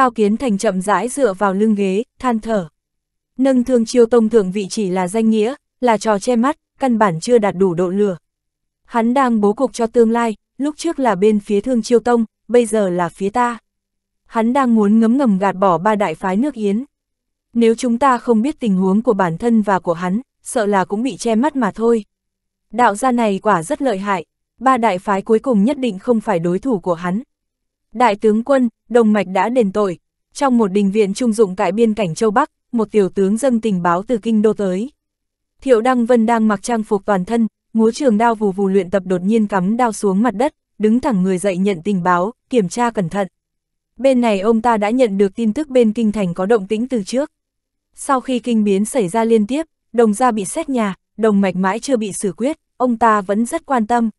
Cao Kiến Thành chậm rãi dựa vào lưng ghế, than thở. Nâng thương chiêu tông thượng vị chỉ là danh nghĩa, là trò che mắt, căn bản chưa đạt đủ độ lửa. Hắn đang bố cục cho tương lai, lúc trước là bên phía thương chiêu tông, bây giờ là phía ta. Hắn đang muốn ngấm ngầm gạt bỏ ba đại phái nước Yến. Nếu chúng ta không biết tình huống của bản thân và của hắn, sợ là cũng bị che mắt mà thôi. Đạo gia này quả rất lợi hại, ba đại phái cuối cùng nhất định không phải đối thủ của hắn. Đại tướng quân, đồng mạch đã đền tội. Trong một đình viện trung dụng tại biên cảnh châu Bắc, một tiểu tướng dâng tình báo từ kinh đô tới. Thiệu Đăng Vân đang mặc trang phục toàn thân, múa trường đao vù vù luyện tập đột nhiên cắm đao xuống mặt đất, đứng thẳng người dậy nhận tình báo, kiểm tra cẩn thận. Bên này ông ta đã nhận được tin tức bên kinh thành có động tĩnh từ trước. Sau khi kinh biến xảy ra liên tiếp, đồng gia bị xét nhà, đồng mạch mãi chưa bị xử quyết, ông ta vẫn rất quan tâm.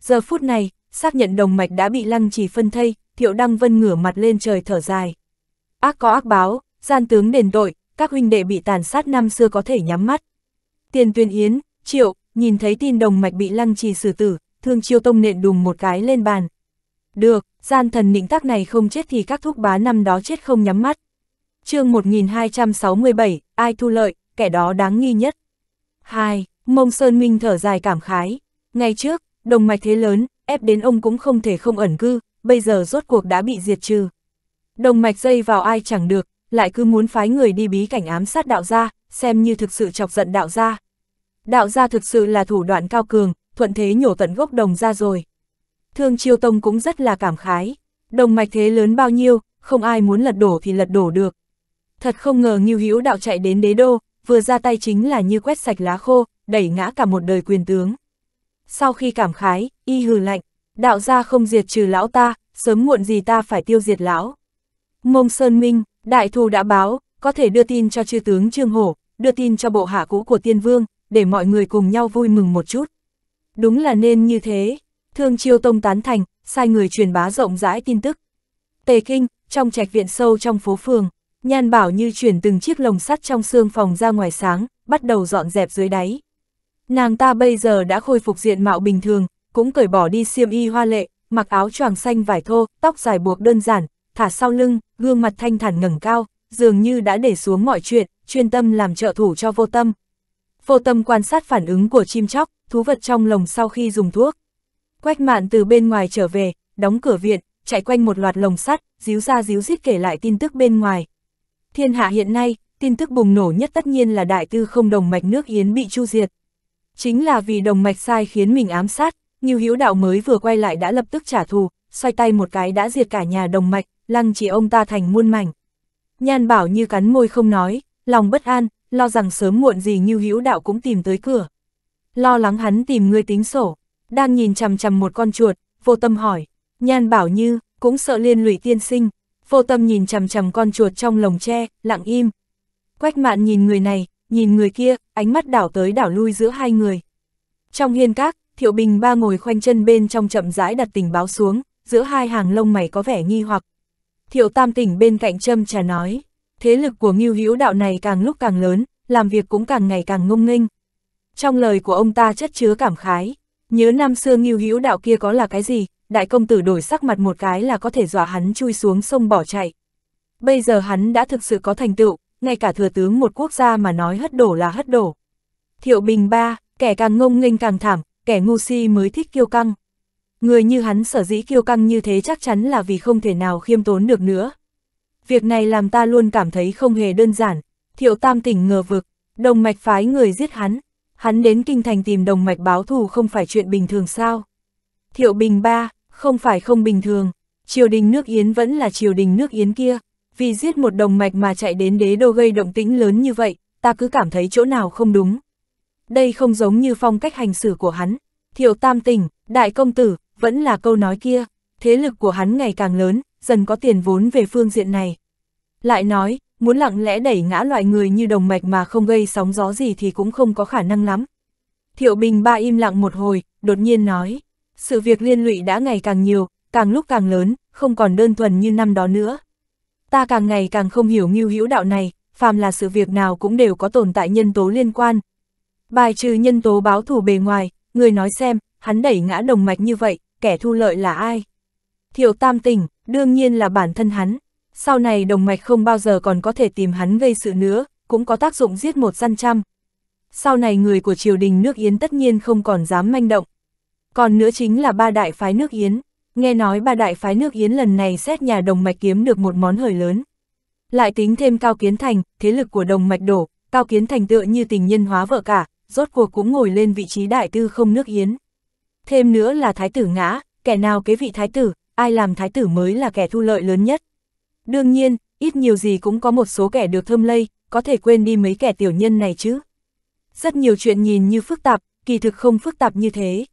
Giờ phút này, xác nhận đồng mạch đã bị lăng trì phân thây, Thiệu Đăng Vân ngửa mặt lên trời thở dài. Ác có ác báo, gian tướng đền tội, các huynh đệ bị tàn sát năm xưa có thể nhắm mắt. Tiền tuyên yến, triệu, nhìn thấy tin đồng mạch bị lăng trì xử tử, thương chiêu tông nện đùng một cái lên bàn. Được, gian thần nịnh tác này không chết thì các thúc bá năm đó chết không nhắm mắt. chương 1267, ai thu lợi, kẻ đó đáng nghi nhất. 2. Mông Sơn Minh thở dài cảm khái. Ngày trước, đồng mạch thế lớn, ép đến ông cũng không thể không ẩn cư, bây giờ rốt cuộc đã bị diệt trừ. Đồng mạch dây vào ai chẳng được, lại cứ muốn phái người đi bí cảnh ám sát đạo gia, xem như thực sự chọc giận đạo gia. Đạo gia thực sự là thủ đoạn cao cường, thuận thế nhổ tận gốc đồng ra rồi. Thương Chiêu Tông cũng rất là cảm khái, đồng mạch thế lớn bao nhiêu, không ai muốn lật đổ thì lật đổ được. Thật không ngờ Ngưu Hữu đạo chạy đến đế đô, vừa ra tay chính là như quét sạch lá khô, đẩy ngã cả một đời quyền tướng. Sau khi cảm khái, y hừ lạnh, đạo gia không diệt trừ lão ta, sớm muộn gì ta phải tiêu diệt lão. Mông Sơn Minh, đại thù đã báo, có thể đưa tin cho chư tướng Trương Hổ, đưa tin cho bộ hạ cũ của tiên vương, để mọi người cùng nhau vui mừng một chút. Đúng là nên như thế, thương chiêu tông tán thành, sai người truyền bá rộng rãi tin tức. Tề Kinh, trong trạch viện sâu trong phố phường, nhan bảo như chuyển từng chiếc lồng sắt trong xương phòng ra ngoài sáng, bắt đầu dọn dẹp dưới đáy. Nàng ta bây giờ đã khôi phục diện mạo bình thường, cũng cởi bỏ đi xiêm y hoa lệ, mặc áo choàng xanh vải thô, tóc dài buộc đơn giản, thả sau lưng, gương mặt thanh thản ngẩng cao, dường như đã để xuống mọi chuyện, chuyên tâm làm trợ thủ cho vô tâm. Vô tâm quan sát phản ứng của chim chóc, thú vật trong lồng sau khi dùng thuốc. Quách mạn từ bên ngoài trở về, đóng cửa viện, chạy quanh một loạt lồng sắt, díu ra díu dít kể lại tin tức bên ngoài. Thiên hạ hiện nay, tin tức bùng nổ nhất tất nhiên là đại tư không đồng mạch nước Yến bị chu diệt. Chính là vì đồng mạch sai khiến mình ám sát, nhiều hiếu đạo mới vừa quay lại đã lập tức trả thù, xoay tay một cái đã diệt cả nhà đồng mạch, lăng chỉ ông ta thành muôn mảnh. Nhan bảo như cắn môi không nói, lòng bất an, lo rằng sớm muộn gì Ngưu Hữu Đạo cũng tìm tới cửa. Lo lắng hắn tìm người tính sổ, đang nhìn chằm chằm một con chuột, vô tâm hỏi, Nhan Bảo Như cũng sợ liên lụy tiên sinh, vô tâm nhìn chằm chằm con chuột trong lồng tre, lặng im. Quách Mạn nhìn người này, nhìn người kia, ánh mắt đảo tới đảo lui giữa hai người. Trong hiên các, Thiệu Bình ba ngồi khoanh chân bên trong chậm rãi đặt tình báo xuống, giữa hai hàng lông mày có vẻ nghi hoặc. Thiệu Tam tỉnh bên cạnh châm trà nói, thế lực của Ngưu Hữu đạo này càng lúc càng lớn, làm việc cũng càng ngày càng ngông nghênh. Trong lời của ông ta chất chứa cảm khái, nhớ năm xưa Ngưu Hữu đạo kia có là cái gì, đại công tử đổi sắc mặt một cái là có thể dọa hắn chui xuống sông bỏ chạy. Bây giờ hắn đã thực sự có thành tựu, ngay cả thừa tướng một quốc gia mà nói hất đổ là hất đổ. Thiệu Bình ba, kẻ càng ngông nghênh càng thảm, kẻ ngu si mới thích kiêu căng. Người như hắn sở dĩ kiêu căng như thế chắc chắn là vì không thể nào khiêm tốn được nữa. Việc này làm ta luôn cảm thấy không hề đơn giản, thiệu tam tỉnh ngờ vực, đồng mạch phái người giết hắn, hắn đến kinh thành tìm đồng mạch báo thù không phải chuyện bình thường sao. Thiệu bình ba, không phải không bình thường, triều đình nước Yến vẫn là triều đình nước Yến kia, vì giết một đồng mạch mà chạy đến đế đô gây động tĩnh lớn như vậy, ta cứ cảm thấy chỗ nào không đúng đây không giống như phong cách hành xử của hắn. Thiệu tam tỉnh, đại công tử, vẫn là câu nói kia, thế lực của hắn ngày càng lớn, dần có tiền vốn về phương diện này. Lại nói, muốn lặng lẽ đẩy ngã loại người như đồng mạch mà không gây sóng gió gì thì cũng không có khả năng lắm. Thiệu Bình Ba im lặng một hồi, đột nhiên nói, sự việc liên lụy đã ngày càng nhiều, càng lúc càng lớn, không còn đơn thuần như năm đó nữa. Ta càng ngày càng không hiểu nghiêu hữu đạo này, phàm là sự việc nào cũng đều có tồn tại nhân tố liên quan, Bài trừ nhân tố báo thù bề ngoài, người nói xem, hắn đẩy ngã đồng mạch như vậy, kẻ thu lợi là ai? Thiệu tam tỉnh, đương nhiên là bản thân hắn. Sau này đồng mạch không bao giờ còn có thể tìm hắn gây sự nữa, cũng có tác dụng giết một gian trăm. Sau này người của triều đình nước Yến tất nhiên không còn dám manh động. Còn nữa chính là ba đại phái nước Yến. Nghe nói ba đại phái nước Yến lần này xét nhà đồng mạch kiếm được một món hời lớn. Lại tính thêm Cao Kiến Thành, thế lực của đồng mạch đổ, Cao Kiến Thành tựa như tình nhân hóa vợ cả, rốt cuộc cũng ngồi lên vị trí đại tư không nước Yến. Thêm nữa là thái tử ngã, kẻ nào kế vị thái tử, ai làm thái tử mới là kẻ thu lợi lớn nhất. Đương nhiên, ít nhiều gì cũng có một số kẻ được thơm lây, có thể quên đi mấy kẻ tiểu nhân này chứ. Rất nhiều chuyện nhìn như phức tạp, kỳ thực không phức tạp như thế.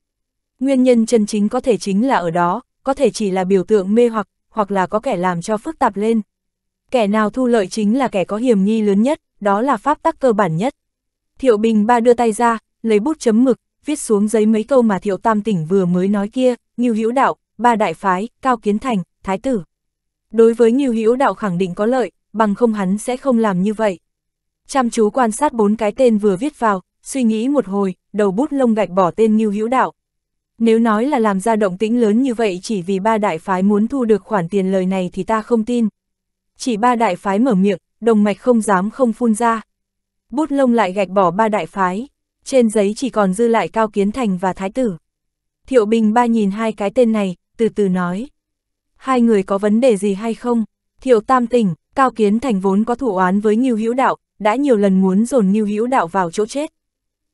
Nguyên nhân chân chính có thể chính là ở đó, có thể chỉ là biểu tượng mê hoặc, hoặc là có kẻ làm cho phức tạp lên. Kẻ nào thu lợi chính là kẻ có hiểm nghi lớn nhất, đó là pháp tắc cơ bản nhất. Thiệu Bình Ba đưa tay ra, lấy bút chấm mực, viết xuống giấy mấy câu mà Thiệu Tam Tỉnh vừa mới nói kia, Ngưu Hữu Đạo, Ba Đại Phái, Cao Kiến Thành, Thái Tử. Đối với Ngưu Hữu Đạo khẳng định có lợi, bằng không hắn sẽ không làm như vậy. Chăm chú quan sát bốn cái tên vừa viết vào, suy nghĩ một hồi, đầu bút lông gạch bỏ tên Ngưu Hữu Đạo. Nếu nói là làm ra động tĩnh lớn như vậy chỉ vì ba đại phái muốn thu được khoản tiền lời này thì ta không tin. Chỉ ba đại phái mở miệng, đồng mạch không dám không phun ra bút lông lại gạch bỏ ba đại phái, trên giấy chỉ còn dư lại Cao Kiến Thành và Thái Tử. Thiệu Bình ba nhìn hai cái tên này, từ từ nói. Hai người có vấn đề gì hay không? Thiệu Tam tỉnh, Cao Kiến Thành vốn có thủ oán với Nghiêu Hữu Đạo, đã nhiều lần muốn dồn Nghiêu Hữu Đạo vào chỗ chết.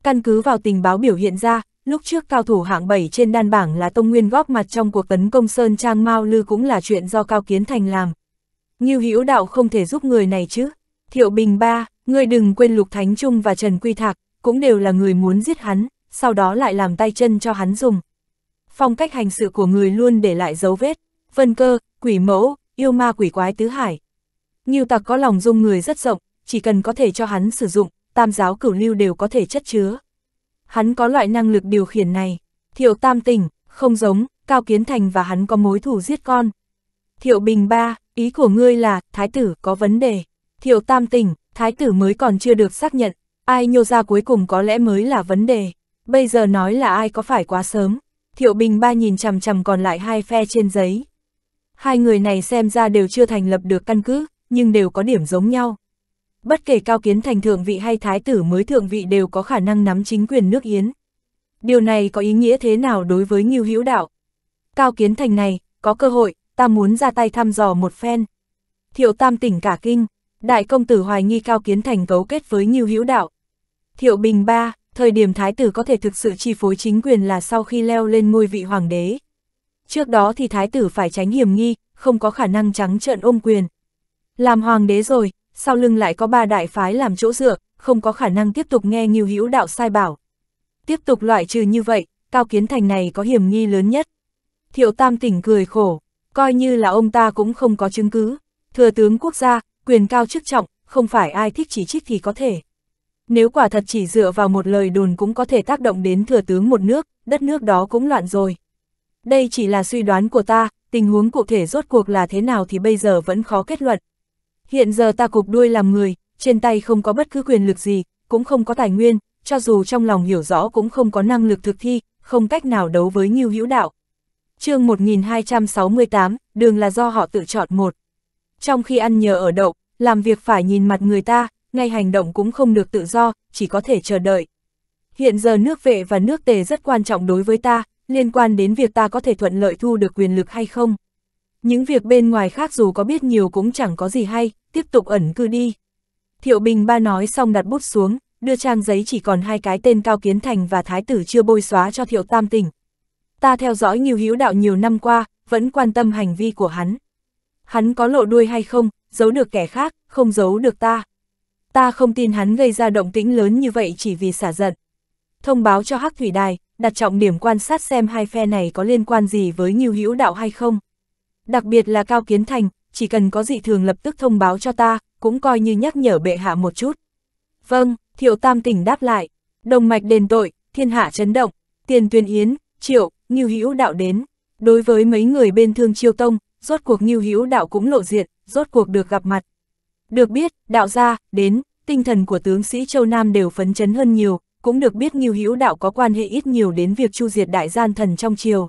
Căn cứ vào tình báo biểu hiện ra, lúc trước cao thủ hạng 7 trên đan bảng là Tông Nguyên góp mặt trong cuộc tấn công Sơn Trang Mao Lư cũng là chuyện do Cao Kiến Thành làm. Nghiêu Hữu Đạo không thể giúp người này chứ. Thiệu Bình ba, Ngươi đừng quên Lục Thánh Trung và Trần Quy Thạc, cũng đều là người muốn giết hắn, sau đó lại làm tay chân cho hắn dùng. Phong cách hành sự của người luôn để lại dấu vết, vân cơ, quỷ mẫu, yêu ma quỷ quái tứ hải. Nhiều tặc có lòng dung người rất rộng, chỉ cần có thể cho hắn sử dụng, tam giáo cửu lưu đều có thể chất chứa. Hắn có loại năng lực điều khiển này, thiệu tam tỉnh, không giống, Cao Kiến Thành và hắn có mối thù giết con. Thiệu Bình Ba, ý của ngươi là, thái tử có vấn đề. Thiệu Tam Tỉnh, thái tử mới còn chưa được xác nhận, ai nhô ra cuối cùng có lẽ mới là vấn đề, bây giờ nói là ai có phải quá sớm, thiệu bình ba nhìn chằm chằm còn lại hai phe trên giấy. Hai người này xem ra đều chưa thành lập được căn cứ, nhưng đều có điểm giống nhau. Bất kể cao kiến thành thượng vị hay thái tử mới thượng vị đều có khả năng nắm chính quyền nước Yến. Điều này có ý nghĩa thế nào đối với Ngưu Hữu Đạo? Cao kiến thành này, có cơ hội, ta muốn ra tay thăm dò một phen. Thiệu Tam tỉnh cả kinh, Đại công tử hoài nghi Cao Kiến Thành cấu kết với Nhiêu Hữu Đạo. Thiệu Bình ba thời điểm thái tử có thể thực sự chi phối chính quyền là sau khi leo lên ngôi vị hoàng đế. Trước đó thì thái tử phải tránh hiểm nghi, không có khả năng trắng trợn ôm quyền. Làm hoàng đế rồi, sau lưng lại có ba đại phái làm chỗ dựa, không có khả năng tiếp tục nghe nhiều hữu đạo sai bảo. Tiếp tục loại trừ như vậy, cao kiến thành này có hiểm nghi lớn nhất. Thiệu Tam tỉnh cười khổ, coi như là ông ta cũng không có chứng cứ. Thừa tướng quốc gia, quyền cao chức trọng, không phải ai thích chỉ trích thì có thể. Nếu quả thật chỉ dựa vào một lời đồn cũng có thể tác động đến thừa tướng một nước, đất nước đó cũng loạn rồi. Đây chỉ là suy đoán của ta, tình huống cụ thể rốt cuộc là thế nào thì bây giờ vẫn khó kết luận. Hiện giờ ta cục đuôi làm người, trên tay không có bất cứ quyền lực gì, cũng không có tài nguyên, cho dù trong lòng hiểu rõ cũng không có năng lực thực thi, không cách nào đấu với Ngưu Hữu Đạo. Chương 1268, đường là do họ tự chọn một trong khi ăn nhờ ở đậu, làm việc phải nhìn mặt người ta, ngay hành động cũng không được tự do, chỉ có thể chờ đợi. Hiện giờ nước vệ và nước tề rất quan trọng đối với ta, liên quan đến việc ta có thể thuận lợi thu được quyền lực hay không. Những việc bên ngoài khác dù có biết nhiều cũng chẳng có gì hay, tiếp tục ẩn cư đi. Thiệu Bình ba nói xong đặt bút xuống, đưa trang giấy chỉ còn hai cái tên Cao Kiến Thành và Thái tử chưa bôi xóa cho Thiệu Tam Tỉnh. Ta theo dõi Nghiêu Hữu Đạo nhiều năm qua, vẫn quan tâm hành vi của hắn hắn có lộ đuôi hay không, giấu được kẻ khác, không giấu được ta. Ta không tin hắn gây ra động tĩnh lớn như vậy chỉ vì xả giận. Thông báo cho Hắc Thủy Đài, đặt trọng điểm quan sát xem hai phe này có liên quan gì với nhiêu Hữu Đạo hay không. Đặc biệt là Cao Kiến Thành, chỉ cần có dị thường lập tức thông báo cho ta, cũng coi như nhắc nhở bệ hạ một chút. Vâng, Thiệu Tam tỉnh đáp lại, đồng mạch đền tội, thiên hạ chấn động, tiền tuyên yến, triệu, nhiêu Hữu Đạo đến. Đối với mấy người bên Thương Chiêu Tông, rốt cuộc Ngưu Hữu đạo cũng lộ diện, rốt cuộc được gặp mặt. Được biết, đạo gia, đến, tinh thần của tướng sĩ Châu Nam đều phấn chấn hơn nhiều, cũng được biết Ngưu Hữu đạo có quan hệ ít nhiều đến việc chu diệt đại gian thần trong triều.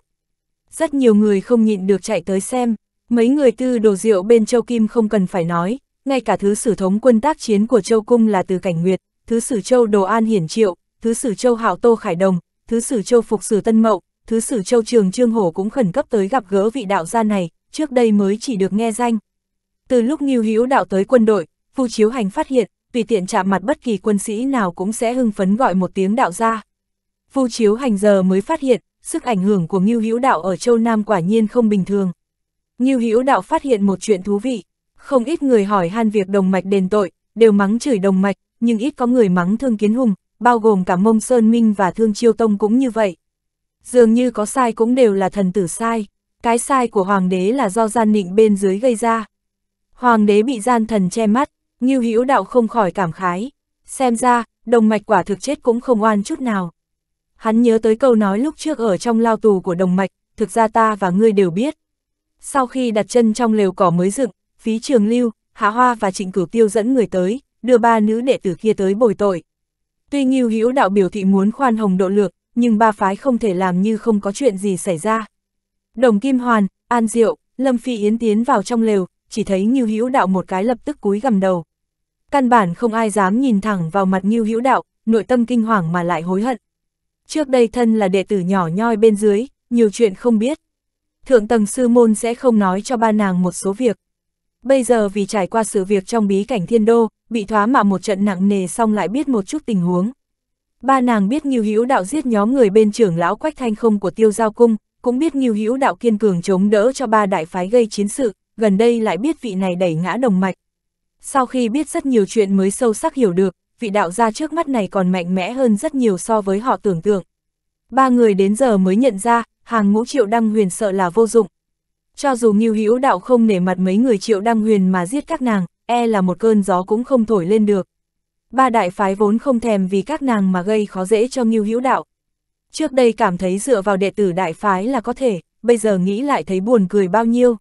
Rất nhiều người không nhịn được chạy tới xem, mấy người tư đồ rượu bên Châu Kim không cần phải nói, ngay cả thứ sử thống quân tác chiến của Châu Cung là từ Cảnh Nguyệt, thứ sử Châu Đồ An Hiển Triệu, thứ sử Châu Hạo Tô Khải Đồng, thứ sử Châu Phục Sử Tân Mậu, thứ sử Châu Trường Trương Hổ cũng khẩn cấp tới gặp gỡ vị đạo gia này, trước đây mới chỉ được nghe danh. Từ lúc Ngưu Hữu đạo tới quân đội, Phu Chiếu Hành phát hiện, tùy tiện chạm mặt bất kỳ quân sĩ nào cũng sẽ hưng phấn gọi một tiếng đạo ra. Phu Chiếu Hành giờ mới phát hiện, sức ảnh hưởng của Ngưu Hữu đạo ở châu Nam quả nhiên không bình thường. Ngưu Hữu đạo phát hiện một chuyện thú vị, không ít người hỏi han việc đồng mạch đền tội, đều mắng chửi đồng mạch, nhưng ít có người mắng Thương Kiến Hùng, bao gồm cả Mông Sơn Minh và Thương Chiêu Tông cũng như vậy. Dường như có sai cũng đều là thần tử sai cái sai của hoàng đế là do gian nịnh bên dưới gây ra. Hoàng đế bị gian thần che mắt, Ngưu Hữu Đạo không khỏi cảm khái, xem ra, đồng mạch quả thực chết cũng không oan chút nào. Hắn nhớ tới câu nói lúc trước ở trong lao tù của đồng mạch, thực ra ta và ngươi đều biết. Sau khi đặt chân trong lều cỏ mới dựng, phí trường lưu, hạ hoa và trịnh cửu tiêu dẫn người tới, đưa ba nữ đệ tử kia tới bồi tội. Tuy Ngưu Hữu Đạo biểu thị muốn khoan hồng độ lược, nhưng ba phái không thể làm như không có chuyện gì xảy ra. Đồng Kim Hoàn, An Diệu, Lâm Phi Yến tiến vào trong lều, chỉ thấy Ngưu Hữu Đạo một cái lập tức cúi gầm đầu. Căn bản không ai dám nhìn thẳng vào mặt Ngưu Hữu Đạo, nội tâm kinh hoàng mà lại hối hận. Trước đây thân là đệ tử nhỏ nhoi bên dưới, nhiều chuyện không biết. Thượng tầng sư môn sẽ không nói cho ba nàng một số việc. Bây giờ vì trải qua sự việc trong bí cảnh thiên đô, bị thoá mạ một trận nặng nề xong lại biết một chút tình huống. Ba nàng biết Ngưu Hữu Đạo giết nhóm người bên trưởng lão Quách Thanh Không của Tiêu Giao Cung, cũng biết Ngưu Hữu Đạo kiên cường chống đỡ cho ba đại phái gây chiến sự, gần đây lại biết vị này đẩy ngã đồng mạch. Sau khi biết rất nhiều chuyện mới sâu sắc hiểu được, vị đạo gia trước mắt này còn mạnh mẽ hơn rất nhiều so với họ tưởng tượng. Ba người đến giờ mới nhận ra, hàng ngũ triệu đăng huyền sợ là vô dụng. Cho dù Ngưu Hữu Đạo không nể mặt mấy người triệu đăng huyền mà giết các nàng, e là một cơn gió cũng không thổi lên được. Ba đại phái vốn không thèm vì các nàng mà gây khó dễ cho Ngưu Hữu Đạo, Trước đây cảm thấy dựa vào đệ tử đại phái là có thể, bây giờ nghĩ lại thấy buồn cười bao nhiêu.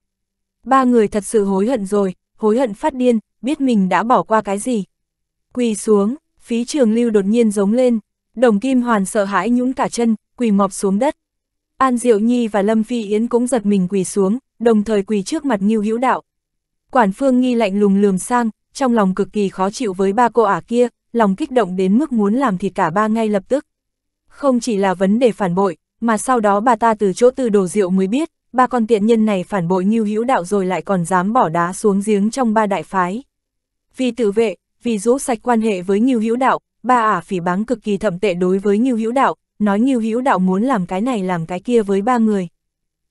Ba người thật sự hối hận rồi, hối hận phát điên, biết mình đã bỏ qua cái gì. Quỳ xuống, phí trường lưu đột nhiên giống lên, đồng kim hoàn sợ hãi nhũn cả chân, quỳ mọp xuống đất. An Diệu Nhi và Lâm Phi Yến cũng giật mình quỳ xuống, đồng thời quỳ trước mặt Ngưu Hữu Đạo. Quản Phương Nghi lạnh lùng lườm sang, trong lòng cực kỳ khó chịu với ba cô ả kia, lòng kích động đến mức muốn làm thịt cả ba ngay lập tức không chỉ là vấn đề phản bội, mà sau đó bà ta từ chỗ từ đồ rượu mới biết, ba con tiện nhân này phản bội như hữu đạo rồi lại còn dám bỏ đá xuống giếng trong ba đại phái. Vì tự vệ, vì rũ sạch quan hệ với Nhiêu Hữu Đạo, ba ả phỉ báng cực kỳ thậm tệ đối với Nhiêu Hữu Đạo, nói Nhiêu Hữu Đạo muốn làm cái này làm cái kia với ba người.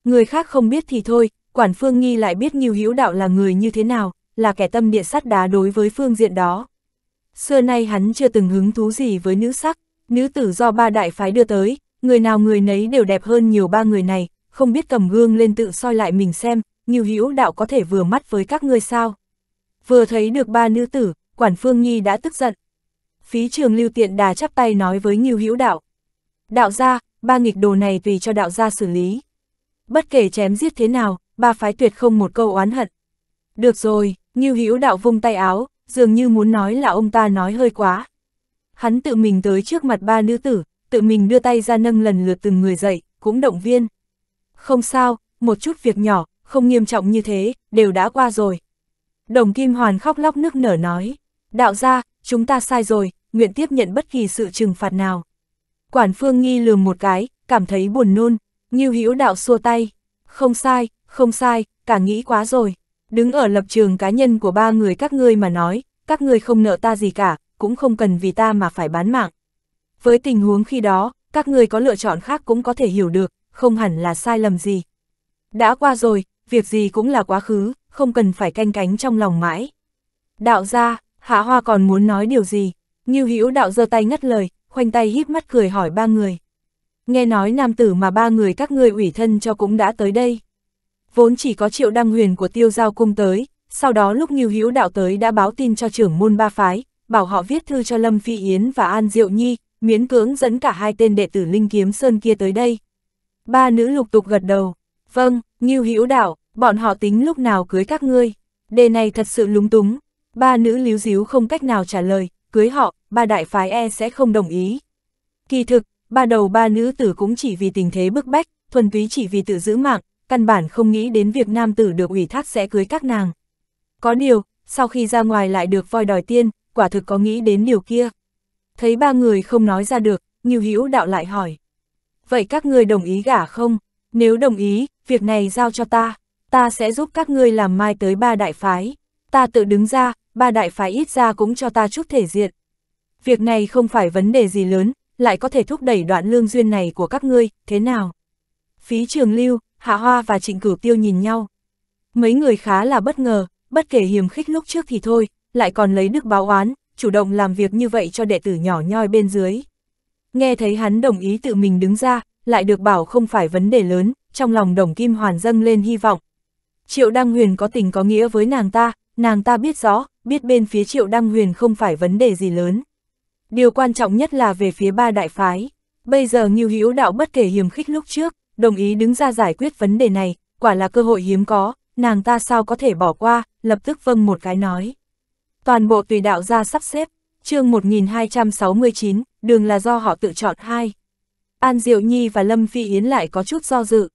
Người khác không biết thì thôi, Quản Phương Nghi lại biết Nhiêu Hữu Đạo là người như thế nào, là kẻ tâm địa sắt đá đối với phương diện đó. Xưa nay hắn chưa từng hứng thú gì với nữ sắc, Nữ tử do ba đại phái đưa tới, người nào người nấy đều đẹp hơn nhiều ba người này, không biết cầm gương lên tự soi lại mình xem, như hữu đạo có thể vừa mắt với các ngươi sao. Vừa thấy được ba nữ tử, quản phương nhi đã tức giận. Phí trường lưu tiện đà chắp tay nói với Nghiêu hữu đạo. Đạo gia, ba nghịch đồ này tùy cho đạo gia xử lý. Bất kể chém giết thế nào, ba phái tuyệt không một câu oán hận. Được rồi, Nghiêu hữu đạo vung tay áo, dường như muốn nói là ông ta nói hơi quá. Hắn tự mình tới trước mặt ba nữ tử, tự mình đưa tay ra nâng lần lượt từng người dậy, cũng động viên. Không sao, một chút việc nhỏ, không nghiêm trọng như thế, đều đã qua rồi. Đồng Kim Hoàn khóc lóc nước nở nói, đạo ra, chúng ta sai rồi, nguyện tiếp nhận bất kỳ sự trừng phạt nào. Quản Phương Nghi lườm một cái, cảm thấy buồn nôn, như Hữu Đạo xua tay, không sai, không sai, cả nghĩ quá rồi. Đứng ở lập trường cá nhân của ba người các ngươi mà nói, các ngươi không nợ ta gì cả, cũng không cần vì ta mà phải bán mạng. Với tình huống khi đó, các người có lựa chọn khác cũng có thể hiểu được, không hẳn là sai lầm gì. Đã qua rồi, việc gì cũng là quá khứ, không cần phải canh cánh trong lòng mãi. Đạo gia, Hạ Hoa còn muốn nói điều gì? Như Hữu đạo giơ tay ngắt lời, khoanh tay híp mắt cười hỏi ba người. Nghe nói nam tử mà ba người các ngươi ủy thân cho cũng đã tới đây. Vốn chỉ có triệu đăng huyền của tiêu giao cung tới, sau đó lúc Nghiêu Hữu đạo tới đã báo tin cho trưởng môn ba phái, bảo họ viết thư cho Lâm Phi Yến và An Diệu Nhi, miễn cưỡng dẫn cả hai tên đệ tử Linh Kiếm Sơn kia tới đây. Ba nữ lục tục gật đầu. Vâng, Ngưu Hữu Đảo, bọn họ tính lúc nào cưới các ngươi. Đề này thật sự lúng túng. Ba nữ líu díu không cách nào trả lời, cưới họ, ba đại phái e sẽ không đồng ý. Kỳ thực, ba đầu ba nữ tử cũng chỉ vì tình thế bức bách, thuần túy chỉ vì tự giữ mạng, căn bản không nghĩ đến việc nam tử được ủy thác sẽ cưới các nàng. Có điều, sau khi ra ngoài lại được voi đòi tiên, quả thực có nghĩ đến điều kia. Thấy ba người không nói ra được, Nghiêu Hữu đạo lại hỏi. Vậy các người đồng ý gả không? Nếu đồng ý, việc này giao cho ta, ta sẽ giúp các ngươi làm mai tới ba đại phái. Ta tự đứng ra, ba đại phái ít ra cũng cho ta chút thể diện. Việc này không phải vấn đề gì lớn, lại có thể thúc đẩy đoạn lương duyên này của các ngươi, thế nào? Phí trường lưu, hạ hoa và trịnh cửu tiêu nhìn nhau. Mấy người khá là bất ngờ, bất kể hiềm khích lúc trước thì thôi, lại còn lấy đức báo oán, chủ động làm việc như vậy cho đệ tử nhỏ nhoi bên dưới. Nghe thấy hắn đồng ý tự mình đứng ra, lại được bảo không phải vấn đề lớn, trong lòng đồng kim hoàn dâng lên hy vọng. Triệu Đăng Huyền có tình có nghĩa với nàng ta, nàng ta biết rõ, biết bên phía Triệu Đăng Huyền không phải vấn đề gì lớn. Điều quan trọng nhất là về phía ba đại phái. Bây giờ Ngưu Hữu Đạo bất kể hiềm khích lúc trước, đồng ý đứng ra giải quyết vấn đề này, quả là cơ hội hiếm có, nàng ta sao có thể bỏ qua, lập tức vâng một cái nói. Toàn bộ tùy đạo gia sắp xếp, chương 1269, đường là do họ tự chọn hai. An Diệu Nhi và Lâm Phi Yến lại có chút do dự.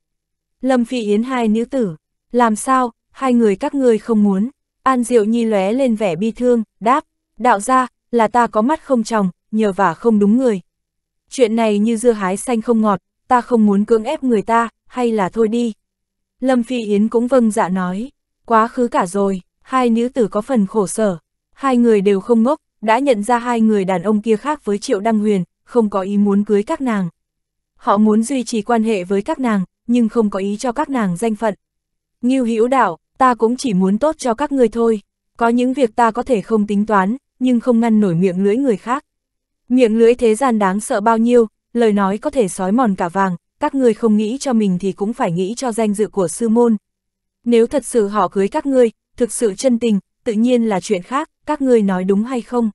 Lâm Phi Yến hai nữ tử, làm sao, hai người các ngươi không muốn. An Diệu Nhi lóe lên vẻ bi thương, đáp, đạo ra, là ta có mắt không tròng, nhờ vả không đúng người. Chuyện này như dưa hái xanh không ngọt, ta không muốn cưỡng ép người ta, hay là thôi đi. Lâm Phi Yến cũng vâng dạ nói, quá khứ cả rồi, hai nữ tử có phần khổ sở, Hai người đều không ngốc, đã nhận ra hai người đàn ông kia khác với Triệu Đăng Huyền, không có ý muốn cưới các nàng. Họ muốn duy trì quan hệ với các nàng, nhưng không có ý cho các nàng danh phận. Ngưu Hữu Đạo, ta cũng chỉ muốn tốt cho các ngươi thôi, có những việc ta có thể không tính toán, nhưng không ngăn nổi miệng lưỡi người khác. Miệng lưỡi thế gian đáng sợ bao nhiêu, lời nói có thể sói mòn cả vàng, các ngươi không nghĩ cho mình thì cũng phải nghĩ cho danh dự của sư môn. Nếu thật sự họ cưới các ngươi, thực sự chân tình, tự nhiên là chuyện khác, các ngươi nói đúng hay không?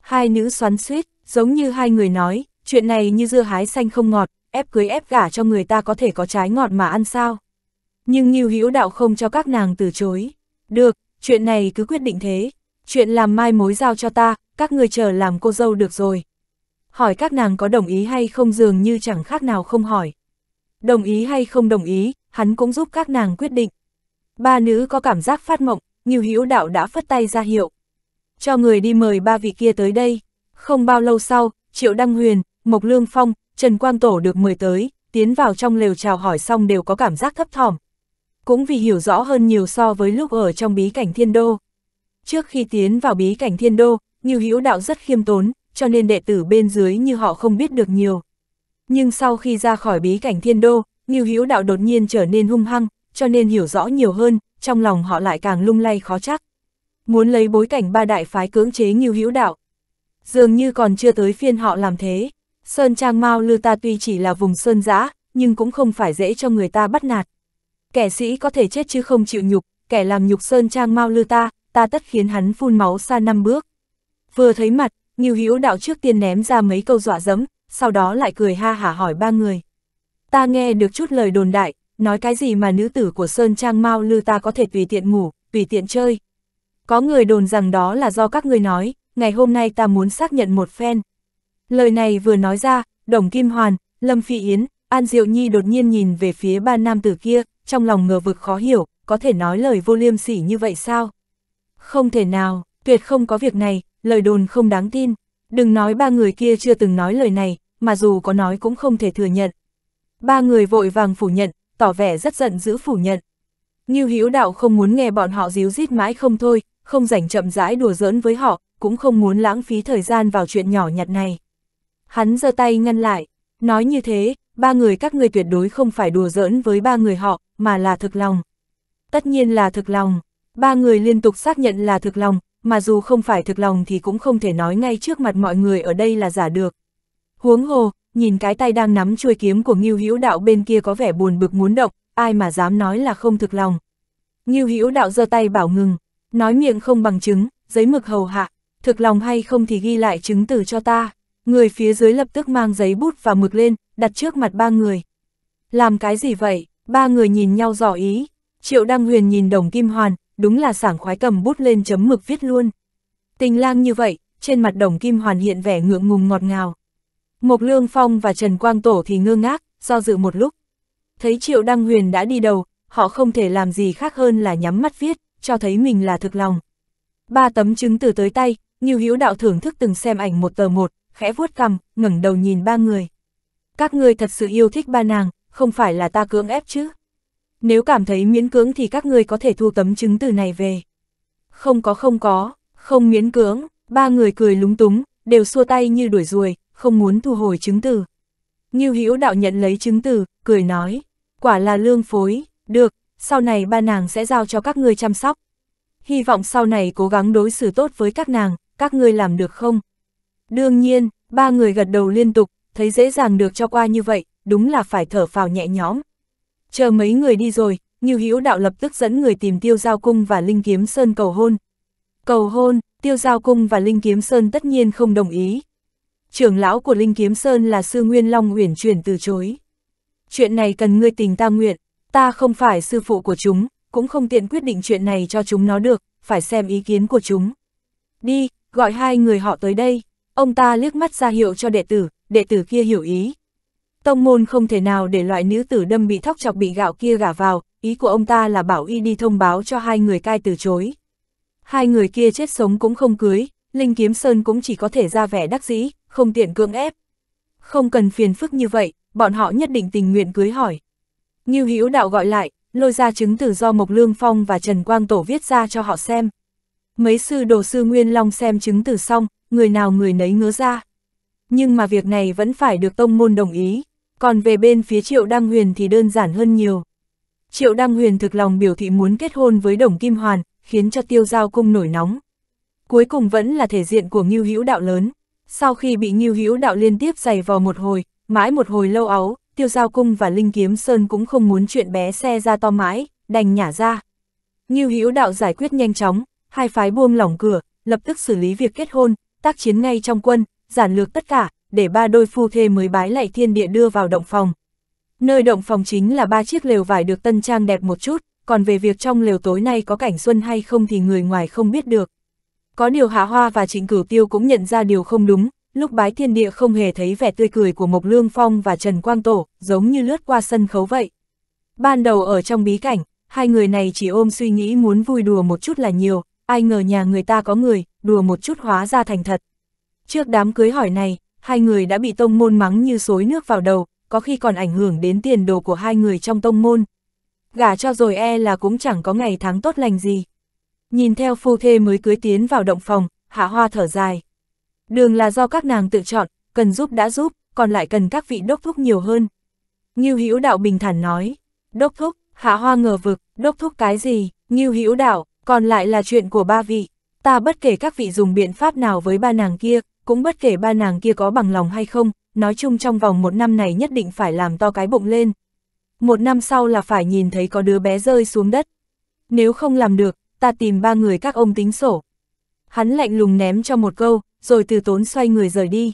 Hai nữ xoắn suýt, giống như hai người nói, chuyện này như dưa hái xanh không ngọt, ép cưới ép gả cho người ta có thể có trái ngọt mà ăn sao. Nhưng Nhiêu Hữu Đạo không cho các nàng từ chối. Được, chuyện này cứ quyết định thế. Chuyện làm mai mối giao cho ta, các người chờ làm cô dâu được rồi. Hỏi các nàng có đồng ý hay không dường như chẳng khác nào không hỏi. Đồng ý hay không đồng ý, hắn cũng giúp các nàng quyết định. Ba nữ có cảm giác phát mộng, Nhiêu Hữu Đạo đã phất tay ra hiệu, cho người đi mời ba vị kia tới đây. Không bao lâu sau, Triệu Đăng Huyền, Mộc Lương Phong, Trần Quang Tổ được mời tới, tiến vào trong lều chào hỏi xong đều có cảm giác thấp thỏm. Cũng vì hiểu rõ hơn nhiều so với lúc ở trong bí cảnh thiên đô. Trước khi tiến vào bí cảnh thiên đô, Ngưu Hữu Đạo rất khiêm tốn, cho nên đệ tử bên dưới như họ không biết được nhiều. Nhưng sau khi ra khỏi bí cảnh thiên đô, Ngưu Hữu Đạo đột nhiên trở nên hung hăng, cho nên hiểu rõ nhiều hơn, trong lòng họ lại càng lung lay khó chắc muốn lấy bối cảnh ba đại phái cưỡng chế nghiêu hữu đạo. Dường như còn chưa tới phiên họ làm thế. Sơn Trang Mao Lư ta tuy chỉ là vùng sơn giã, nhưng cũng không phải dễ cho người ta bắt nạt. Kẻ sĩ có thể chết chứ không chịu nhục, kẻ làm nhục Sơn Trang Mao Lư ta, ta tất khiến hắn phun máu xa năm bước. Vừa thấy mặt, nghiêu hữu đạo trước tiên ném ra mấy câu dọa dẫm, sau đó lại cười ha hả hỏi ba người. Ta nghe được chút lời đồn đại, nói cái gì mà nữ tử của Sơn Trang Mao Lư ta có thể tùy tiện ngủ, tùy tiện chơi, có người đồn rằng đó là do các người nói, ngày hôm nay ta muốn xác nhận một phen. Lời này vừa nói ra, Đồng Kim Hoàn, Lâm Phi Yến, An Diệu Nhi đột nhiên nhìn về phía ba nam tử kia, trong lòng ngờ vực khó hiểu, có thể nói lời vô liêm sỉ như vậy sao? Không thể nào, tuyệt không có việc này, lời đồn không đáng tin. Đừng nói ba người kia chưa từng nói lời này, mà dù có nói cũng không thể thừa nhận. Ba người vội vàng phủ nhận, tỏ vẻ rất giận dữ phủ nhận. Như Hữu Đạo không muốn nghe bọn họ díu rít mãi không thôi, không rảnh chậm rãi đùa giỡn với họ, cũng không muốn lãng phí thời gian vào chuyện nhỏ nhặt này. Hắn giơ tay ngăn lại, nói như thế, ba người các người tuyệt đối không phải đùa giỡn với ba người họ, mà là thực lòng. Tất nhiên là thực lòng, ba người liên tục xác nhận là thực lòng, mà dù không phải thực lòng thì cũng không thể nói ngay trước mặt mọi người ở đây là giả được. Huống hồ, nhìn cái tay đang nắm chuôi kiếm của Ngưu Hữu Đạo bên kia có vẻ buồn bực muốn động, ai mà dám nói là không thực lòng. Ngưu Hữu Đạo giơ tay bảo ngừng, nói miệng không bằng chứng, giấy mực hầu hạ, thực lòng hay không thì ghi lại chứng từ cho ta. Người phía dưới lập tức mang giấy bút và mực lên, đặt trước mặt ba người. Làm cái gì vậy? Ba người nhìn nhau dò ý. Triệu Đăng Huyền nhìn đồng kim hoàn, đúng là sảng khoái cầm bút lên chấm mực viết luôn. Tình lang như vậy, trên mặt đồng kim hoàn hiện vẻ ngượng ngùng ngọt ngào. Mộc Lương Phong và Trần Quang Tổ thì ngơ ngác, do dự một lúc. Thấy Triệu Đăng Huyền đã đi đầu, họ không thể làm gì khác hơn là nhắm mắt viết cho thấy mình là thực lòng. Ba tấm chứng từ tới tay, Nghiêu Hữu Đạo thưởng thức từng xem ảnh một tờ một, khẽ vuốt cằm, ngẩng đầu nhìn ba người. Các ngươi thật sự yêu thích ba nàng, không phải là ta cưỡng ép chứ? Nếu cảm thấy miễn cưỡng thì các ngươi có thể thu tấm chứng từ này về. Không có không có, không miễn cưỡng, ba người cười lúng túng, đều xua tay như đuổi ruồi, không muốn thu hồi chứng từ. Nghiêu Hữu Đạo nhận lấy chứng từ, cười nói, quả là lương phối, được, sau này ba nàng sẽ giao cho các ngươi chăm sóc. Hy vọng sau này cố gắng đối xử tốt với các nàng, các ngươi làm được không? Đương nhiên, ba người gật đầu liên tục, thấy dễ dàng được cho qua như vậy, đúng là phải thở phào nhẹ nhõm. Chờ mấy người đi rồi, Như Hữu Đạo lập tức dẫn người tìm Tiêu Giao Cung và Linh Kiếm Sơn cầu hôn. Cầu hôn, Tiêu Giao Cung và Linh Kiếm Sơn tất nhiên không đồng ý. Trưởng lão của Linh Kiếm Sơn là Sư Nguyên Long uyển chuyển từ chối. Chuyện này cần ngươi tình ta nguyện, ta không phải sư phụ của chúng, cũng không tiện quyết định chuyện này cho chúng nó được, phải xem ý kiến của chúng. Đi, gọi hai người họ tới đây, ông ta liếc mắt ra hiệu cho đệ tử, đệ tử kia hiểu ý. Tông môn không thể nào để loại nữ tử đâm bị thóc chọc bị gạo kia gả vào, ý của ông ta là bảo y đi thông báo cho hai người cai từ chối. Hai người kia chết sống cũng không cưới, Linh Kiếm Sơn cũng chỉ có thể ra vẻ đắc dĩ, không tiện cưỡng ép. Không cần phiền phức như vậy, bọn họ nhất định tình nguyện cưới hỏi. Ngưu Hữu Đạo gọi lại, lôi ra chứng từ do Mộc Lương Phong và Trần Quang Tổ viết ra cho họ xem. Mấy sư đồ sư Nguyên Long xem chứng từ xong, người nào người nấy ngứa ra. Nhưng mà việc này vẫn phải được tông môn đồng ý, còn về bên phía Triệu Đăng Huyền thì đơn giản hơn nhiều. Triệu Đăng Huyền thực lòng biểu thị muốn kết hôn với Đồng Kim Hoàn, khiến cho tiêu giao cung nổi nóng. Cuối cùng vẫn là thể diện của Ngưu Hữu Đạo lớn. Sau khi bị Ngưu Hữu Đạo liên tiếp giày vò một hồi, mãi một hồi lâu áo, tiêu giao cung và linh kiếm sơn cũng không muốn chuyện bé xe ra to mãi, đành nhả ra. Như hữu đạo giải quyết nhanh chóng, hai phái buông lỏng cửa, lập tức xử lý việc kết hôn, tác chiến ngay trong quân, giản lược tất cả, để ba đôi phu thê mới bái lạy thiên địa đưa vào động phòng. Nơi động phòng chính là ba chiếc lều vải được tân trang đẹp một chút, còn về việc trong lều tối nay có cảnh xuân hay không thì người ngoài không biết được. Có điều Hạ Hoa và Trịnh Cửu Tiêu cũng nhận ra điều không đúng, lúc bái thiên địa không hề thấy vẻ tươi cười của Mộc Lương Phong và Trần Quang Tổ, giống như lướt qua sân khấu vậy. Ban đầu ở trong bí cảnh, hai người này chỉ ôm suy nghĩ muốn vui đùa một chút là nhiều, ai ngờ nhà người ta có người, đùa một chút hóa ra thành thật. Trước đám cưới hỏi này, hai người đã bị tông môn mắng như xối nước vào đầu, có khi còn ảnh hưởng đến tiền đồ của hai người trong tông môn. Gả cho rồi e là cũng chẳng có ngày tháng tốt lành gì. Nhìn theo phu thê mới cưới tiến vào động phòng, hạ hoa thở dài. Đường là do các nàng tự chọn, cần giúp đã giúp, còn lại cần các vị đốc thúc nhiều hơn. Ngưu Hữu Đạo bình thản nói, đốc thúc, hạ hoa ngờ vực, đốc thúc cái gì, Ngưu Hữu Đạo, còn lại là chuyện của ba vị. Ta bất kể các vị dùng biện pháp nào với ba nàng kia, cũng bất kể ba nàng kia có bằng lòng hay không, nói chung trong vòng một năm này nhất định phải làm to cái bụng lên. Một năm sau là phải nhìn thấy có đứa bé rơi xuống đất. Nếu không làm được, ta tìm ba người các ông tính sổ. Hắn lạnh lùng ném cho một câu, rồi từ tốn xoay người rời đi.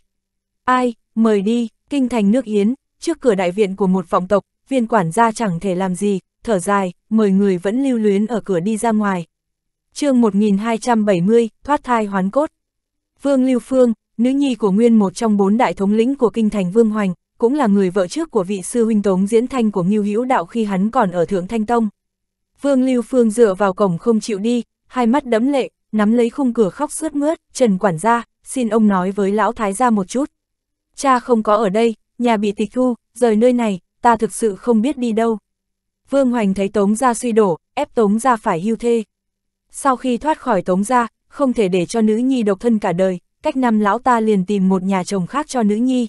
Ai, mời đi, kinh thành nước Yến, trước cửa đại viện của một vọng tộc, viên quản gia chẳng thể làm gì, thở dài, mời người vẫn lưu luyến ở cửa đi ra ngoài. chương 1270, thoát thai hoán cốt. Vương Lưu Phương, nữ nhi của Nguyên một trong bốn đại thống lĩnh của kinh thành Vương Hoành, cũng là người vợ trước của vị sư huynh tống diễn thanh của Ngưu Hữu Đạo khi hắn còn ở Thượng Thanh Tông. Vương Lưu Phương dựa vào cổng không chịu đi, hai mắt đẫm lệ, nắm lấy khung cửa khóc sướt mướt, Trần quản gia, xin ông nói với lão thái gia một chút. Cha không có ở đây, nhà bị tịch thu, rời nơi này, ta thực sự không biết đi đâu. Vương Hoành thấy Tống Gia suy đổ, ép Tống Gia phải hưu thê. Sau khi thoát khỏi Tống Gia, không thể để cho nữ nhi độc thân cả đời, cách năm lão ta liền tìm một nhà chồng khác cho nữ nhi.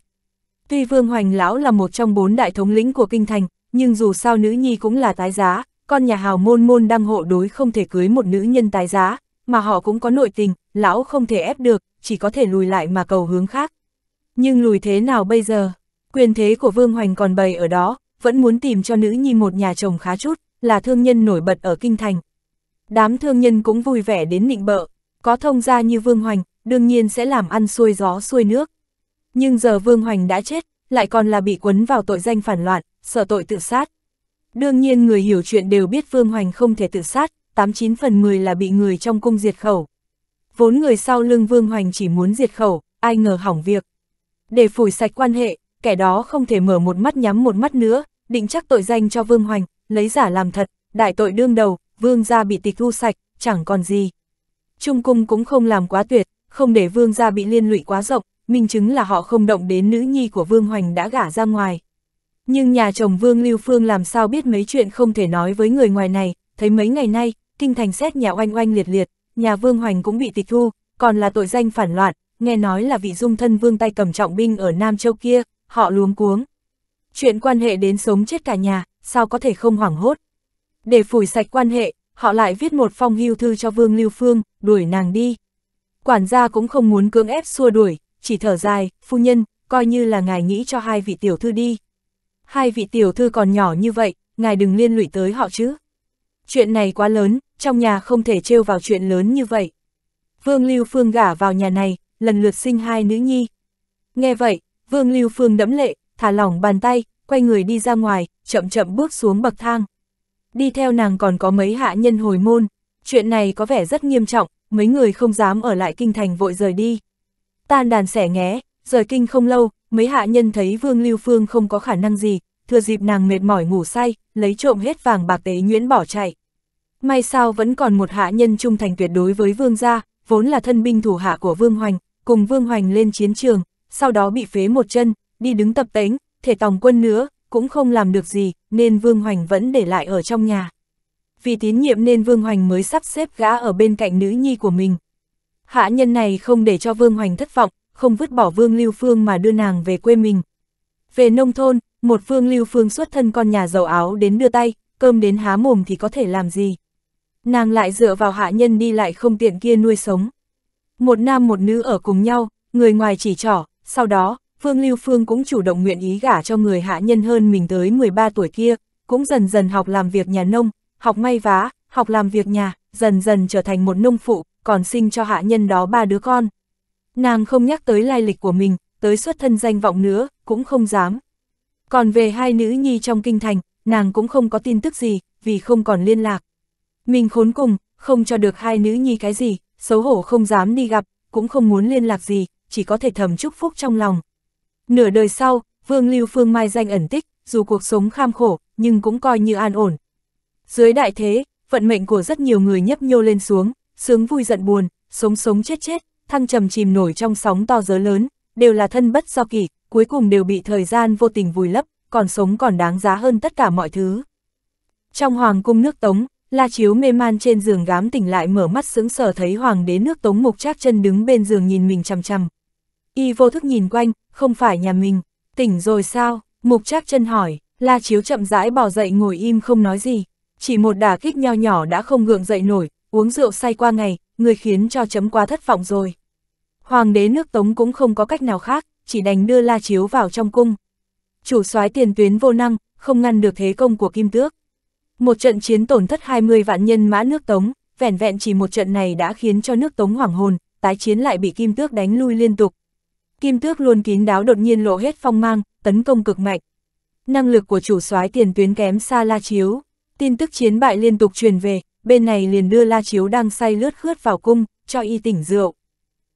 Tuy Vương Hoành lão là một trong bốn đại thống lĩnh của kinh thành, nhưng dù sao nữ nhi cũng là tái giá, con nhà hào môn môn đang hộ đối không thể cưới một nữ nhân tái giá, mà họ cũng có nội tình, lão không thể ép được, chỉ có thể lùi lại mà cầu hướng khác. Nhưng lùi thế nào bây giờ? Quyền thế của Vương Hoành còn bày ở đó, vẫn muốn tìm cho nữ nhi một nhà chồng khá chút, là thương nhân nổi bật ở Kinh Thành. Đám thương nhân cũng vui vẻ đến nịnh bợ, có thông gia như Vương Hoành, đương nhiên sẽ làm ăn xuôi gió xuôi nước. Nhưng giờ Vương Hoành đã chết, lại còn là bị quấn vào tội danh phản loạn, sợ tội tự sát. Đương nhiên người hiểu chuyện đều biết Vương Hoành không thể tự sát, 89 phần 10 là bị người trong cung diệt khẩu vốn người sau lưng Vương Hoành chỉ muốn diệt khẩu, ai ngờ hỏng việc. Để phủi sạch quan hệ, kẻ đó không thể mở một mắt nhắm một mắt nữa, định chắc tội danh cho Vương Hoành, lấy giả làm thật, đại tội đương đầu, Vương gia bị tịch thu sạch, chẳng còn gì. Trung cung cũng không làm quá tuyệt, không để Vương gia bị liên lụy quá rộng, minh chứng là họ không động đến nữ nhi của Vương Hoành đã gả ra ngoài. Nhưng nhà chồng Vương Lưu Phương làm sao biết mấy chuyện không thể nói với người ngoài này, thấy mấy ngày nay, kinh thành xét nhà oanh oanh liệt liệt, nhà Vương Hoành cũng bị tịch thu, còn là tội danh phản loạn, nghe nói là vị dung thân vương tay cầm trọng binh ở Nam Châu kia, họ luống cuống. Chuyện quan hệ đến sống chết cả nhà, sao có thể không hoảng hốt. Để phủi sạch quan hệ, họ lại viết một phong hưu thư cho Vương Lưu Phương, đuổi nàng đi. Quản gia cũng không muốn cưỡng ép xua đuổi, chỉ thở dài, phu nhân, coi như là ngài nghĩ cho hai vị tiểu thư đi. Hai vị tiểu thư còn nhỏ như vậy, ngài đừng liên lụy tới họ chứ chuyện này quá lớn, trong nhà không thể trêu vào chuyện lớn như vậy. Vương Lưu Phương gả vào nhà này, lần lượt sinh hai nữ nhi. Nghe vậy, Vương Lưu Phương đẫm lệ, thả lỏng bàn tay, quay người đi ra ngoài, chậm chậm bước xuống bậc thang. Đi theo nàng còn có mấy hạ nhân hồi môn, chuyện này có vẻ rất nghiêm trọng, mấy người không dám ở lại kinh thành vội rời đi. Tan đàn sẻ nghé, rời kinh không lâu, mấy hạ nhân thấy Vương Lưu Phương không có khả năng gì, thừa dịp nàng mệt mỏi ngủ say, lấy trộm hết vàng bạc tế nhuyễn bỏ chạy. May sao vẫn còn một hạ nhân trung thành tuyệt đối với vương gia, vốn là thân binh thủ hạ của vương hoành, cùng vương hoành lên chiến trường, sau đó bị phế một chân, đi đứng tập tánh, thể tòng quân nữa, cũng không làm được gì, nên vương hoành vẫn để lại ở trong nhà. Vì tín nhiệm nên vương hoành mới sắp xếp gã ở bên cạnh nữ nhi của mình. Hạ nhân này không để cho vương hoành thất vọng, không vứt bỏ vương lưu phương mà đưa nàng về quê mình. Về nông thôn, một vương lưu phương xuất thân con nhà giàu áo đến đưa tay, cơm đến há mồm thì có thể làm gì. Nàng lại dựa vào hạ nhân đi lại không tiện kia nuôi sống. Một nam một nữ ở cùng nhau, người ngoài chỉ trỏ, sau đó, Phương Lưu Phương cũng chủ động nguyện ý gả cho người hạ nhân hơn mình tới 13 tuổi kia, cũng dần dần học làm việc nhà nông, học may vá, học làm việc nhà, dần dần trở thành một nông phụ, còn sinh cho hạ nhân đó ba đứa con. Nàng không nhắc tới lai lịch của mình, tới xuất thân danh vọng nữa, cũng không dám. Còn về hai nữ nhi trong kinh thành, nàng cũng không có tin tức gì, vì không còn liên lạc. Mình khốn cùng, không cho được hai nữ nhi cái gì, xấu hổ không dám đi gặp, cũng không muốn liên lạc gì, chỉ có thể thầm chúc phúc trong lòng. Nửa đời sau, Vương Lưu Phương Mai danh ẩn tích, dù cuộc sống kham khổ, nhưng cũng coi như an ổn. Dưới đại thế, vận mệnh của rất nhiều người nhấp nhô lên xuống, sướng vui giận buồn, sống sống chết chết, thăng trầm chìm nổi trong sóng to gió lớn, đều là thân bất do kỷ, cuối cùng đều bị thời gian vô tình vùi lấp, còn sống còn đáng giá hơn tất cả mọi thứ. Trong hoàng cung nước Tống, La Chiếu mê man trên giường gám tỉnh lại mở mắt sững sờ thấy hoàng đế nước Tống Mục Trác chân đứng bên giường nhìn mình chằm chằm. Y vô thức nhìn quanh, không phải nhà mình, tỉnh rồi sao? Mục Trác chân hỏi, La Chiếu chậm rãi bỏ dậy ngồi im không nói gì, chỉ một đả kích nho nhỏ đã không gượng dậy nổi, uống rượu say qua ngày, người khiến cho chấm quá thất vọng rồi. Hoàng đế nước Tống cũng không có cách nào khác, chỉ đành đưa La Chiếu vào trong cung. Chủ soái tiền tuyến vô năng, không ngăn được thế công của Kim Tước. Một trận chiến tổn thất 20 vạn nhân mã nước Tống, vẻn vẹn chỉ một trận này đã khiến cho nước Tống hoảng hồn, tái chiến lại bị Kim Tước đánh lui liên tục. Kim Tước luôn kín đáo đột nhiên lộ hết phong mang, tấn công cực mạnh. Năng lực của chủ soái tiền tuyến kém xa La Chiếu, tin tức chiến bại liên tục truyền về, bên này liền đưa La Chiếu đang say lướt khướt vào cung, cho y tỉnh rượu.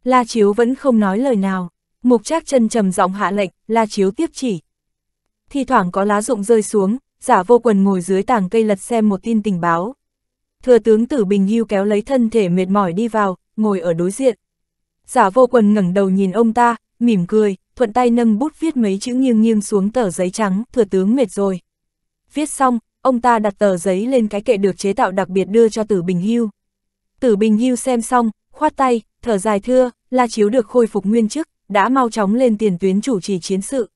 La Chiếu vẫn không nói lời nào, mục trác chân trầm giọng hạ lệnh, La Chiếu tiếp chỉ. Thì thoảng có lá rụng rơi xuống, giả vô quần ngồi dưới tảng cây lật xem một tin tình báo. Thừa tướng tử Bình Hưu kéo lấy thân thể mệt mỏi đi vào, ngồi ở đối diện. Giả vô quần ngẩng đầu nhìn ông ta, mỉm cười, thuận tay nâng bút viết mấy chữ nghiêng nghiêng xuống tờ giấy trắng, thừa tướng mệt rồi. Viết xong, ông ta đặt tờ giấy lên cái kệ được chế tạo đặc biệt đưa cho tử Bình Hưu. Tử Bình Hưu xem xong, khoát tay, thở dài thưa, La Chiếu được khôi phục nguyên chức, đã mau chóng lên tiền tuyến chủ trì chiến sự.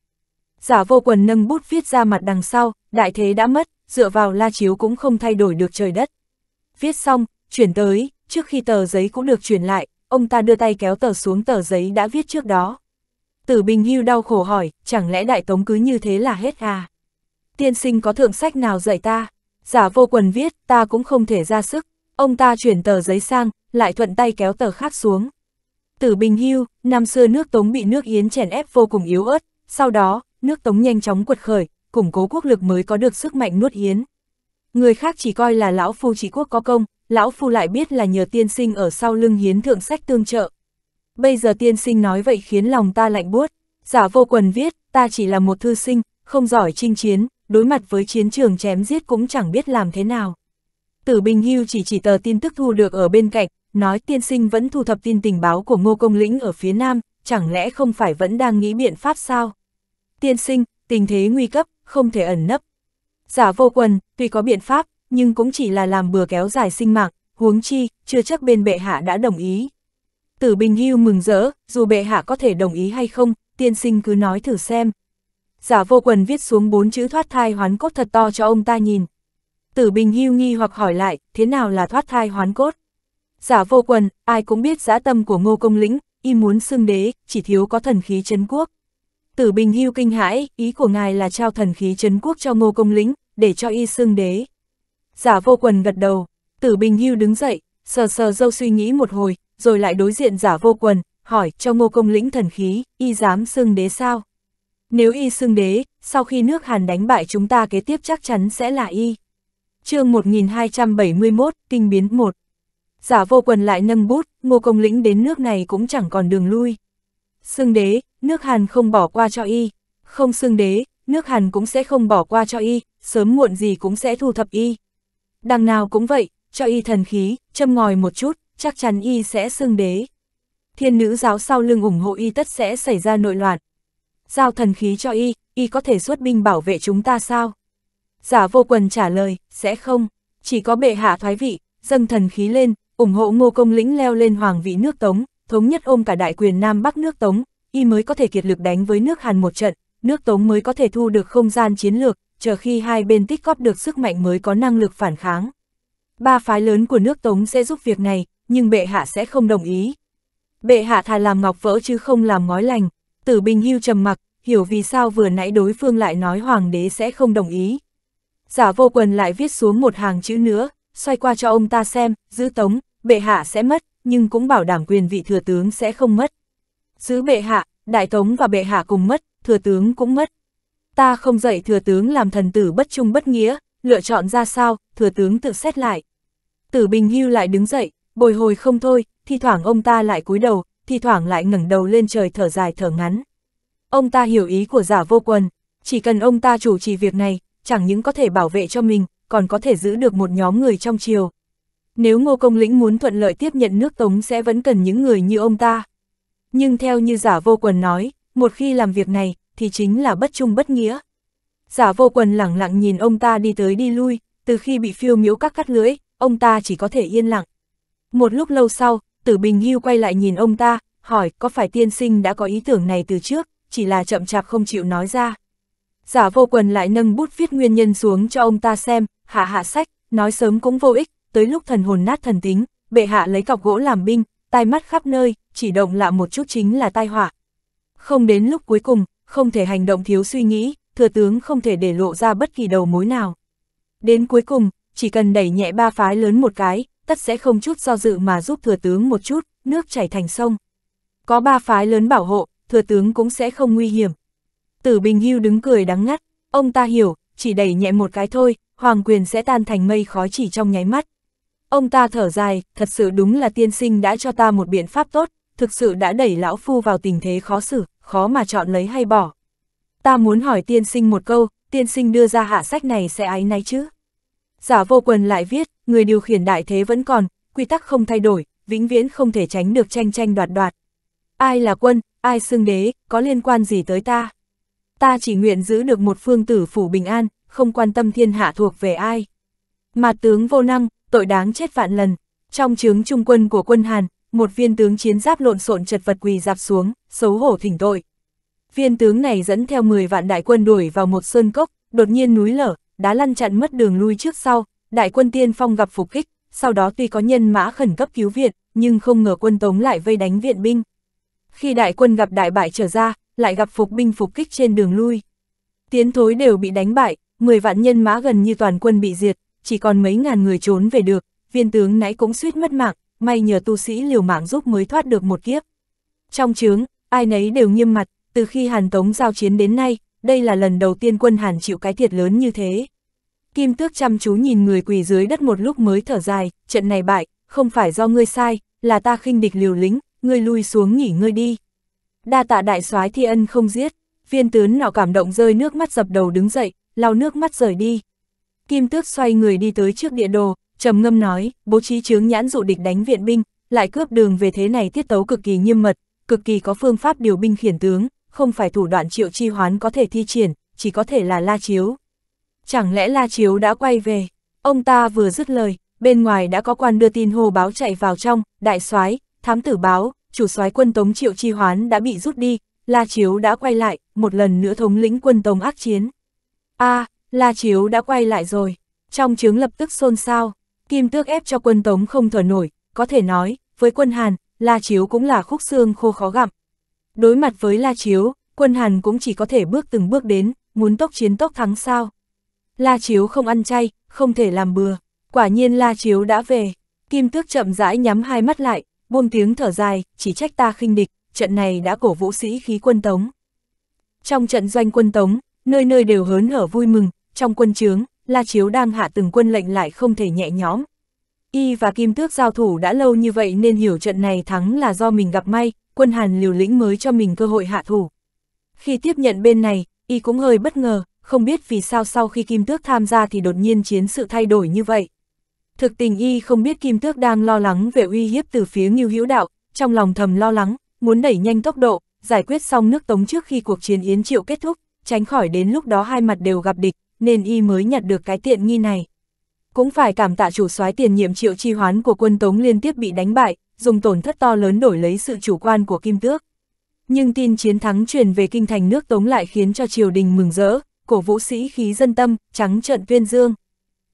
Giả vô quần nâng bút viết ra mặt đằng sau, đại thế đã mất, dựa vào la chiếu cũng không thay đổi được trời đất. Viết xong, chuyển tới, trước khi tờ giấy cũng được chuyển lại, ông ta đưa tay kéo tờ xuống tờ giấy đã viết trước đó. Tử Bình Hưu đau khổ hỏi, chẳng lẽ đại tống cứ như thế là hết à? Tiên sinh có thượng sách nào dạy ta? Giả vô quần viết, ta cũng không thể ra sức. Ông ta chuyển tờ giấy sang, lại thuận tay kéo tờ khác xuống. Tử Bình Hưu, năm xưa nước Tống bị nước Yến chèn ép vô cùng yếu ớt, sau đó, nước Tống nhanh chóng quật khởi, củng cố quốc lực mới có được sức mạnh nuốt hiến. Người khác chỉ coi là lão phu trị quốc có công, lão phu lại biết là nhờ tiên sinh ở sau lưng hiến thượng sách tương trợ. Bây giờ tiên sinh nói vậy khiến lòng ta lạnh buốt, giả vô quần viết, ta chỉ là một thư sinh, không giỏi chinh chiến, đối mặt với chiến trường chém giết cũng chẳng biết làm thế nào. Tử Bình Hưu chỉ chỉ tờ tin tức thu được ở bên cạnh, nói tiên sinh vẫn thu thập tin tình báo của Ngô Công Lĩnh ở phía Nam, chẳng lẽ không phải vẫn đang nghĩ biện pháp sao? tiên sinh, tình thế nguy cấp, không thể ẩn nấp. Giả vô quần, tuy có biện pháp, nhưng cũng chỉ là làm bừa kéo dài sinh mạng, huống chi, chưa chắc bên bệ hạ đã đồng ý. Tử Bình Hưu mừng rỡ, dù bệ hạ có thể đồng ý hay không, tiên sinh cứ nói thử xem. Giả vô quần viết xuống bốn chữ thoát thai hoán cốt thật to cho ông ta nhìn. Tử Bình Hưu nghi hoặc hỏi lại, thế nào là thoát thai hoán cốt? Giả vô quần, ai cũng biết dã tâm của ngô công lĩnh, y muốn xưng đế, chỉ thiếu có thần khí chấn quốc. Tử Bình Hưu kinh hãi, ý của ngài là trao thần khí trấn quốc cho ngô công lĩnh, để cho y xương đế. Giả vô quần gật đầu, Tử Bình Hưu đứng dậy, sờ sờ dâu suy nghĩ một hồi, rồi lại đối diện giả vô quần, hỏi cho ngô công lĩnh thần khí, y dám xương đế sao? Nếu y xương đế, sau khi nước Hàn đánh bại chúng ta kế tiếp chắc chắn sẽ là y. chương 1271, Kinh Biến 1 Giả vô quần lại nâng bút, ngô công lĩnh đến nước này cũng chẳng còn đường lui. Xương đế, nước Hàn không bỏ qua cho y, không xưng đế, nước Hàn cũng sẽ không bỏ qua cho y, sớm muộn gì cũng sẽ thu thập y. Đằng nào cũng vậy, cho y thần khí, châm ngòi một chút, chắc chắn y sẽ xưng đế. Thiên nữ giáo sau lưng ủng hộ y tất sẽ xảy ra nội loạn. Giao thần khí cho y, y có thể xuất binh bảo vệ chúng ta sao? Giả vô quần trả lời, sẽ không, chỉ có bệ hạ thoái vị, dâng thần khí lên, ủng hộ ngô công lĩnh leo lên hoàng vị nước Tống, thống nhất ôm cả đại quyền Nam Bắc nước Tống, y mới có thể kiệt lực đánh với nước Hàn một trận, nước Tống mới có thể thu được không gian chiến lược, chờ khi hai bên tích góp được sức mạnh mới có năng lực phản kháng. Ba phái lớn của nước Tống sẽ giúp việc này, nhưng bệ hạ sẽ không đồng ý. Bệ hạ thà làm ngọc vỡ chứ không làm ngói lành, tử bình hưu trầm mặc, hiểu vì sao vừa nãy đối phương lại nói hoàng đế sẽ không đồng ý. Giả vô quần lại viết xuống một hàng chữ nữa, xoay qua cho ông ta xem, giữ tống, bệ hạ sẽ mất, nhưng cũng bảo đảm quyền vị thừa tướng sẽ không mất. Sứ bệ hạ, đại tống và bệ hạ cùng mất, thừa tướng cũng mất. Ta không dạy thừa tướng làm thần tử bất trung bất nghĩa, lựa chọn ra sao, thừa tướng tự xét lại. Tử Bình Hưu lại đứng dậy, bồi hồi không thôi, thi thoảng ông ta lại cúi đầu, thi thoảng lại ngẩng đầu lên trời thở dài thở ngắn. Ông ta hiểu ý của giả vô quần, chỉ cần ông ta chủ trì việc này, chẳng những có thể bảo vệ cho mình, còn có thể giữ được một nhóm người trong triều. Nếu Ngô Công Lĩnh muốn thuận lợi tiếp nhận nước Tống sẽ vẫn cần những người như ông ta. Nhưng theo như giả vô quần nói, một khi làm việc này, thì chính là bất trung bất nghĩa. Giả vô quần lẳng lặng nhìn ông ta đi tới đi lui, từ khi bị phiêu miếu các cắt lưỡi, ông ta chỉ có thể yên lặng. Một lúc lâu sau, tử bình hưu quay lại nhìn ông ta, hỏi có phải tiên sinh đã có ý tưởng này từ trước, chỉ là chậm chạp không chịu nói ra. Giả vô quần lại nâng bút viết nguyên nhân xuống cho ông ta xem, hạ hạ sách, nói sớm cũng vô ích, tới lúc thần hồn nát thần tính, bệ hạ lấy cọc gỗ làm binh, tai mắt khắp nơi, chỉ động lạ một chút chính là tai họa. Không đến lúc cuối cùng, không thể hành động thiếu suy nghĩ, thừa tướng không thể để lộ ra bất kỳ đầu mối nào. Đến cuối cùng, chỉ cần đẩy nhẹ ba phái lớn một cái, tất sẽ không chút do dự mà giúp thừa tướng một chút, nước chảy thành sông. Có ba phái lớn bảo hộ, thừa tướng cũng sẽ không nguy hiểm. Tử Bình Hưu đứng cười đắng ngắt, ông ta hiểu, chỉ đẩy nhẹ một cái thôi, hoàng quyền sẽ tan thành mây khói chỉ trong nháy mắt. Ông ta thở dài, thật sự đúng là tiên sinh đã cho ta một biện pháp tốt, thực sự đã đẩy lão phu vào tình thế khó xử, khó mà chọn lấy hay bỏ. Ta muốn hỏi tiên sinh một câu, tiên sinh đưa ra hạ sách này sẽ ái náy chứ? Giả vô quần lại viết, người điều khiển đại thế vẫn còn, quy tắc không thay đổi, vĩnh viễn không thể tránh được tranh tranh đoạt đoạt. Ai là quân, ai xưng đế, có liên quan gì tới ta? Ta chỉ nguyện giữ được một phương tử phủ bình an, không quan tâm thiên hạ thuộc về ai. Mà tướng vô năng, tội đáng chết vạn lần. Trong trướng trung quân của quân Hàn, một viên tướng chiến giáp lộn xộn chật vật quỳ dạp xuống, xấu hổ thỉnh tội. Viên tướng này dẫn theo 10 vạn đại quân đuổi vào một sơn cốc, đột nhiên núi lở, đá lăn chặn mất đường lui trước sau, đại quân tiên phong gặp phục kích, sau đó tuy có nhân mã khẩn cấp cứu viện, nhưng không ngờ quân Tống lại vây đánh viện binh. Khi đại quân gặp đại bại trở ra, lại gặp phục binh phục kích trên đường lui. Tiến thối đều bị đánh bại, 10 vạn nhân mã gần như toàn quân bị diệt, chỉ còn mấy ngàn người trốn về được, viên tướng nãy cũng suýt mất mạng, may nhờ tu sĩ liều mạng giúp mới thoát được một kiếp. Trong chướng, ai nấy đều nghiêm mặt, từ khi Hàn Tống giao chiến đến nay, đây là lần đầu tiên quân Hàn chịu cái thiệt lớn như thế. Kim Tước chăm chú nhìn người quỳ dưới đất một lúc mới thở dài, trận này bại, không phải do ngươi sai, là ta khinh địch liều lính, ngươi lui xuống nghỉ ngơi đi. Đa tạ đại soái thi ân không giết, viên tướng nọ cảm động rơi nước mắt dập đầu đứng dậy, lau nước mắt rời đi. Kim Tước xoay người đi tới trước địa đồ, trầm ngâm nói, bố trí chướng nhãn dụ địch đánh viện binh, lại cướp đường về thế này tiết tấu cực kỳ nghiêm mật, cực kỳ có phương pháp điều binh khiển tướng, không phải thủ đoạn triệu chi hoán có thể thi triển, chỉ có thể là La Chiếu. Chẳng lẽ La Chiếu đã quay về? Ông ta vừa dứt lời, bên ngoài đã có quan đưa tin hô báo chạy vào trong, đại soái, thám tử báo, chủ soái quân Tống Triệu Chi Hoán đã bị rút đi, La Chiếu đã quay lại, một lần nữa thống lĩnh quân Tống ác chiến. A, à, La Chiếu đã quay lại rồi, trong chướng lập tức xôn xao, Kim Tước ép cho quân Tống không thở nổi, có thể nói, với quân Hàn, La Chiếu cũng là khúc xương khô khó gặm. Đối mặt với La Chiếu, quân Hàn cũng chỉ có thể bước từng bước đến, muốn tốc chiến tốc thắng sao. La Chiếu không ăn chay, không thể làm bừa, quả nhiên La Chiếu đã về, Kim Tước chậm rãi nhắm hai mắt lại, buông tiếng thở dài, chỉ trách ta khinh địch, trận này đã cổ vũ sĩ khí quân Tống. Trong trận doanh quân Tống, nơi nơi đều hớn hở vui mừng, trong quân chướng, La Chiếu đang hạ từng quân lệnh lại không thể nhẹ nhõm. Y và Kim Tước giao thủ đã lâu như vậy nên hiểu trận này thắng là do mình gặp may, quân Hàn liều lĩnh mới cho mình cơ hội hạ thủ. Khi tiếp nhận bên này, Y cũng hơi bất ngờ, không biết vì sao sau khi Kim Tước tham gia thì đột nhiên chiến sự thay đổi như vậy. Thực tình Y không biết Kim Tước đang lo lắng về uy hiếp từ phía Ngưu Hữu Đạo, trong lòng thầm lo lắng, muốn đẩy nhanh tốc độ, giải quyết xong nước Tống trước khi cuộc chiến Yến Triệu kết thúc, tránh khỏi đến lúc đó hai mặt đều gặp địch, nên y mới nhặt được cái tiện nghi này. Cũng phải cảm tạ chủ soái tiền nhiệm triệu chi hoán của quân Tống liên tiếp bị đánh bại, dùng tổn thất to lớn đổi lấy sự chủ quan của Kim Tước. Nhưng tin chiến thắng truyền về kinh thành nước Tống lại khiến cho triều đình mừng rỡ, cổ vũ sĩ khí dân tâm, trắng trận viên dương.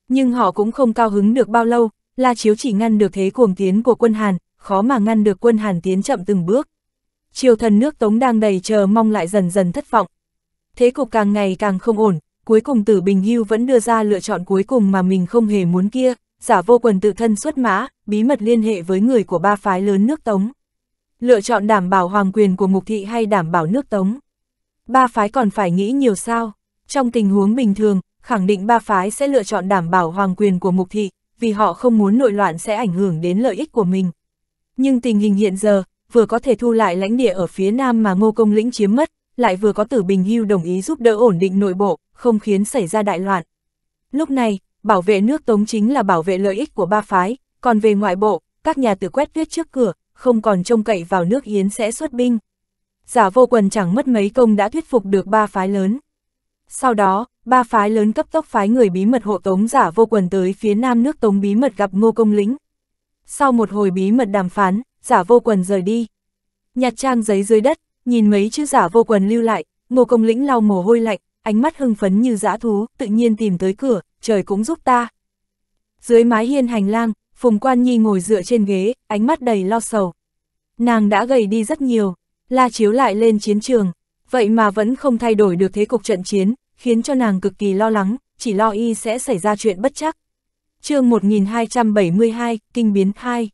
Nhưng họ cũng không cao hứng được bao lâu, La Chiếu chỉ ngăn được thế cuồng tiến của quân Hàn, khó mà ngăn được quân Hàn tiến chậm từng bước. Triều thần nước Tống đang đầy chờ mong lại dần dần thất vọng. Thế cục càng ngày càng không ổn, cuối cùng tử Bình Hưu vẫn đưa ra lựa chọn cuối cùng mà mình không hề muốn kia, giả vô quần tự thân xuất mã, bí mật liên hệ với người của ba phái lớn nước Tống. Lựa chọn đảm bảo hoàng quyền của mục thị hay đảm bảo nước Tống. Ba phái còn phải nghĩ nhiều sao, trong tình huống bình thường, khẳng định ba phái sẽ lựa chọn đảm bảo hoàng quyền của mục thị, vì họ không muốn nội loạn sẽ ảnh hưởng đến lợi ích của mình. Nhưng tình hình hiện giờ, vừa có thể thu lại lãnh địa ở phía nam mà ngô công lĩnh chiếm mất, lại vừa có Tử Bình Hưu đồng ý giúp đỡ ổn định nội bộ, không khiến xảy ra đại loạn. Lúc này, bảo vệ nước Tống chính là bảo vệ lợi ích của ba phái, còn về ngoại bộ, các nhà tử quét viết trước cửa, không còn trông cậy vào nước Yến sẽ xuất binh. Giả vô quần chẳng mất mấy công đã thuyết phục được ba phái lớn. Sau đó, ba phái lớn cấp tốc phái người bí mật hộ tống giả vô quần tới phía nam nước Tống bí mật gặp Ngô Công Lĩnh. Sau một hồi bí mật đàm phán, giả vô quần rời đi. Nhặt trang giấy dưới đất, Nhìn mấy chữ giả vô quần lưu lại, ngô công lĩnh lau mồ hôi lạnh, ánh mắt hưng phấn như dã thú, tự nhiên tìm tới cửa, trời cũng giúp ta. Dưới mái hiên hành lang, Phùng Quan Nhi ngồi dựa trên ghế, ánh mắt đầy lo sầu. Nàng đã gầy đi rất nhiều, la chiếu lại lên chiến trường, vậy mà vẫn không thay đổi được thế cục trận chiến, khiến cho nàng cực kỳ lo lắng, chỉ lo y sẽ xảy ra chuyện bất chắc. chương 1272, Kinh Biến 2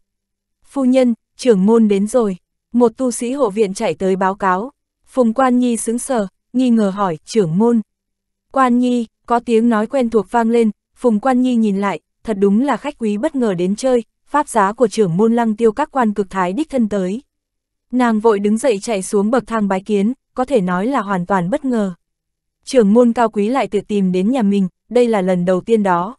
Phu nhân, trưởng môn đến rồi. Một tu sĩ hộ viện chạy tới báo cáo. Phùng Quan Nhi xứng sờ, nghi ngờ hỏi, trưởng môn. Quan Nhi, có tiếng nói quen thuộc vang lên, Phùng Quan Nhi nhìn lại, thật đúng là khách quý bất ngờ đến chơi, pháp giá của trưởng môn lăng tiêu các quan cực thái đích thân tới. Nàng vội đứng dậy chạy xuống bậc thang bái kiến, có thể nói là hoàn toàn bất ngờ. Trưởng môn cao quý lại tự tìm đến nhà mình, đây là lần đầu tiên đó.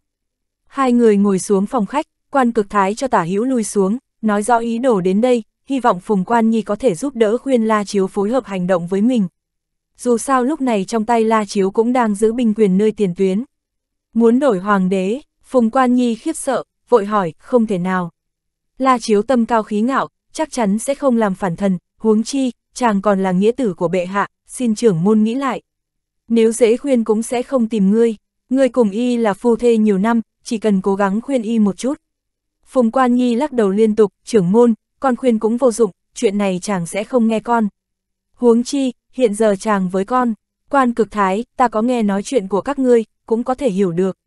Hai người ngồi xuống phòng khách, quan cực thái cho tả hữu lui xuống, nói rõ ý đồ đến đây, hy vọng Phùng Quan Nhi có thể giúp đỡ khuyên La Chiếu phối hợp hành động với mình. Dù sao lúc này trong tay La Chiếu cũng đang giữ binh quyền nơi tiền tuyến. Muốn đổi hoàng đế, Phùng Quan Nhi khiếp sợ, vội hỏi, không thể nào. La Chiếu tâm cao khí ngạo, chắc chắn sẽ không làm phản thần, huống chi, chàng còn là nghĩa tử của bệ hạ, xin trưởng môn nghĩ lại. Nếu dễ khuyên cũng sẽ không tìm ngươi, ngươi cùng y là phu thê nhiều năm, chỉ cần cố gắng khuyên y một chút. Phùng Quan Nhi lắc đầu liên tục, trưởng môn, con khuyên cũng vô dụng, chuyện này chàng sẽ không nghe con. Huống chi, hiện giờ chàng với con, quan cực thái, ta có nghe nói chuyện của các ngươi, cũng có thể hiểu được.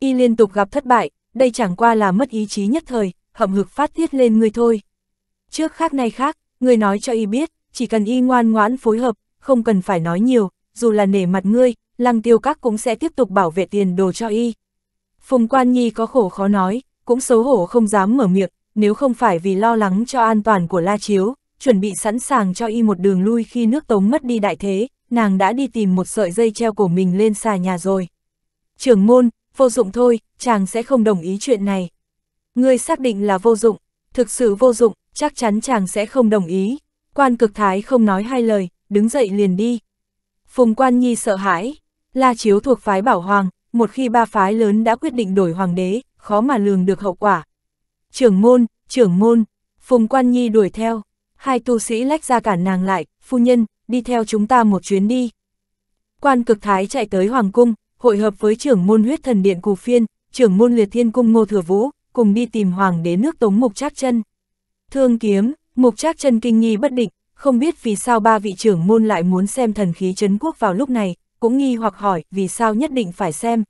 Y liên tục gặp thất bại, đây chẳng qua là mất ý chí nhất thời, hậm hực phát tiết lên ngươi thôi. Trước khác nay khác, ngươi nói cho y biết, chỉ cần y ngoan ngoãn phối hợp, không cần phải nói nhiều, dù là nể mặt ngươi, lăng tiêu các cũng sẽ tiếp tục bảo vệ tiền đồ cho y. Phùng Quan Nhi có khổ khó nói, cũng xấu hổ không dám mở miệng, nếu không phải vì lo lắng cho an toàn của La Chiếu, chuẩn bị sẵn sàng cho y một đường lui khi nước tống mất đi đại thế, nàng đã đi tìm một sợi dây treo cổ mình lên xà nhà rồi. Trưởng môn, vô dụng thôi, chàng sẽ không đồng ý chuyện này. Ngươi xác định là vô dụng, thực sự vô dụng, chắc chắn chàng sẽ không đồng ý. Quan cực thái không nói hai lời, đứng dậy liền đi. Phùng quan nhi sợ hãi, la chiếu thuộc phái bảo hoàng, một khi ba phái lớn đã quyết định đổi hoàng đế, khó mà lường được hậu quả, trưởng môn, trưởng môn, Phùng Quan Nhi đuổi theo, hai tu sĩ lách ra cản nàng lại, phu nhân, đi theo chúng ta một chuyến đi. Quan cực thái chạy tới Hoàng Cung, hội hợp với trưởng môn huyết thần điện Cù Phiên, trưởng môn liệt thiên cung Ngô Thừa Vũ, cùng đi tìm Hoàng đế nước tống Mục Trác chân Thương kiếm, Mục Trác chân kinh nghi bất định, không biết vì sao ba vị trưởng môn lại muốn xem thần khí chấn quốc vào lúc này, cũng nghi hoặc hỏi vì sao nhất định phải xem.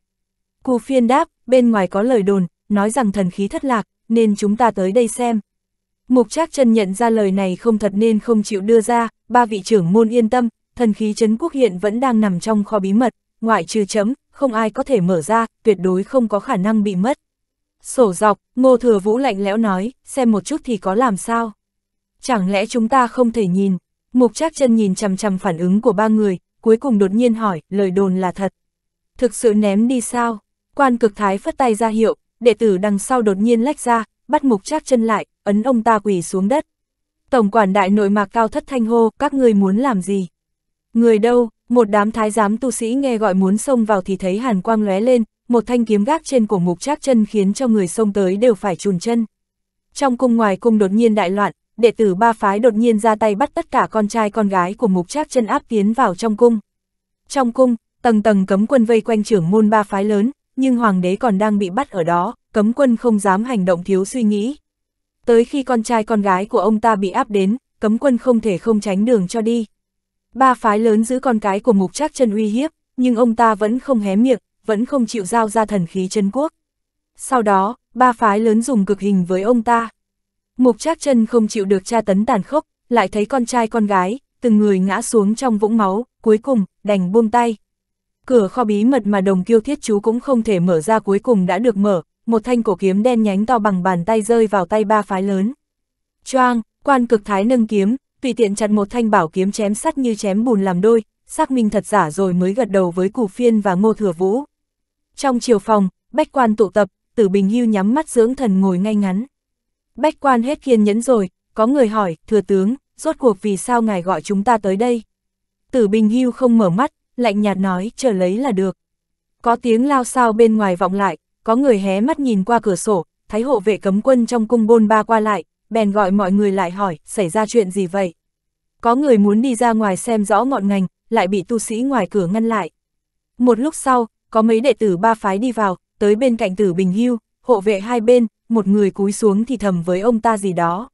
Cù Phiên đáp, bên ngoài có lời đồn, nói rằng thần khí thất lạc, nên chúng ta tới đây xem. Mục Trác Chân nhận ra lời này không thật nên không chịu đưa ra, ba vị trưởng môn yên tâm, thần khí chấn quốc hiện vẫn đang nằm trong kho bí mật, ngoại trừ chấm, không ai có thể mở ra, tuyệt đối không có khả năng bị mất. Sổ dọc, Ngô Thừa Vũ lạnh lẽo nói, xem một chút thì có làm sao? Chẳng lẽ chúng ta không thể nhìn? Mục Trác Chân nhìn chằm chằm phản ứng của ba người, cuối cùng đột nhiên hỏi, lời đồn là thật. Thực sự ném đi sao? Quan cực thái phất tay ra hiệu, đệ tử đằng sau đột nhiên lách ra, bắt mục trác chân lại, ấn ông ta quỳ xuống đất. Tổng quản đại nội mạc cao thất thanh hô, các ngươi muốn làm gì? Người đâu, một đám thái giám tu sĩ nghe gọi muốn xông vào thì thấy hàn quang lóe lên, một thanh kiếm gác trên cổ mục trác chân khiến cho người xông tới đều phải chùn chân. Trong cung ngoài cung đột nhiên đại loạn, đệ tử ba phái đột nhiên ra tay bắt tất cả con trai con gái của mục trác chân áp tiến vào trong cung. Trong cung, tầng tầng cấm quân vây quanh trưởng môn ba phái lớn, nhưng hoàng đế còn đang bị bắt ở đó, cấm quân không dám hành động thiếu suy nghĩ. Tới khi con trai con gái của ông ta bị áp đến, cấm quân không thể không tránh đường cho đi. Ba phái lớn giữ con cái của mục trác chân uy hiếp, nhưng ông ta vẫn không hé miệng, vẫn không chịu giao ra thần khí chân quốc. Sau đó, ba phái lớn dùng cực hình với ông ta. Mục trác chân không chịu được tra tấn tàn khốc, lại thấy con trai con gái, từng người ngã xuống trong vũng máu, cuối cùng, đành buông tay cửa kho bí mật mà đồng kiêu thiết chú cũng không thể mở ra cuối cùng đã được mở, một thanh cổ kiếm đen nhánh to bằng bàn tay rơi vào tay ba phái lớn. Choang, quan cực thái nâng kiếm, tùy tiện chặt một thanh bảo kiếm chém sắt như chém bùn làm đôi, xác minh thật giả rồi mới gật đầu với Cù Phiên và Ngô Thừa Vũ. Trong chiều phòng, bách quan tụ tập, Tử Bình Hưu nhắm mắt dưỡng thần ngồi ngay ngắn. Bách quan hết kiên nhẫn rồi, có người hỏi, thừa tướng, rốt cuộc vì sao ngài gọi chúng ta tới đây? Tử Bình Hưu không mở mắt, lạnh nhạt nói, chờ lấy là được. Có tiếng lao sao bên ngoài vọng lại, có người hé mắt nhìn qua cửa sổ, thấy hộ vệ cấm quân trong cung bôn ba qua lại, bèn gọi mọi người lại hỏi, xảy ra chuyện gì vậy? Có người muốn đi ra ngoài xem rõ ngọn ngành, lại bị tu sĩ ngoài cửa ngăn lại. Một lúc sau, có mấy đệ tử ba phái đi vào, tới bên cạnh tử Bình Hưu, hộ vệ hai bên, một người cúi xuống thì thầm với ông ta gì đó.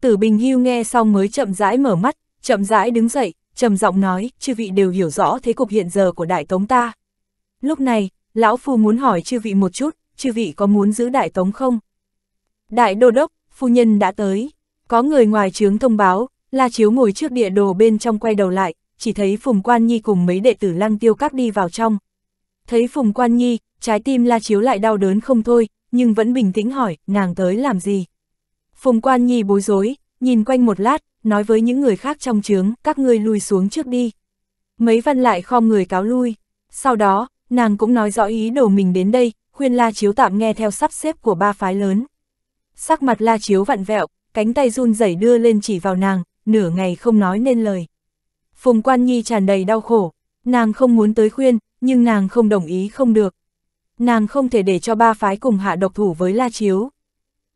Tử Bình Hưu nghe xong mới chậm rãi mở mắt, chậm rãi đứng dậy, trầm giọng nói, chư vị đều hiểu rõ thế cục hiện giờ của đại tống ta. Lúc này, lão phu muốn hỏi chư vị một chút, chư vị có muốn giữ đại tống không? Đại đô đốc, phu nhân đã tới. Có người ngoài trướng thông báo, La Chiếu ngồi trước địa đồ bên trong quay đầu lại, chỉ thấy Phùng Quan Nhi cùng mấy đệ tử lăng tiêu các đi vào trong. Thấy Phùng Quan Nhi, trái tim La Chiếu lại đau đớn không thôi, nhưng vẫn bình tĩnh hỏi, nàng tới làm gì? Phùng Quan Nhi bối rối, nhìn quanh một lát, nói với những người khác trong trướng, các ngươi lùi xuống trước đi. Mấy văn lại khom người cáo lui. Sau đó, nàng cũng nói rõ ý đồ mình đến đây, khuyên La Chiếu tạm nghe theo sắp xếp của ba phái lớn. Sắc mặt La Chiếu vặn vẹo, cánh tay run rẩy đưa lên chỉ vào nàng, nửa ngày không nói nên lời. Phùng Quan Nhi tràn đầy đau khổ, nàng không muốn tới khuyên, nhưng nàng không đồng ý không được. Nàng không thể để cho ba phái cùng hạ độc thủ với La Chiếu.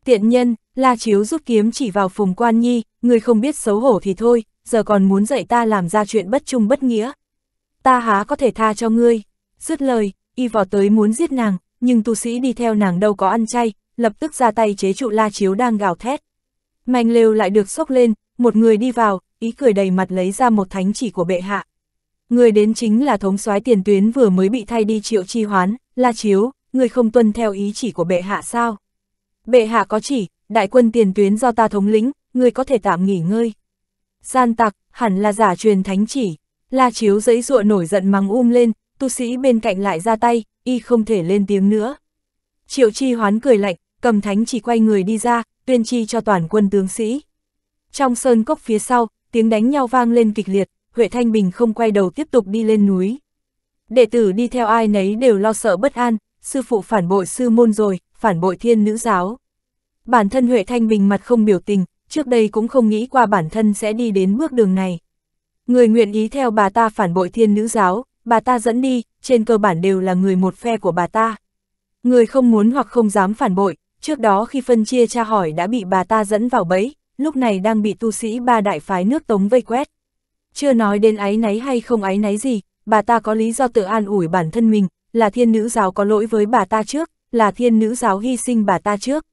Tiện nhân, La Chiếu rút kiếm chỉ vào Phùng Quan Nhi, người không biết xấu hổ thì thôi, giờ còn muốn dạy ta làm ra chuyện bất trung bất nghĩa. Ta há có thể tha cho ngươi. Dứt lời, y vọt tới muốn giết nàng, nhưng tu sĩ đi theo nàng đâu có ăn chay, lập tức ra tay chế trụ La Chiếu đang gào thét. Mạnh lều lại được sốc lên, một người đi vào, ý cười đầy mặt lấy ra một thánh chỉ của bệ hạ. Người đến chính là thống soái tiền tuyến vừa mới bị thay đi triệu chi hoán, La Chiếu, người không tuân theo ý chỉ của bệ hạ sao? bệ hạ có chỉ, đại quân tiền tuyến do ta thống lĩnh, người có thể tạm nghỉ ngơi. Gian tặc, hẳn là giả truyền thánh chỉ, la chiếu giấy ruộ nổi giận mắng um lên, tu sĩ bên cạnh lại ra tay, y không thể lên tiếng nữa. Triệu chi hoán cười lạnh, cầm thánh chỉ quay người đi ra, tuyên chi cho toàn quân tướng sĩ. Trong sơn cốc phía sau, tiếng đánh nhau vang lên kịch liệt, Huệ Thanh Bình không quay đầu tiếp tục đi lên núi. Đệ tử đi theo ai nấy đều lo sợ bất an, sư phụ phản bội sư môn rồi, phản bội thiên nữ giáo. Bản thân Huệ Thanh Bình mặt không biểu tình, trước đây cũng không nghĩ qua bản thân sẽ đi đến bước đường này. Người nguyện ý theo bà ta phản bội thiên nữ giáo, bà ta dẫn đi, trên cơ bản đều là người một phe của bà ta. Người không muốn hoặc không dám phản bội, trước đó khi phân chia tra hỏi đã bị bà ta dẫn vào bẫy, lúc này đang bị tu sĩ ba đại phái nước tống vây quét. Chưa nói đến ái náy hay không ái náy gì, bà ta có lý do tự an ủi bản thân mình, là thiên nữ giáo có lỗi với bà ta trước, là thiên nữ giáo hy sinh bà ta trước.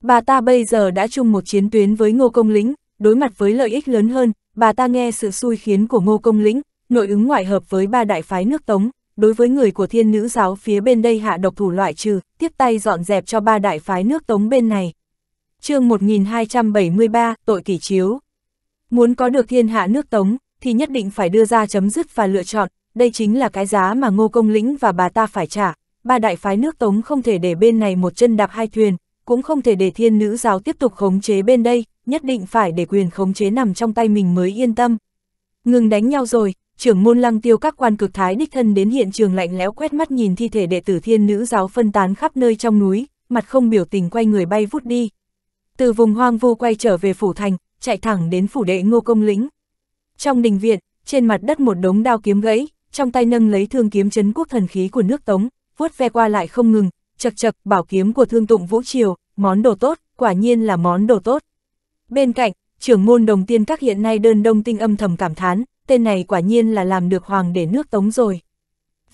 Bà ta bây giờ đã chung một chiến tuyến với ngô công lĩnh, đối mặt với lợi ích lớn hơn, bà ta nghe sự xui khiến của ngô công lĩnh, nội ứng ngoại hợp với ba đại phái nước Tống, đối với người của thiên nữ giáo phía bên đây hạ độc thủ loại trừ, tiếp tay dọn dẹp cho ba đại phái nước Tống bên này. chương 1273, Tội Kỷ Chiếu Muốn có được thiên hạ nước Tống, thì nhất định phải đưa ra chấm dứt và lựa chọn, đây chính là cái giá mà ngô công lĩnh và bà ta phải trả, ba đại phái nước Tống không thể để bên này một chân đạp hai thuyền, cũng không thể để thiên nữ giáo tiếp tục khống chế bên đây, nhất định phải để quyền khống chế nằm trong tay mình mới yên tâm. Ngừng đánh nhau rồi, trưởng môn lăng tiêu các quan cực thái đích thân đến hiện trường lạnh lẽo quét mắt nhìn thi thể đệ tử thiên nữ giáo phân tán khắp nơi trong núi, mặt không biểu tình quay người bay vút đi. Từ vùng hoang vu quay trở về phủ thành, chạy thẳng đến phủ đệ ngô công lĩnh. Trong đình viện, trên mặt đất một đống đao kiếm gãy, trong tay nâng lấy thương kiếm chấn quốc thần khí của nước Tống, vuốt ve qua lại không ngừng, chật chật bảo kiếm của thương tụng Vũ Triều, món đồ tốt, quả nhiên là món đồ tốt. Bên cạnh, trưởng môn đồng tiên các hiện nay đơn đông tinh âm thầm cảm thán, tên này quả nhiên là làm được hoàng để nước Tống rồi.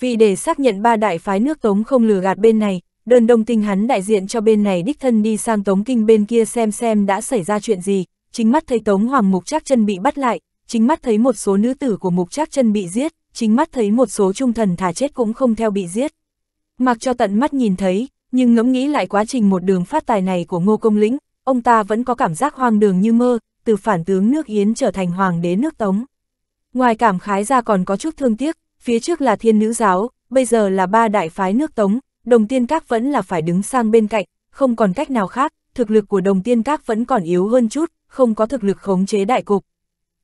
Vì để xác nhận ba đại phái nước Tống không lừa gạt bên này, đơn đông tinh hắn đại diện cho bên này đích thân đi sang Tống Kinh bên kia xem xem đã xảy ra chuyện gì, chính mắt thấy Tống Hoàng Mục Trác chân bị bắt lại, chính mắt thấy một số nữ tử của Mục Trác chân bị giết, chính mắt thấy một số trung thần thả chết cũng không theo bị giết. Mặc cho tận mắt nhìn thấy, nhưng ngẫm nghĩ lại quá trình một đường phát tài này của Ngô Công Lĩnh, ông ta vẫn có cảm giác hoang đường như mơ, từ phản tướng nước Yến trở thành hoàng đế nước Tống. Ngoài cảm khái ra còn có chút thương tiếc, phía trước là thiên nữ giáo, bây giờ là ba đại phái nước Tống, đồng tiên các vẫn là phải đứng sang bên cạnh, không còn cách nào khác, thực lực của đồng tiên các vẫn còn yếu hơn chút, không có thực lực khống chế đại cục.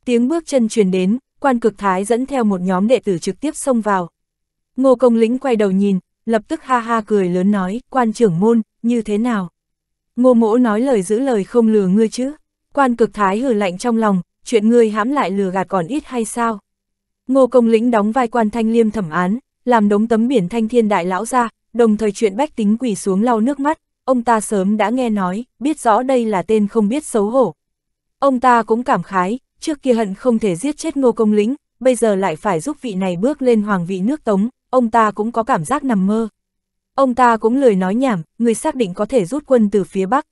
Tiếng bước chân truyền đến, quan cực thái dẫn theo một nhóm đệ tử trực tiếp xông vào. Ngô Công Lĩnh quay đầu nhìn, lập tức ha ha cười lớn nói, quan trưởng môn, như thế nào? Ngô mỗ nói lời giữ lời không lừa ngươi chứ? Quan cực thái hừ lạnh trong lòng, chuyện ngươi hãm lại lừa gạt còn ít hay sao? Ngô công lĩnh đóng vai quan thanh liêm thẩm án, làm đống tấm biển thanh thiên đại lão ra, đồng thời chuyện bách tính quỷ xuống lau nước mắt, ông ta sớm đã nghe nói, biết rõ đây là tên không biết xấu hổ. Ông ta cũng cảm khái, trước kia hận không thể giết chết ngô công lĩnh, bây giờ lại phải giúp vị này bước lên hoàng vị nước Tống, ông ta cũng có cảm giác nằm mơ. Ông ta cũng lời nói nhảm, người xác định có thể rút quân từ phía Bắc.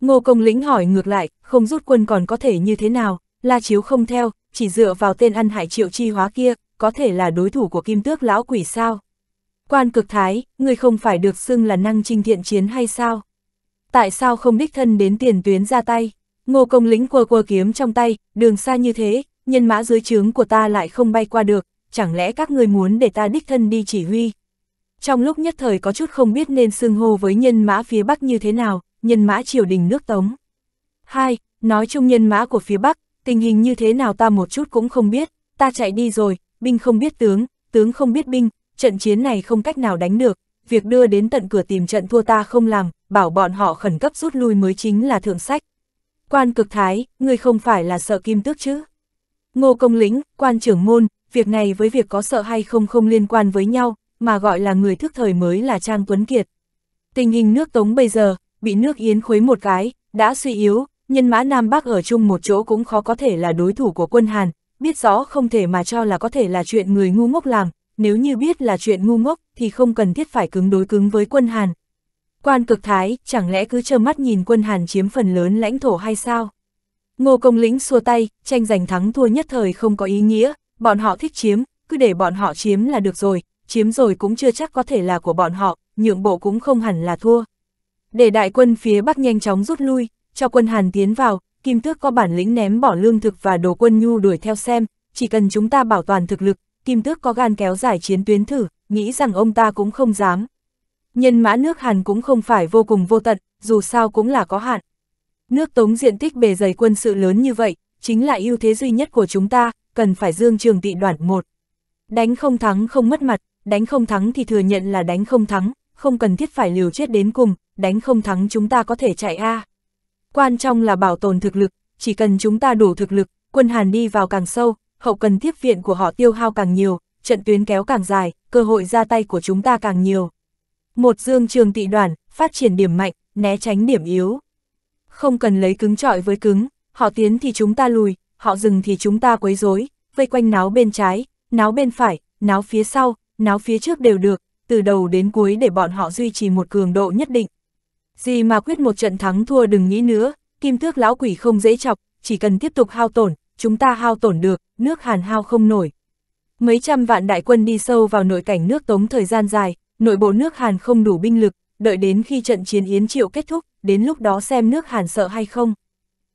Ngô Công Lĩnh hỏi ngược lại, không rút quân còn có thể như thế nào, La Chiếu không theo, chỉ dựa vào tên ăn hại triệu chi hóa kia, có thể là đối thủ của kim tước lão quỷ sao. Quan cực thái, người không phải được xưng là năng trinh thiện chiến hay sao? Tại sao không đích thân đến tiền tuyến ra tay? Ngô Công Lĩnh quơ quơ kiếm trong tay, đường xa như thế, nhân mã dưới trướng của ta lại không bay qua được, chẳng lẽ các ngươi muốn để ta đích thân đi chỉ huy? Trong lúc nhất thời có chút không biết nên xưng hô với nhân mã phía Bắc như thế nào, nhân mã triều đình nước Tống. hai Nói chung nhân mã của phía Bắc, tình hình như thế nào ta một chút cũng không biết, ta chạy đi rồi, binh không biết tướng, tướng không biết binh, trận chiến này không cách nào đánh được, việc đưa đến tận cửa tìm trận thua ta không làm, bảo bọn họ khẩn cấp rút lui mới chính là thượng sách. Quan cực thái, ngươi không phải là sợ kim tước chứ? Ngô công lĩnh, quan trưởng môn, việc này với việc có sợ hay không không liên quan với nhau, mà gọi là người thức thời mới là Trang Tuấn Kiệt. Tình hình nước Tống bây giờ, bị nước Yến khuấy một cái, đã suy yếu, nhân mã Nam Bắc ở chung một chỗ cũng khó có thể là đối thủ của quân Hàn, biết rõ không thể mà cho là có thể là chuyện người ngu ngốc làm, nếu như biết là chuyện ngu ngốc thì không cần thiết phải cứng đối cứng với quân Hàn. Quan cực thái, chẳng lẽ cứ trơ mắt nhìn quân Hàn chiếm phần lớn lãnh thổ hay sao? Ngô Công Lĩnh xua tay, tranh giành thắng thua nhất thời không có ý nghĩa, bọn họ thích chiếm, cứ để bọn họ chiếm là được rồi, chiếm rồi cũng chưa chắc có thể là của bọn họ, nhượng bộ cũng không hẳn là thua. Để đại quân phía Bắc nhanh chóng rút lui, cho quân Hàn tiến vào, Kim Tước có bản lĩnh ném bỏ lương thực và đồ quân nhu đuổi theo xem, chỉ cần chúng ta bảo toàn thực lực, Kim Tước có gan kéo dài chiến tuyến thử, nghĩ rằng ông ta cũng không dám. Nhân mã nước Hàn cũng không phải vô cùng vô tận, dù sao cũng là có hạn. Nước Tống diện tích bề dày quân sự lớn như vậy, chính là ưu thế duy nhất của chúng ta, cần phải dương trường tị đoạn một. Đánh không thắng không mất mặt, đánh không thắng thì thừa nhận là đánh không thắng, không cần thiết phải liều chết đến cùng, đánh không thắng chúng ta có thể chạy a. Quan trọng là bảo tồn thực lực, chỉ cần chúng ta đủ thực lực, quân Hàn đi vào càng sâu, hậu cần tiếp viện của họ tiêu hao càng nhiều, trận tuyến kéo càng dài, cơ hội ra tay của chúng ta càng nhiều. Một dương trường tị đoạn phát triển điểm mạnh, né tránh điểm yếu. Không cần lấy cứng trọi với cứng, họ tiến thì chúng ta lùi, họ dừng thì chúng ta quấy rối, vây quanh náo bên trái, náo bên phải, náo phía sau, náo phía trước đều được, từ đầu đến cuối để bọn họ duy trì một cường độ nhất định. Gì mà quyết một trận thắng thua đừng nghĩ nữa, kim Tước lão quỷ không dễ chọc, chỉ cần tiếp tục hao tổn, chúng ta hao tổn được, nước hàn hao không nổi. Mấy trăm vạn đại quân đi sâu vào nội cảnh nước tống thời gian dài, nội bộ nước hàn không đủ binh lực, đợi đến khi trận chiến Yến Triệu kết thúc, đến lúc đó xem nước hàn sợ hay không.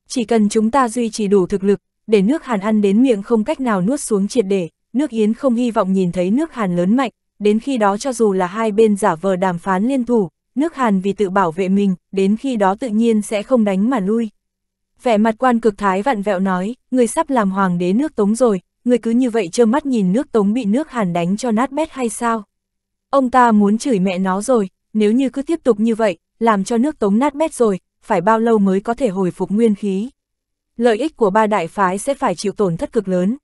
Chỉ cần chúng ta duy trì đủ thực lực, để nước Hàn ăn đến miệng không cách nào nuốt xuống triệt để, nước Yến không hy vọng nhìn thấy nước Hàn lớn mạnh, đến khi đó cho dù là hai bên giả vờ đàm phán liên thủ, nước Hàn vì tự bảo vệ mình, đến khi đó tự nhiên sẽ không đánh mà lui. Vẻ mặt quan cực thái vặn vẹo nói, người sắp làm hoàng đế nước Tống rồi, người cứ như vậy trơ mắt nhìn nước Tống bị nước Hàn đánh cho nát bét hay sao? Ông ta muốn chửi mẹ nó rồi, nếu như cứ tiếp tục như vậy, làm cho nước Tống nát bét rồi, phải bao lâu mới có thể hồi phục nguyên khí? lợi ích của ba đại phái sẽ phải chịu tổn thất cực lớn.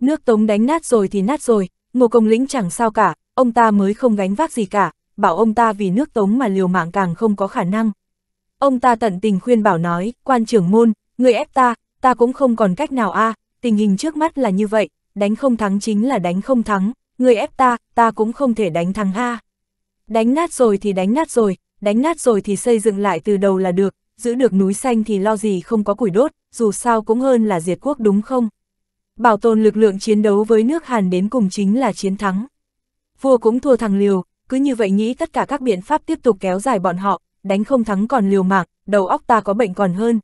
Nước Tống đánh nát rồi thì nát rồi, Ngô Công Lĩnh chẳng sao cả, ông ta mới không gánh vác gì cả, bảo ông ta vì nước Tống mà liều mạng càng không có khả năng. Ông ta tận tình khuyên bảo nói, quan trưởng môn, người ép ta, ta cũng không còn cách nào a à, tình hình trước mắt là như vậy, đánh không thắng chính là đánh không thắng, người ép ta, ta cũng không thể đánh thắng a Đánh nát rồi thì đánh nát rồi, đánh nát rồi thì xây dựng lại từ đầu là được, giữ được núi xanh thì lo gì không có củi đốt, dù sao cũng hơn là diệt quốc đúng không? Bảo tồn lực lượng chiến đấu với nước Hàn đến cùng chính là chiến thắng. Vua cũng thua thằng liều, cứ như vậy nghĩ tất cả các biện pháp tiếp tục kéo dài bọn họ, đánh không thắng còn liều mạng, đầu óc ta có bệnh còn hơn.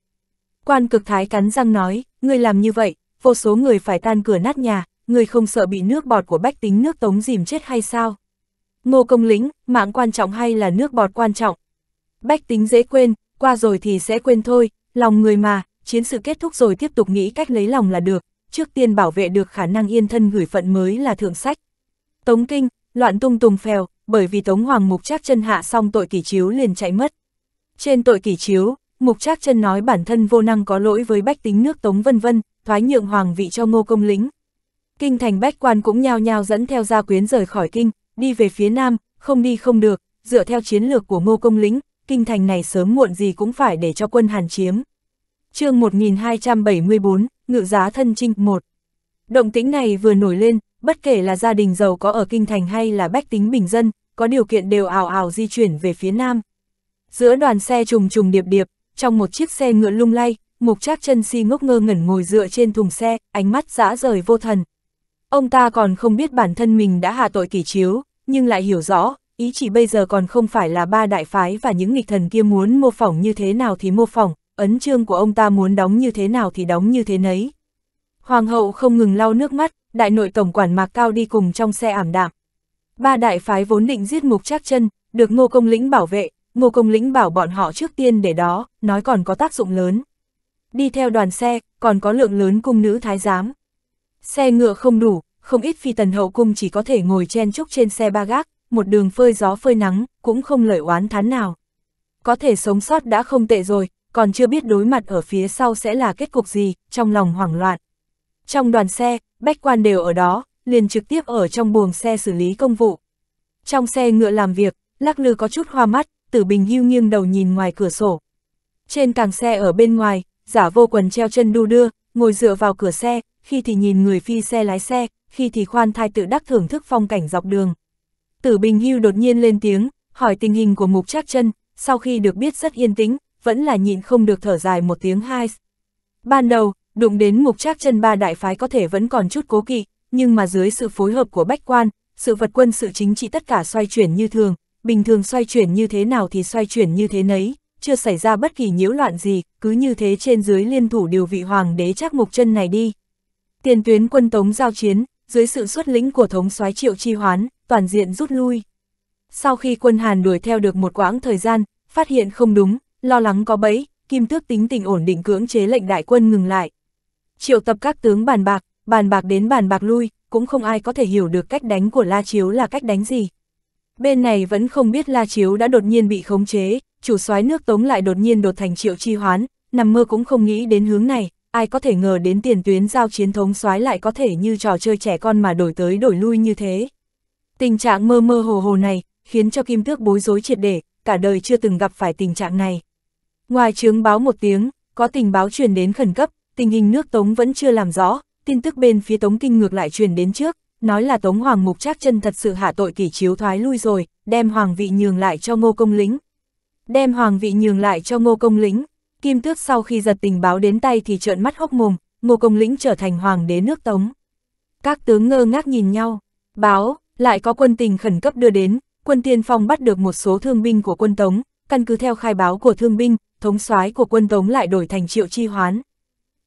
Quan cực thái cắn răng nói, ngươi làm như vậy, vô số người phải tan cửa nát nhà, ngươi không sợ bị nước bọt của bách tính nước tống dìm chết hay sao? Ngô công lĩnh, mạng quan trọng hay là nước bọt quan trọng? Bách tính dễ quên, qua rồi thì sẽ quên thôi, lòng người mà, chiến sự kết thúc rồi tiếp tục nghĩ cách lấy lòng là được, trước tiên bảo vệ được khả năng yên thân gửi phận mới là thượng sách. Tống Kinh, loạn tung tùng phèo, bởi vì Tống Hoàng Mục Trác chân hạ xong tội kỷ chiếu liền chạy mất. Trên tội kỷ chiếu, Mục Trác chân nói bản thân vô năng có lỗi với bách tính nước Tống vân vân, thoái nhượng hoàng vị cho Ngô Công Lĩnh. Kinh thành bách quan cũng nhao nhao dẫn theo gia quyến rời khỏi kinh, đi về phía nam, không đi không được, dựa theo chiến lược của Ngô Công Lĩnh, kinh thành này sớm muộn gì cũng phải để cho quân Hàn chiếm chương 1274, ngự giá thân trinh 1. Động tĩnh này vừa nổi lên, bất kể là gia đình giàu có ở kinh thành hay là bách tính bình dân, có điều kiện đều ảo ảo di chuyển về phía nam. Giữa đoàn xe trùng trùng điệp điệp, trong một chiếc xe ngựa lung lay, mục trác chân si ngốc ngơ ngẩn ngồi dựa trên thùng xe, ánh mắt dã rời vô thần. Ông ta còn không biết bản thân mình đã hạ tội kỷ chiếu, nhưng lại hiểu rõ, ý chỉ bây giờ còn không phải là ba đại phái và những nghịch thần kia muốn mô phỏng như thế nào thì mô phỏng, ấn chương của ông ta muốn đóng như thế nào thì đóng như thế nấy. Hoàng hậu không ngừng lau nước mắt, đại nội tổng quản Mạc Cao đi cùng trong xe ảm đạm. Ba đại phái vốn định giết mục chắc chân, được ngô công lĩnh bảo vệ, ngô công lĩnh bảo bọn họ trước tiên để đó, nói còn có tác dụng lớn. Đi theo đoàn xe, còn có lượng lớn cung nữ thái giám. Xe ngựa không đủ, không ít phi tần hậu cung chỉ có thể ngồi chen chúc trên xe ba gác, một đường phơi gió phơi nắng, cũng không lợi oán thán nào. Có thể sống sót đã không tệ rồi, còn chưa biết đối mặt ở phía sau sẽ là kết cục gì, trong lòng hoảng loạn. Trong đoàn xe, bách quan đều ở đó, liền trực tiếp ở trong buồng xe xử lý công vụ. Trong xe ngựa làm việc, lắc lư có chút hoa mắt, tử bình hưu nghiêng đầu nhìn ngoài cửa sổ. Trên càng xe ở bên ngoài, giả vô quần treo chân đu đưa, ngồi dựa vào cửa xe, khi thì nhìn người phi xe lái xe, khi thì khoan thai tự đắc thưởng thức phong cảnh dọc đường. Tử Bình Hưu đột nhiên lên tiếng, hỏi tình hình của Mục Trác Chân, sau khi được biết rất yên tĩnh, vẫn là nhịn không được thở dài một tiếng hai. Ban đầu, đụng đến mục trác chân ba đại phái có thể vẫn còn chút cố kỵ, nhưng mà dưới sự phối hợp của bách quan, sự vật quân sự chính trị tất cả xoay chuyển như thường, bình thường xoay chuyển như thế nào thì xoay chuyển như thế nấy, chưa xảy ra bất kỳ nhiễu loạn gì, cứ như thế trên dưới liên thủ điều vị hoàng đế trác mục chân này đi. Tiền tuyến quân tống giao chiến, dưới sự xuất lĩnh của thống soái triệu chi hoán, toàn diện rút lui. Sau khi quân Hàn đuổi theo được một quãng thời gian, phát hiện không đúng, Lo lắng có bẫy, Kim Tước tính tình ổn định cưỡng chế lệnh đại quân ngừng lại. Triệu tập các tướng bàn bạc, bàn bạc đến bàn bạc lui, cũng không ai có thể hiểu được cách đánh của La Chiếu là cách đánh gì. Bên này vẫn không biết La Chiếu đã đột nhiên bị khống chế, chủ soái nước Tống lại đột nhiên đột thành Triệu Chi Hoán, nằm mơ cũng không nghĩ đến hướng này, ai có thể ngờ đến tiền tuyến giao chiến thống soái lại có thể như trò chơi trẻ con mà đổi tới đổi lui như thế. Tình trạng mơ mơ hồ hồ này, khiến cho Kim Tước bối rối triệt để, cả đời chưa từng gặp phải tình trạng này. Ngoài chướng báo một tiếng, có tình báo truyền đến khẩn cấp, tình hình nước Tống vẫn chưa làm rõ, tin tức bên phía Tống Kinh ngược lại truyền đến trước, nói là Tống Hoàng Mục Trác chân thật sự hạ tội kỷ chiếu thoái lui rồi, đem hoàng vị nhường lại cho Ngô Công Lĩnh. Đem hoàng vị nhường lại cho Ngô Công Lĩnh, Kim Tước sau khi giật tình báo đến tay thì trợn mắt hốc mồm, Ngô Công Lĩnh trở thành hoàng đế nước Tống. Các tướng ngơ ngác nhìn nhau, báo, lại có quân tình khẩn cấp đưa đến, quân tiên phong bắt được một số thương binh của quân Tống, căn cứ theo khai báo của thương binh, thống soái của quân Tống lại đổi thành Triệu Chi Hoán.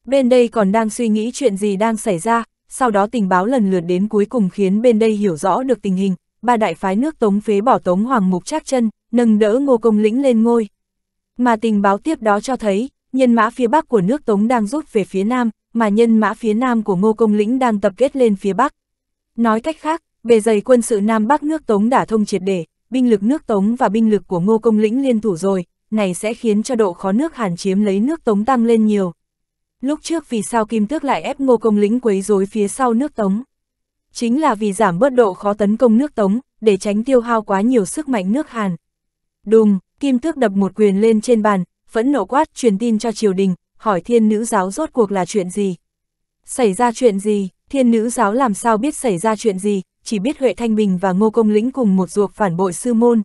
Bên đây còn đang suy nghĩ chuyện gì đang xảy ra, sau đó tình báo lần lượt đến cuối cùng khiến bên đây hiểu rõ được tình hình, ba đại phái nước Tống phế bỏ Tống Hoàng Mục Trác chân, nâng đỡ Ngô Công Lĩnh lên ngôi. Mà tình báo tiếp đó cho thấy, nhân mã phía Bắc của nước Tống đang rút về phía Nam, mà nhân mã phía Nam của Ngô Công Lĩnh đang tập kết lên phía Bắc. Nói cách khác, bề dày quân sự Nam Bắc nước Tống đã thông triệt để, binh lực nước Tống và binh lực của Ngô Công Lĩnh liên thủ rồi, này sẽ khiến cho độ khó nước Hàn chiếm lấy nước Tống tăng lên nhiều. Lúc trước vì sao Kim Tước lại ép ngô công lĩnh quấy rối phía sau nước Tống? Chính là vì giảm bớt độ khó tấn công nước Tống, để tránh tiêu hao quá nhiều sức mạnh nước Hàn. Đùng, Kim Tước đập một quyền lên trên bàn, phẫn nộ quát truyền tin cho triều đình, hỏi thiên nữ giáo rốt cuộc là chuyện gì? Xảy ra chuyện gì? Thiên nữ giáo làm sao biết xảy ra chuyện gì? Chỉ biết Huệ Thanh Bình và Ngô Công Lĩnh cùng một ruột phản bội sư môn,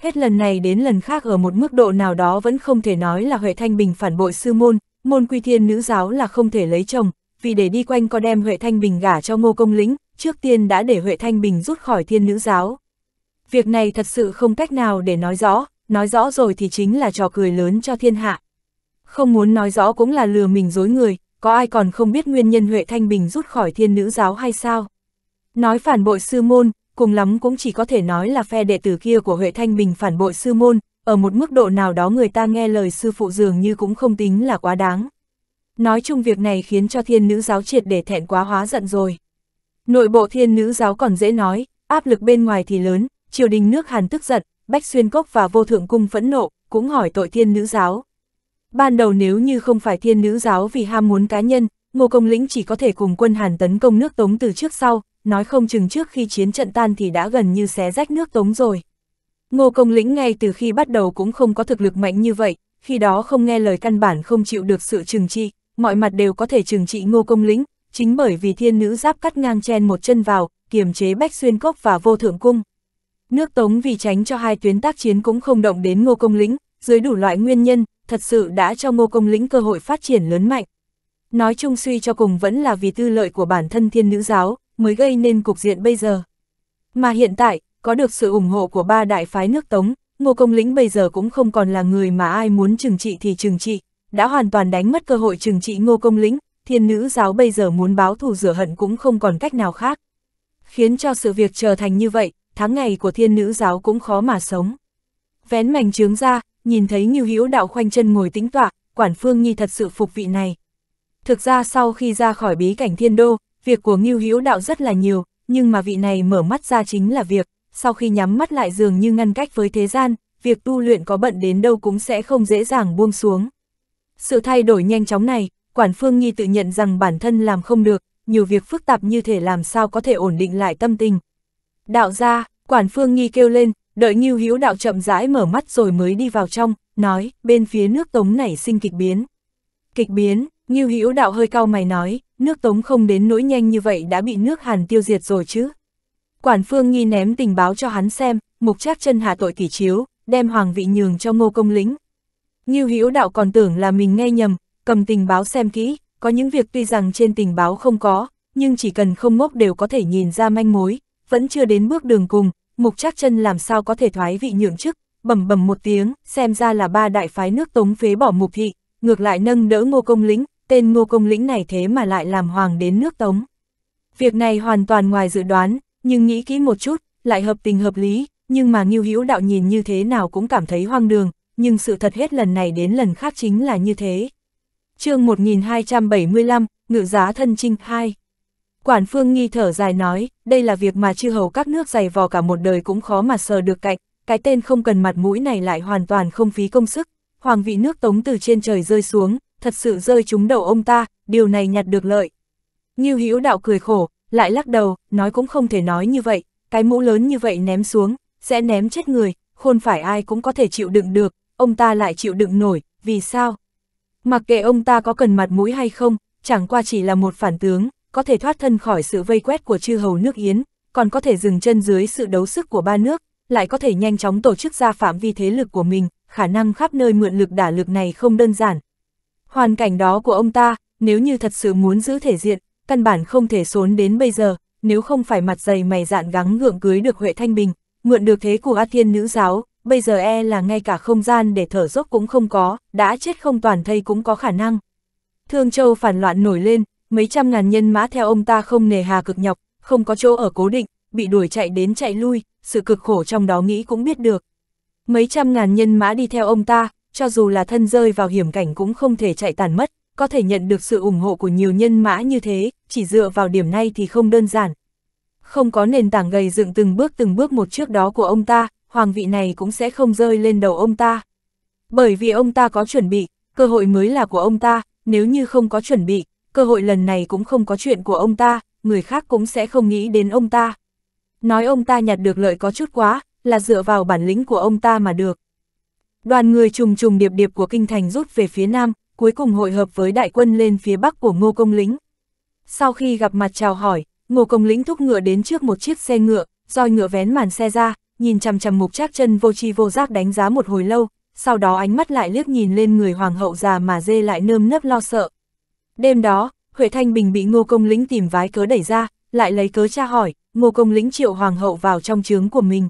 hết lần này đến lần khác ở một mức độ nào đó vẫn không thể nói là Huệ Thanh Bình phản bội sư môn, môn quy thiên nữ giáo là không thể lấy chồng, vì để đi quanh có đem Huệ Thanh Bình gả cho ngô công lĩnh, trước tiên đã để Huệ Thanh Bình rút khỏi thiên nữ giáo. Việc này thật sự không cách nào để nói rõ, nói rõ rồi thì chính là trò cười lớn cho thiên hạ. Không muốn nói rõ cũng là lừa mình dối người, có ai còn không biết nguyên nhân Huệ Thanh Bình rút khỏi thiên nữ giáo hay sao? Nói phản bội sư môn, cùng lắm cũng chỉ có thể nói là phe đệ tử kia của Huệ Thanh Bình phản bội sư môn, ở một mức độ nào đó người ta nghe lời sư phụ dường như cũng không tính là quá đáng. Nói chung việc này khiến cho thiên nữ giáo triệt để thẹn quá hóa giận rồi. Nội bộ thiên nữ giáo còn dễ nói, áp lực bên ngoài thì lớn, triều đình nước Hàn tức giận, Bách Xuyên Cốc và Vô Thượng Cung phẫn nộ, cũng hỏi tội thiên nữ giáo. Ban đầu nếu như không phải thiên nữ giáo vì ham muốn cá nhân, Ngô Công Lĩnh chỉ có thể cùng quân Hàn tấn công nước Tống từ trước sau, nói không chừng trước khi chiến trận tan thì đã gần như xé rách nước tống rồi. Ngô Công Lĩnh ngay từ khi bắt đầu cũng không có thực lực mạnh như vậy, khi đó không nghe lời căn bản không chịu được sự trừng trị, mọi mặt đều có thể trừng trị Ngô Công Lĩnh, chính bởi vì thiên nữ giáp cắt ngang chen một chân vào, kiềm chế Bách Xuyên Cốc và Vô Thượng Cung. Nước Tống vì tránh cho hai tuyến tác chiến cũng không động đến Ngô Công Lĩnh, dưới đủ loại nguyên nhân, thật sự đã cho Ngô Công Lĩnh cơ hội phát triển lớn mạnh. Nói chung suy cho cùng vẫn là vì tư lợi của bản thân thiên nữ giáo, mới gây nên cục diện bây giờ. Mà hiện tại, có được sự ủng hộ của ba đại phái nước Tống, Ngô Công Lĩnh bây giờ cũng không còn là người mà ai muốn trừng trị thì trừng trị, đã hoàn toàn đánh mất cơ hội trừng trị Ngô Công Lĩnh, thiên nữ giáo bây giờ muốn báo thù rửa hận cũng không còn cách nào khác. Khiến cho sự việc trở thành như vậy, tháng ngày của thiên nữ giáo cũng khó mà sống. Vén mảnh trướng ra, nhìn thấy Ngưu Hữu đạo khoanh chân ngồi tĩnh tọa, quản phương nhi thật sự phục vị này. Thực ra sau khi ra khỏi bí cảnh thiên đô, việc của Ngưu Hữu Đạo rất là nhiều, nhưng mà vị này mở mắt ra chính là việc, sau khi nhắm mắt lại dường như ngăn cách với thế gian, việc tu luyện có bận đến đâu cũng sẽ không dễ dàng buông xuống. Sự thay đổi nhanh chóng này, Quản Phương Nghi tự nhận rằng bản thân làm không được, nhiều việc phức tạp như thể làm sao có thể ổn định lại tâm tình. Đạo gia, Quản Phương Nghi kêu lên, đợi Ngưu Hữu Đạo chậm rãi mở mắt rồi mới đi vào trong, nói, bên phía nước Tống nảy sinh kịch biến. Kịch biến, Ngưu Hữu Đạo hơi cau mày nói, nước Tống không đến nỗi nhanh như vậy đã bị nước Hàn tiêu diệt rồi chứ. Quản Phương Nghi ném tình báo cho hắn xem, Mục Trác chân hạ tội kỷ chiếu, đem hoàng vị nhường cho Ngô Công Lĩnh. Ngưu Hữu Đạo còn tưởng là mình nghe nhầm, cầm tình báo xem kỹ, có những việc tuy rằng trên tình báo không có, nhưng chỉ cần không ngốc đều có thể nhìn ra manh mối, vẫn chưa đến bước đường cùng, Mục Trác chân làm sao có thể thoái vị nhượng chức, bẩm bẩm một tiếng, xem ra là ba đại phái nước Tống phế bỏ Mục thị, ngược lại nâng đỡ Ngô Công Lĩnh, tên ngô công lĩnh này thế mà lại làm hoàng đến nước Tống. Việc này hoàn toàn ngoài dự đoán, nhưng nghĩ kỹ một chút, lại hợp tình hợp lý, nhưng mà Ngưu Hữu Đạo nhìn như thế nào cũng cảm thấy hoang đường, nhưng sự thật hết lần này đến lần khác chính là như thế. chương 1275, Ngự giá thân trinh 2 Quản phương nghi thở dài nói, đây là việc mà chư hầu các nước dày vò cả một đời cũng khó mà sờ được cạnh, cái tên không cần mặt mũi này lại hoàn toàn không phí công sức, hoàng vị nước tống từ trên trời rơi xuống, thật sự rơi trúng đầu ông ta, điều này nhặt được lợi. như Hữu đạo cười khổ, lại lắc đầu, nói cũng không thể nói như vậy, cái mũ lớn như vậy ném xuống, sẽ ném chết người, khôn phải ai cũng có thể chịu đựng được, ông ta lại chịu đựng nổi, vì sao? Mặc kệ ông ta có cần mặt mũi hay không, chẳng qua chỉ là một phản tướng, có thể thoát thân khỏi sự vây quét của chư hầu nước Yến, còn có thể dừng chân dưới sự đấu sức của ba nước, lại có thể nhanh chóng tổ chức ra phạm vi thế lực của mình, khả năng khắp nơi mượn lực đả lực này không đơn giản, Hoàn cảnh đó của ông ta, nếu như thật sự muốn giữ thể diện, căn bản không thể xốn đến bây giờ, nếu không phải mặt dày mày dạn gắng gượng cưới được Huệ Thanh Bình, mượn được thế của A Thiên nữ giáo, bây giờ e là ngay cả không gian để thở dốc cũng không có, đã chết không toàn thây cũng có khả năng. Thương Châu phản loạn nổi lên, mấy trăm ngàn nhân mã theo ông ta không nề hà cực nhọc, không có chỗ ở cố định, bị đuổi chạy đến chạy lui, sự cực khổ trong đó nghĩ cũng biết được. Mấy trăm ngàn nhân mã đi theo ông ta, cho dù là thân rơi vào hiểm cảnh cũng không thể chạy tàn mất, có thể nhận được sự ủng hộ của nhiều nhân mã như thế, chỉ dựa vào điểm này thì không đơn giản. Không có nền tảng gầy dựng từng bước từng bước một trước đó của ông ta, hoàng vị này cũng sẽ không rơi lên đầu ông ta. Bởi vì ông ta có chuẩn bị, cơ hội mới là của ông ta, nếu như không có chuẩn bị, cơ hội lần này cũng không có chuyện của ông ta, người khác cũng sẽ không nghĩ đến ông ta. Nói ông ta nhặt được lợi có chút quá, là dựa vào bản lĩnh của ông ta mà được. Đoàn người trùng trùng điệp điệp của kinh thành rút về phía nam, cuối cùng hội hợp với đại quân lên phía bắc của Ngô Công Lĩnh. Sau khi gặp mặt chào hỏi, Ngô Công Lĩnh thúc ngựa đến trước một chiếc xe ngựa, roi ngựa vén màn xe ra, nhìn chằm chằm mục trác chân vô tri vô giác đánh giá một hồi lâu, sau đó ánh mắt lại liếc nhìn lên người hoàng hậu già mà dê lại nơm nớp lo sợ. Đêm đó, Huệ Thanh Bình bị Ngô Công Lĩnh tìm vái cớ đẩy ra, lại lấy cớ tra hỏi, Ngô Công Lĩnh triệu hoàng hậu vào trong trướng của mình.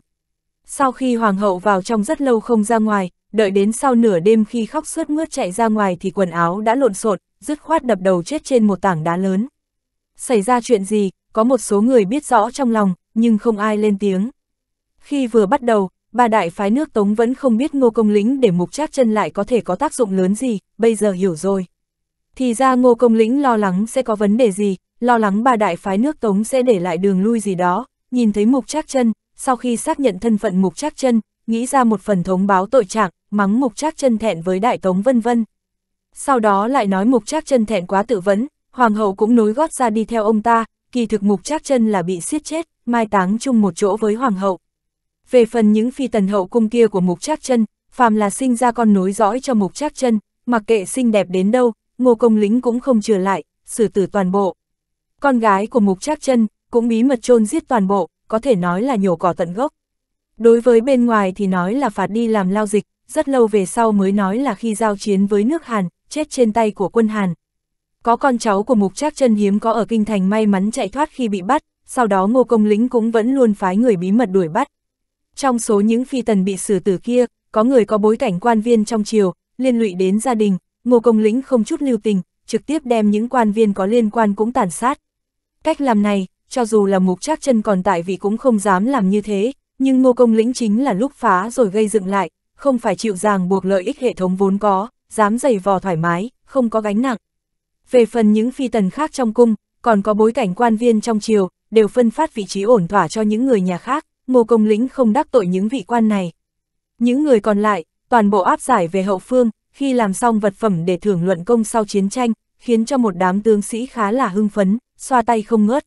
Sau khi hoàng hậu vào trong rất lâu không ra ngoài, đợi đến sau nửa đêm khi khóc suốt mướt chạy ra ngoài thì quần áo đã lộn xộn, dứt khoát đập đầu chết trên một tảng đá lớn. Xảy ra chuyện gì, có một số người biết rõ trong lòng, nhưng không ai lên tiếng. Khi vừa bắt đầu, bà đại phái nước Tống vẫn không biết ngô công lĩnh để mục trác chân lại có thể có tác dụng lớn gì, bây giờ hiểu rồi. Thì ra ngô công lĩnh lo lắng sẽ có vấn đề gì, lo lắng bà đại phái nước Tống sẽ để lại đường lui gì đó, nhìn thấy mục trác chân, sau khi xác nhận thân phận mục trác chân, nghĩ ra một phần thống báo tội trạng, mắng mục trác chân thẹn với đại tống vân vân. Sau đó lại nói mục trác chân thẹn quá tự vấn, hoàng hậu cũng nối gót ra đi theo ông ta, kỳ thực mục trác chân là bị siết chết, mai táng chung một chỗ với hoàng hậu. Về phần những phi tần hậu cung kia của mục trác chân, phàm là sinh ra con nối dõi cho mục trác chân, mặc kệ xinh đẹp đến đâu, ngô công lính cũng không trừ lại, xử tử toàn bộ. Con gái của mục trác chân cũng bí mật chôn giết toàn bộ, có thể nói là nhổ cỏ tận gốc. Đối với bên ngoài thì nói là phạt đi làm lao dịch, rất lâu về sau mới nói là khi giao chiến với nước Hàn, chết trên tay của quân Hàn. Có con cháu của Mục Trác Chân hiếm có ở kinh thành may mắn chạy thoát khi bị bắt, sau đó Ngô Công Lĩnh cũng vẫn luôn phái người bí mật đuổi bắt. Trong số những phi tần bị xử tử kia, có người có bối cảnh quan viên trong triều, liên lụy đến gia đình, Ngô Công Lĩnh không chút lưu tình, trực tiếp đem những quan viên có liên quan cũng tàn sát. Cách làm này, cho dù là Mục Trác Chân còn tại vì cũng không dám làm như thế, nhưng ngô công lĩnh chính là lúc phá rồi gây dựng lại, không phải chịu ràng buộc lợi ích hệ thống vốn có, dám giày vò thoải mái, không có gánh nặng. Về phần những phi tần khác trong cung, còn có bối cảnh quan viên trong triều, đều phân phát vị trí ổn thỏa cho những người nhà khác, ngô công lĩnh không đắc tội những vị quan này. Những người còn lại, toàn bộ áp giải về hậu phương, khi làm xong vật phẩm để thưởng luận công sau chiến tranh, khiến cho một đám tướng sĩ khá là hưng phấn, xoa tay không ngớt.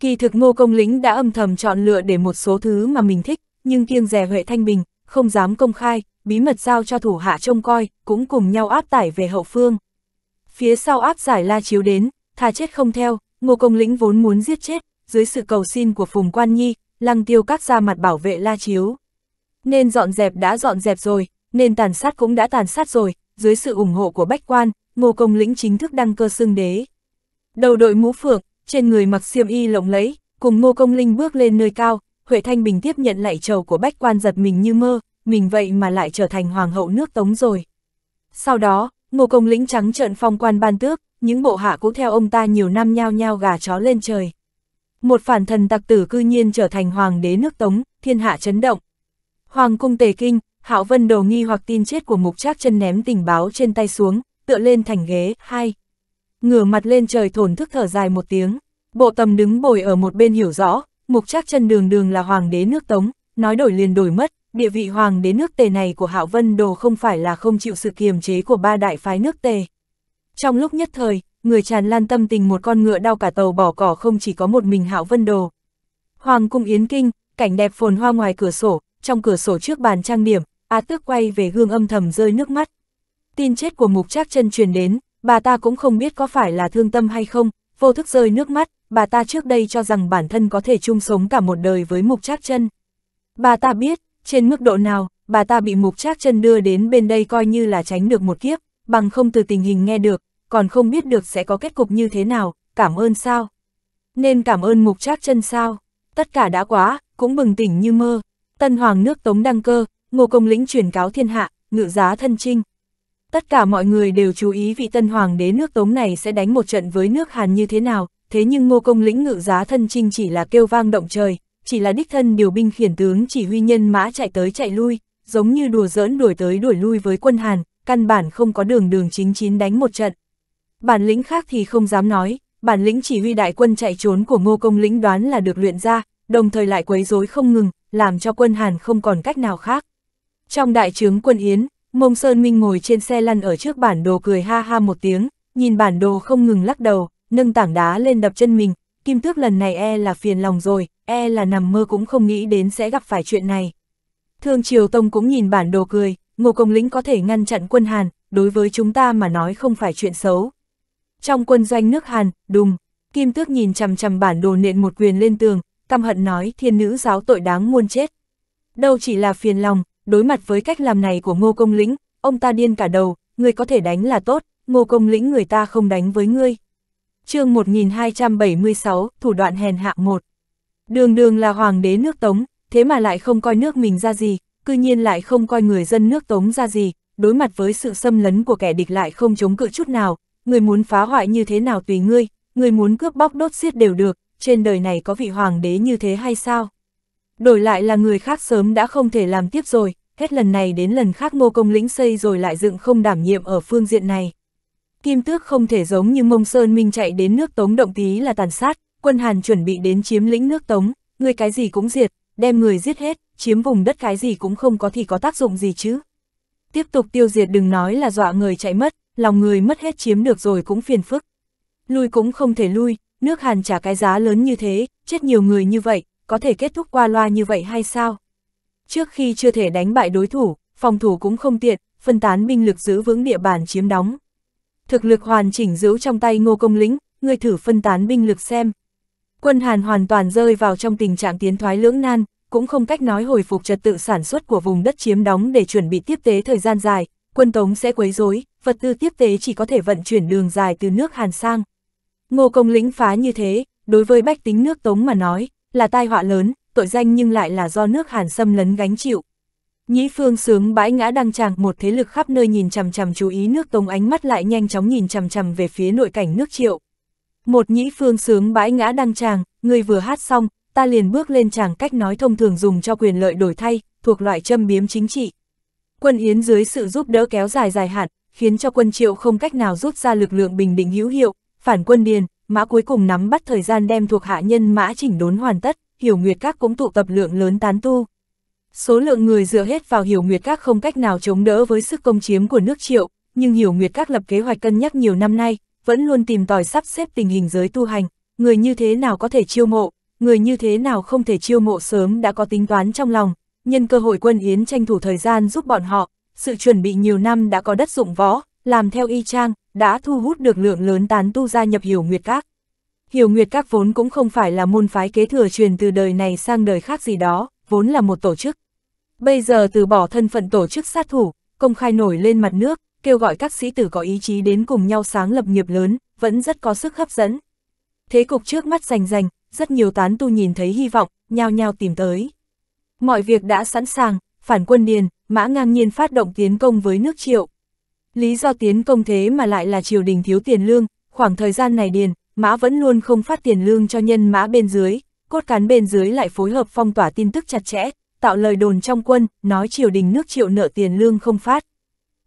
Kỳ thực ngô công lĩnh đã âm thầm chọn lựa để một số thứ mà mình thích, nhưng kiêng rè Huệ Thanh Bình, không dám công khai, bí mật giao cho thủ hạ trông coi, cũng cùng nhau áp tải về hậu phương. Phía sau áp giải la chiếu đến, thà chết không theo, ngô công lĩnh vốn muốn giết chết, dưới sự cầu xin của Phùng Quan Nhi, lăng tiêu các ra mặt bảo vệ la chiếu. Nên dọn dẹp đã dọn dẹp rồi, nên tàn sát cũng đã tàn sát rồi, dưới sự ủng hộ của Bách Quan, ngô công lĩnh chính thức đăng cơ xưng đế. Đầu đội mũ phượng, trên người mặc xiêm y lộng lẫy, cùng Ngô Công Linh bước lên nơi cao, Huệ Thanh Bình tiếp nhận lạy trầu của bách quan giật mình như mơ, mình vậy mà lại trở thành hoàng hậu nước Tống rồi. Sau đó, Ngô Công Lĩnh trắng trợn phong quan ban tước, những bộ hạ cũng theo ông ta nhiều năm nhao nhao gà chó lên trời. Một phản thần tặc tử cư nhiên trở thành hoàng đế nước Tống, thiên hạ chấn động. Hoàng cung tề kinh, Hạo Vân đồ nghi hoặc tin chết của mục trác chân ném tình báo trên tay xuống, tựa lên thành ghế, hai ngửa mặt lên trời thổn thức thở dài một tiếng. Bộ tầm đứng bồi ở một bên hiểu rõ, mục trác chân đường đường là hoàng đế nước Tống, nói đổi liền đổi mất, địa vị hoàng đế nước tề này của Hạo Vân Đồ không phải là không chịu sự kiềm chế của ba đại phái nước tề. Trong lúc nhất thời, người tràn lan tâm tình một con ngựa đau cả tàu bỏ cỏ không chỉ có một mình Hạo Vân Đồ. Hoàng cung Yến Kinh, cảnh đẹp phồn hoa ngoài cửa sổ, trong cửa sổ trước bàn trang điểm, Á Tước quay về gương âm thầm rơi nước mắt. Tin chết của mục trác chân truyền đến, bà ta cũng không biết có phải là thương tâm hay không, vô thức rơi nước mắt, bà ta trước đây cho rằng bản thân có thể chung sống cả một đời với mục trác chân. Bà ta biết, trên mức độ nào, bà ta bị mục trác chân đưa đến bên đây coi như là tránh được một kiếp, bằng không từ tình hình nghe được, còn không biết được sẽ có kết cục như thế nào, cảm ơn sao. Nên cảm ơn mục trác chân sao, tất cả đã quá, cũng bừng tỉnh như mơ. Tân hoàng nước tống đăng cơ, ngô công lĩnh truyền cáo thiên hạ, ngự giá thân trinh, Tất cả mọi người đều chú ý vị tân hoàng đế nước Tống này sẽ đánh một trận với nước Hàn như thế nào, thế nhưng ngô công lĩnh ngự giá thân trinh chỉ là kêu vang động trời, chỉ là đích thân điều binh khiển tướng chỉ huy nhân mã chạy tới chạy lui, giống như đùa giỡn đuổi tới đuổi lui với quân Hàn, căn bản không có đường đường chính chín đánh một trận. Bản lĩnh khác thì không dám nói, bản lĩnh chỉ huy đại quân chạy trốn của ngô công lĩnh đoán là được luyện ra, đồng thời lại quấy rối không ngừng, làm cho quân Hàn không còn cách nào khác. Trong đại trướng quân Yến, Mông Sơn Minh ngồi trên xe lăn ở trước bản đồ cười ha ha một tiếng, nhìn bản đồ không ngừng lắc đầu, nâng tảng đá lên đập chân mình, kim tước lần này e là phiền lòng rồi, e là nằm mơ cũng không nghĩ đến sẽ gặp phải chuyện này. Thương Triều Tông cũng nhìn bản đồ cười, Ngô Công Lĩnh có thể ngăn chặn quân Hàn, đối với chúng ta mà nói không phải chuyện xấu. Trong quân doanh nước Hàn, đùng, Kim Tước nhìn chằm chằm bản đồ nện một quyền lên tường, căm hận nói thiên nữ giáo tội đáng muôn chết. Đâu chỉ là phiền lòng, đối mặt với cách làm này của ngô công lĩnh, ông ta điên cả đầu, người có thể đánh là tốt, ngô công lĩnh người ta không đánh với ngươi. chương 1276, thủ đoạn hèn hạ một Đường đường là hoàng đế nước Tống, thế mà lại không coi nước mình ra gì, cư nhiên lại không coi người dân nước Tống ra gì, đối mặt với sự xâm lấn của kẻ địch lại không chống cự chút nào, người muốn phá hoại như thế nào tùy ngươi, người muốn cướp bóc đốt xiết đều được, trên đời này có vị hoàng đế như thế hay sao? Đổi lại là người khác sớm đã không thể làm tiếp rồi, hết lần này đến lần khác ngô công lĩnh xây rồi lại dựng không đảm nhiệm ở phương diện này. Kim tước không thể giống như mông sơn minh chạy đến nước tống động tí là tàn sát, quân Hàn chuẩn bị đến chiếm lĩnh nước tống, người cái gì cũng diệt, đem người giết hết, chiếm vùng đất cái gì cũng không có thì có tác dụng gì chứ. Tiếp tục tiêu diệt đừng nói là dọa người chạy mất, lòng người mất hết chiếm được rồi cũng phiền phức. Lui cũng không thể lui, nước Hàn trả cái giá lớn như thế, chết nhiều người như vậy, có thể kết thúc qua loa như vậy hay sao? Trước khi chưa thể đánh bại đối thủ, phòng thủ cũng không tiện, phân tán binh lực giữ vững địa bàn chiếm đóng. Thực lực hoàn chỉnh giữ trong tay ngô công lĩnh, người thử phân tán binh lực xem. Quân Hàn hoàn toàn rơi vào trong tình trạng tiến thoái lưỡng nan, cũng không cách nói hồi phục trật tự sản xuất của vùng đất chiếm đóng để chuẩn bị tiếp tế thời gian dài, quân Tống sẽ quấy rối, vật tư tiếp tế chỉ có thể vận chuyển đường dài từ nước Hàn sang. Ngô Công lĩnh phá như thế, đối với bách tính nước Tống mà nói, là tai họa lớn, tội danh nhưng lại là do nước Hàn xâm lấn gánh chịu. Nhĩ Phương sướng bãi ngã đăng tràng một thế lực khắp nơi nhìn chằm chằm chú ý nước Tống ánh mắt lại nhanh chóng nhìn chằm chằm về phía nội cảnh nước Triệu. Một Nhĩ Phương sướng bãi ngã đăng tràng, người vừa hát xong, ta liền bước lên tràng cách nói thông thường dùng cho quyền lợi đổi thay, thuộc loại châm biếm chính trị. Quân Yến dưới sự giúp đỡ kéo dài dài hạn, khiến cho quân Triệu không cách nào rút ra lực lượng bình định hữu hiệu, phản quân điền, mã cuối cùng nắm bắt thời gian đem thuộc hạ nhân mã chỉnh đốn hoàn tất, hiểu nguyệt các cũng tụ tập lượng lớn tán tu. Số lượng người dựa hết vào hiểu nguyệt các không cách nào chống đỡ với sức công chiếm của nước triệu, nhưng hiểu nguyệt các lập kế hoạch cân nhắc nhiều năm nay, vẫn luôn tìm tòi sắp xếp tình hình giới tu hành, người như thế nào có thể chiêu mộ, người như thế nào không thể chiêu mộ sớm đã có tính toán trong lòng, nhân cơ hội quân Yến tranh thủ thời gian giúp bọn họ, sự chuẩn bị nhiều năm đã có đất dụng võ, làm theo y trang, đã thu hút được lượng lớn tán tu gia nhập hiểu nguyệt các. Hiểu Nguyệt Các vốn cũng không phải là môn phái kế thừa truyền từ đời này sang đời khác gì đó, vốn là một tổ chức. Bây giờ từ bỏ thân phận tổ chức sát thủ, công khai nổi lên mặt nước, kêu gọi các sĩ tử có ý chí đến cùng nhau sáng lập nghiệp lớn, vẫn rất có sức hấp dẫn. Thế cục trước mắt rành rành, rất nhiều tán tu nhìn thấy hy vọng, nhao nhao tìm tới. Mọi việc đã sẵn sàng, phản quân điền, mã ngang nhiên phát động tiến công với nước triệu. Lý do tiến công thế mà lại là triều đình thiếu tiền lương, khoảng thời gian này điền, Mã vẫn luôn không phát tiền lương cho nhân mã bên dưới, cốt cán bên dưới lại phối hợp phong tỏa tin tức chặt chẽ, tạo lời đồn trong quân, nói triều đình nước triệu nợ tiền lương không phát.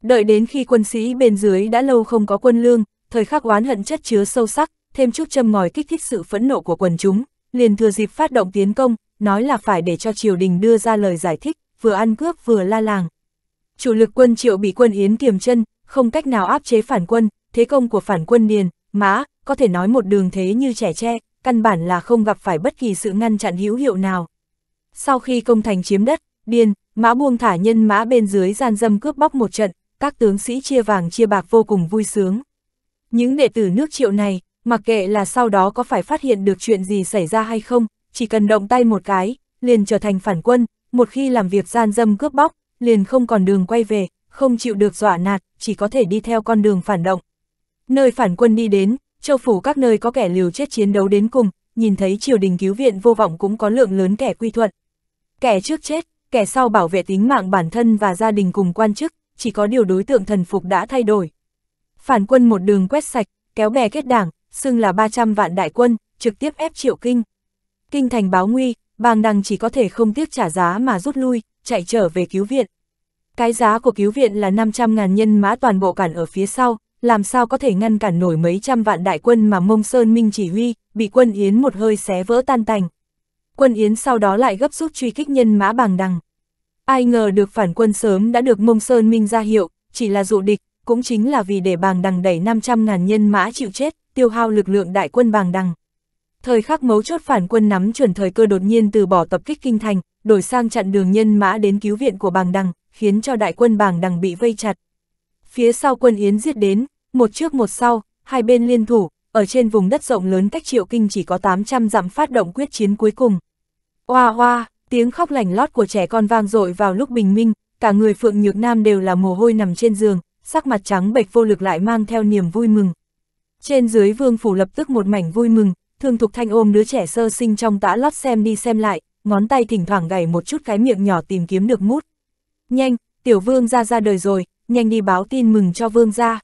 Đợi đến khi quân sĩ bên dưới đã lâu không có quân lương, thời khắc oán hận chất chứa sâu sắc, thêm chút châm ngòi kích thích sự phẫn nộ của quần chúng, liền thừa dịp phát động tiến công, nói là phải để cho triều đình đưa ra lời giải thích, vừa ăn cướp vừa la làng. Chủ lực quân triệu bị quân Yến kiềm chân, không cách nào áp chế phản quân, thế công của phản quân Điền, Mã, có thể nói một đường thế như trẻ tre, căn bản là không gặp phải bất kỳ sự ngăn chặn hữu hiệu nào. Sau khi công thành chiếm đất, điên, mã buông thả nhân mã bên dưới gian dâm cướp bóc một trận, các tướng sĩ chia vàng chia bạc vô cùng vui sướng. Những đệ tử nước triệu này, mặc kệ là sau đó có phải phát hiện được chuyện gì xảy ra hay không, chỉ cần động tay một cái, liền trở thành phản quân, một khi làm việc gian dâm cướp bóc, liền không còn đường quay về, không chịu được dọa nạt, chỉ có thể đi theo con đường phản động. Nơi phản quân đi đến, châu phủ các nơi có kẻ liều chết chiến đấu đến cùng, nhìn thấy triều đình cứu viện vô vọng cũng có lượng lớn kẻ quy thuận. Kẻ trước chết, kẻ sau bảo vệ tính mạng bản thân và gia đình cùng quan chức, chỉ có điều đối tượng thần phục đã thay đổi. Phản quân một đường quét sạch, kéo bè kết đảng, xưng là 300 vạn đại quân, trực tiếp ép triệu kinh. Kinh thành báo nguy, bàng đằng chỉ có thể không tiếc trả giá mà rút lui, chạy trở về cứu viện. Cái giá của cứu viện là 500.000 nhân mã toàn bộ cản ở phía sau, làm sao có thể ngăn cản nổi mấy trăm vạn đại quân mà Mông Sơn Minh chỉ huy, bị quân Yến một hơi xé vỡ tan tành. Quân Yến sau đó lại gấp rút truy kích nhân mã bàng đằng. Ai ngờ được phản quân sớm đã được Mông Sơn Minh ra hiệu, chỉ là dụ địch, cũng chính là vì để bàng đằng đẩy 500.000 nhân mã chịu chết, tiêu hao lực lượng đại quân bàng đằng. Thời khắc mấu chốt phản quân nắm chuẩn thời cơ đột nhiên từ bỏ tập kích kinh thành, đổi sang chặn đường nhân mã đến cứu viện của bàng đằng, khiến cho đại quân bàng đằng bị vây chặt. Phía sau quân Yến giết đến, một trước một sau, hai bên liên thủ, ở trên vùng đất rộng lớn cách triệu kinh chỉ có 800 dặm phát động quyết chiến cuối cùng. Hoa hoa, tiếng khóc lành lót của trẻ con vang dội vào lúc bình minh, cả người Phượng Nhược Nam đều là mồ hôi nằm trên giường, sắc mặt trắng bệch vô lực lại mang theo niềm vui mừng. Trên dưới vương phủ lập tức một mảnh vui mừng, thường thục thanh ôm đứa trẻ sơ sinh trong tã lót xem đi xem lại, ngón tay thỉnh thoảng gảy một chút cái miệng nhỏ tìm kiếm được mút. Nhanh, tiểu vương ra ra đời rồi, nhanh đi báo tin mừng cho vương ra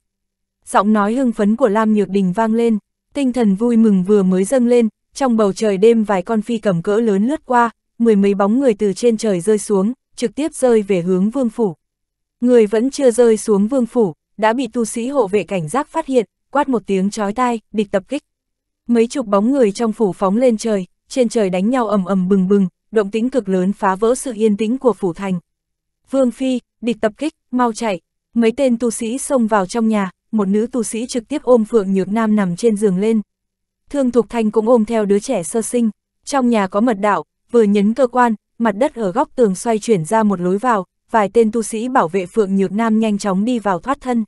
giọng nói hưng phấn của Lam Nhược Đình vang lên, tinh thần vui mừng vừa mới dâng lên, trong bầu trời đêm vài con phi cầm cỡ lớn lướt qua, mười mấy bóng người từ trên trời rơi xuống, trực tiếp rơi về hướng vương phủ. Người vẫn chưa rơi xuống vương phủ, đã bị tu sĩ hộ vệ cảnh giác phát hiện, quát một tiếng chói tai, địch tập kích. Mấy chục bóng người trong phủ phóng lên trời, trên trời đánh nhau ầm ầm bừng bừng, động tĩnh cực lớn phá vỡ sự yên tĩnh của phủ thành. Vương Phi, địch tập kích, mau chạy, mấy tên tu sĩ xông vào trong nhà, một nữ tu sĩ trực tiếp ôm Phượng Nhược Nam nằm trên giường lên. Thương Thục Thanh cũng ôm theo đứa trẻ sơ sinh, trong nhà có mật đạo, vừa nhấn cơ quan, mặt đất ở góc tường xoay chuyển ra một lối vào, vài tên tu sĩ bảo vệ Phượng Nhược Nam nhanh chóng đi vào thoát thân.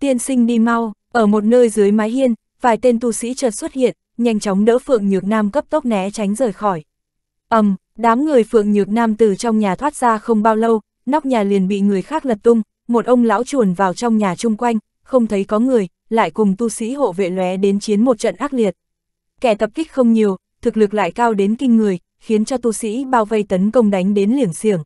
Tiên sinh đi mau, ở một nơi dưới mái hiên, vài tên tu sĩ chợt xuất hiện, nhanh chóng đỡ Phượng Nhược Nam cấp tốc né tránh rời khỏi. ầm, đám người Phượng Nhược Nam từ trong nhà thoát ra không bao lâu, nóc nhà liền bị người khác lật tung, một ông lão chuồn vào trong nhà chung quanh, không thấy có người, lại cùng tu sĩ hộ vệ lóe đến chiến một trận ác liệt. Kẻ tập kích không nhiều, thực lực lại cao đến kinh người, khiến cho tu sĩ bao vây tấn công đánh đến liềng xiềng.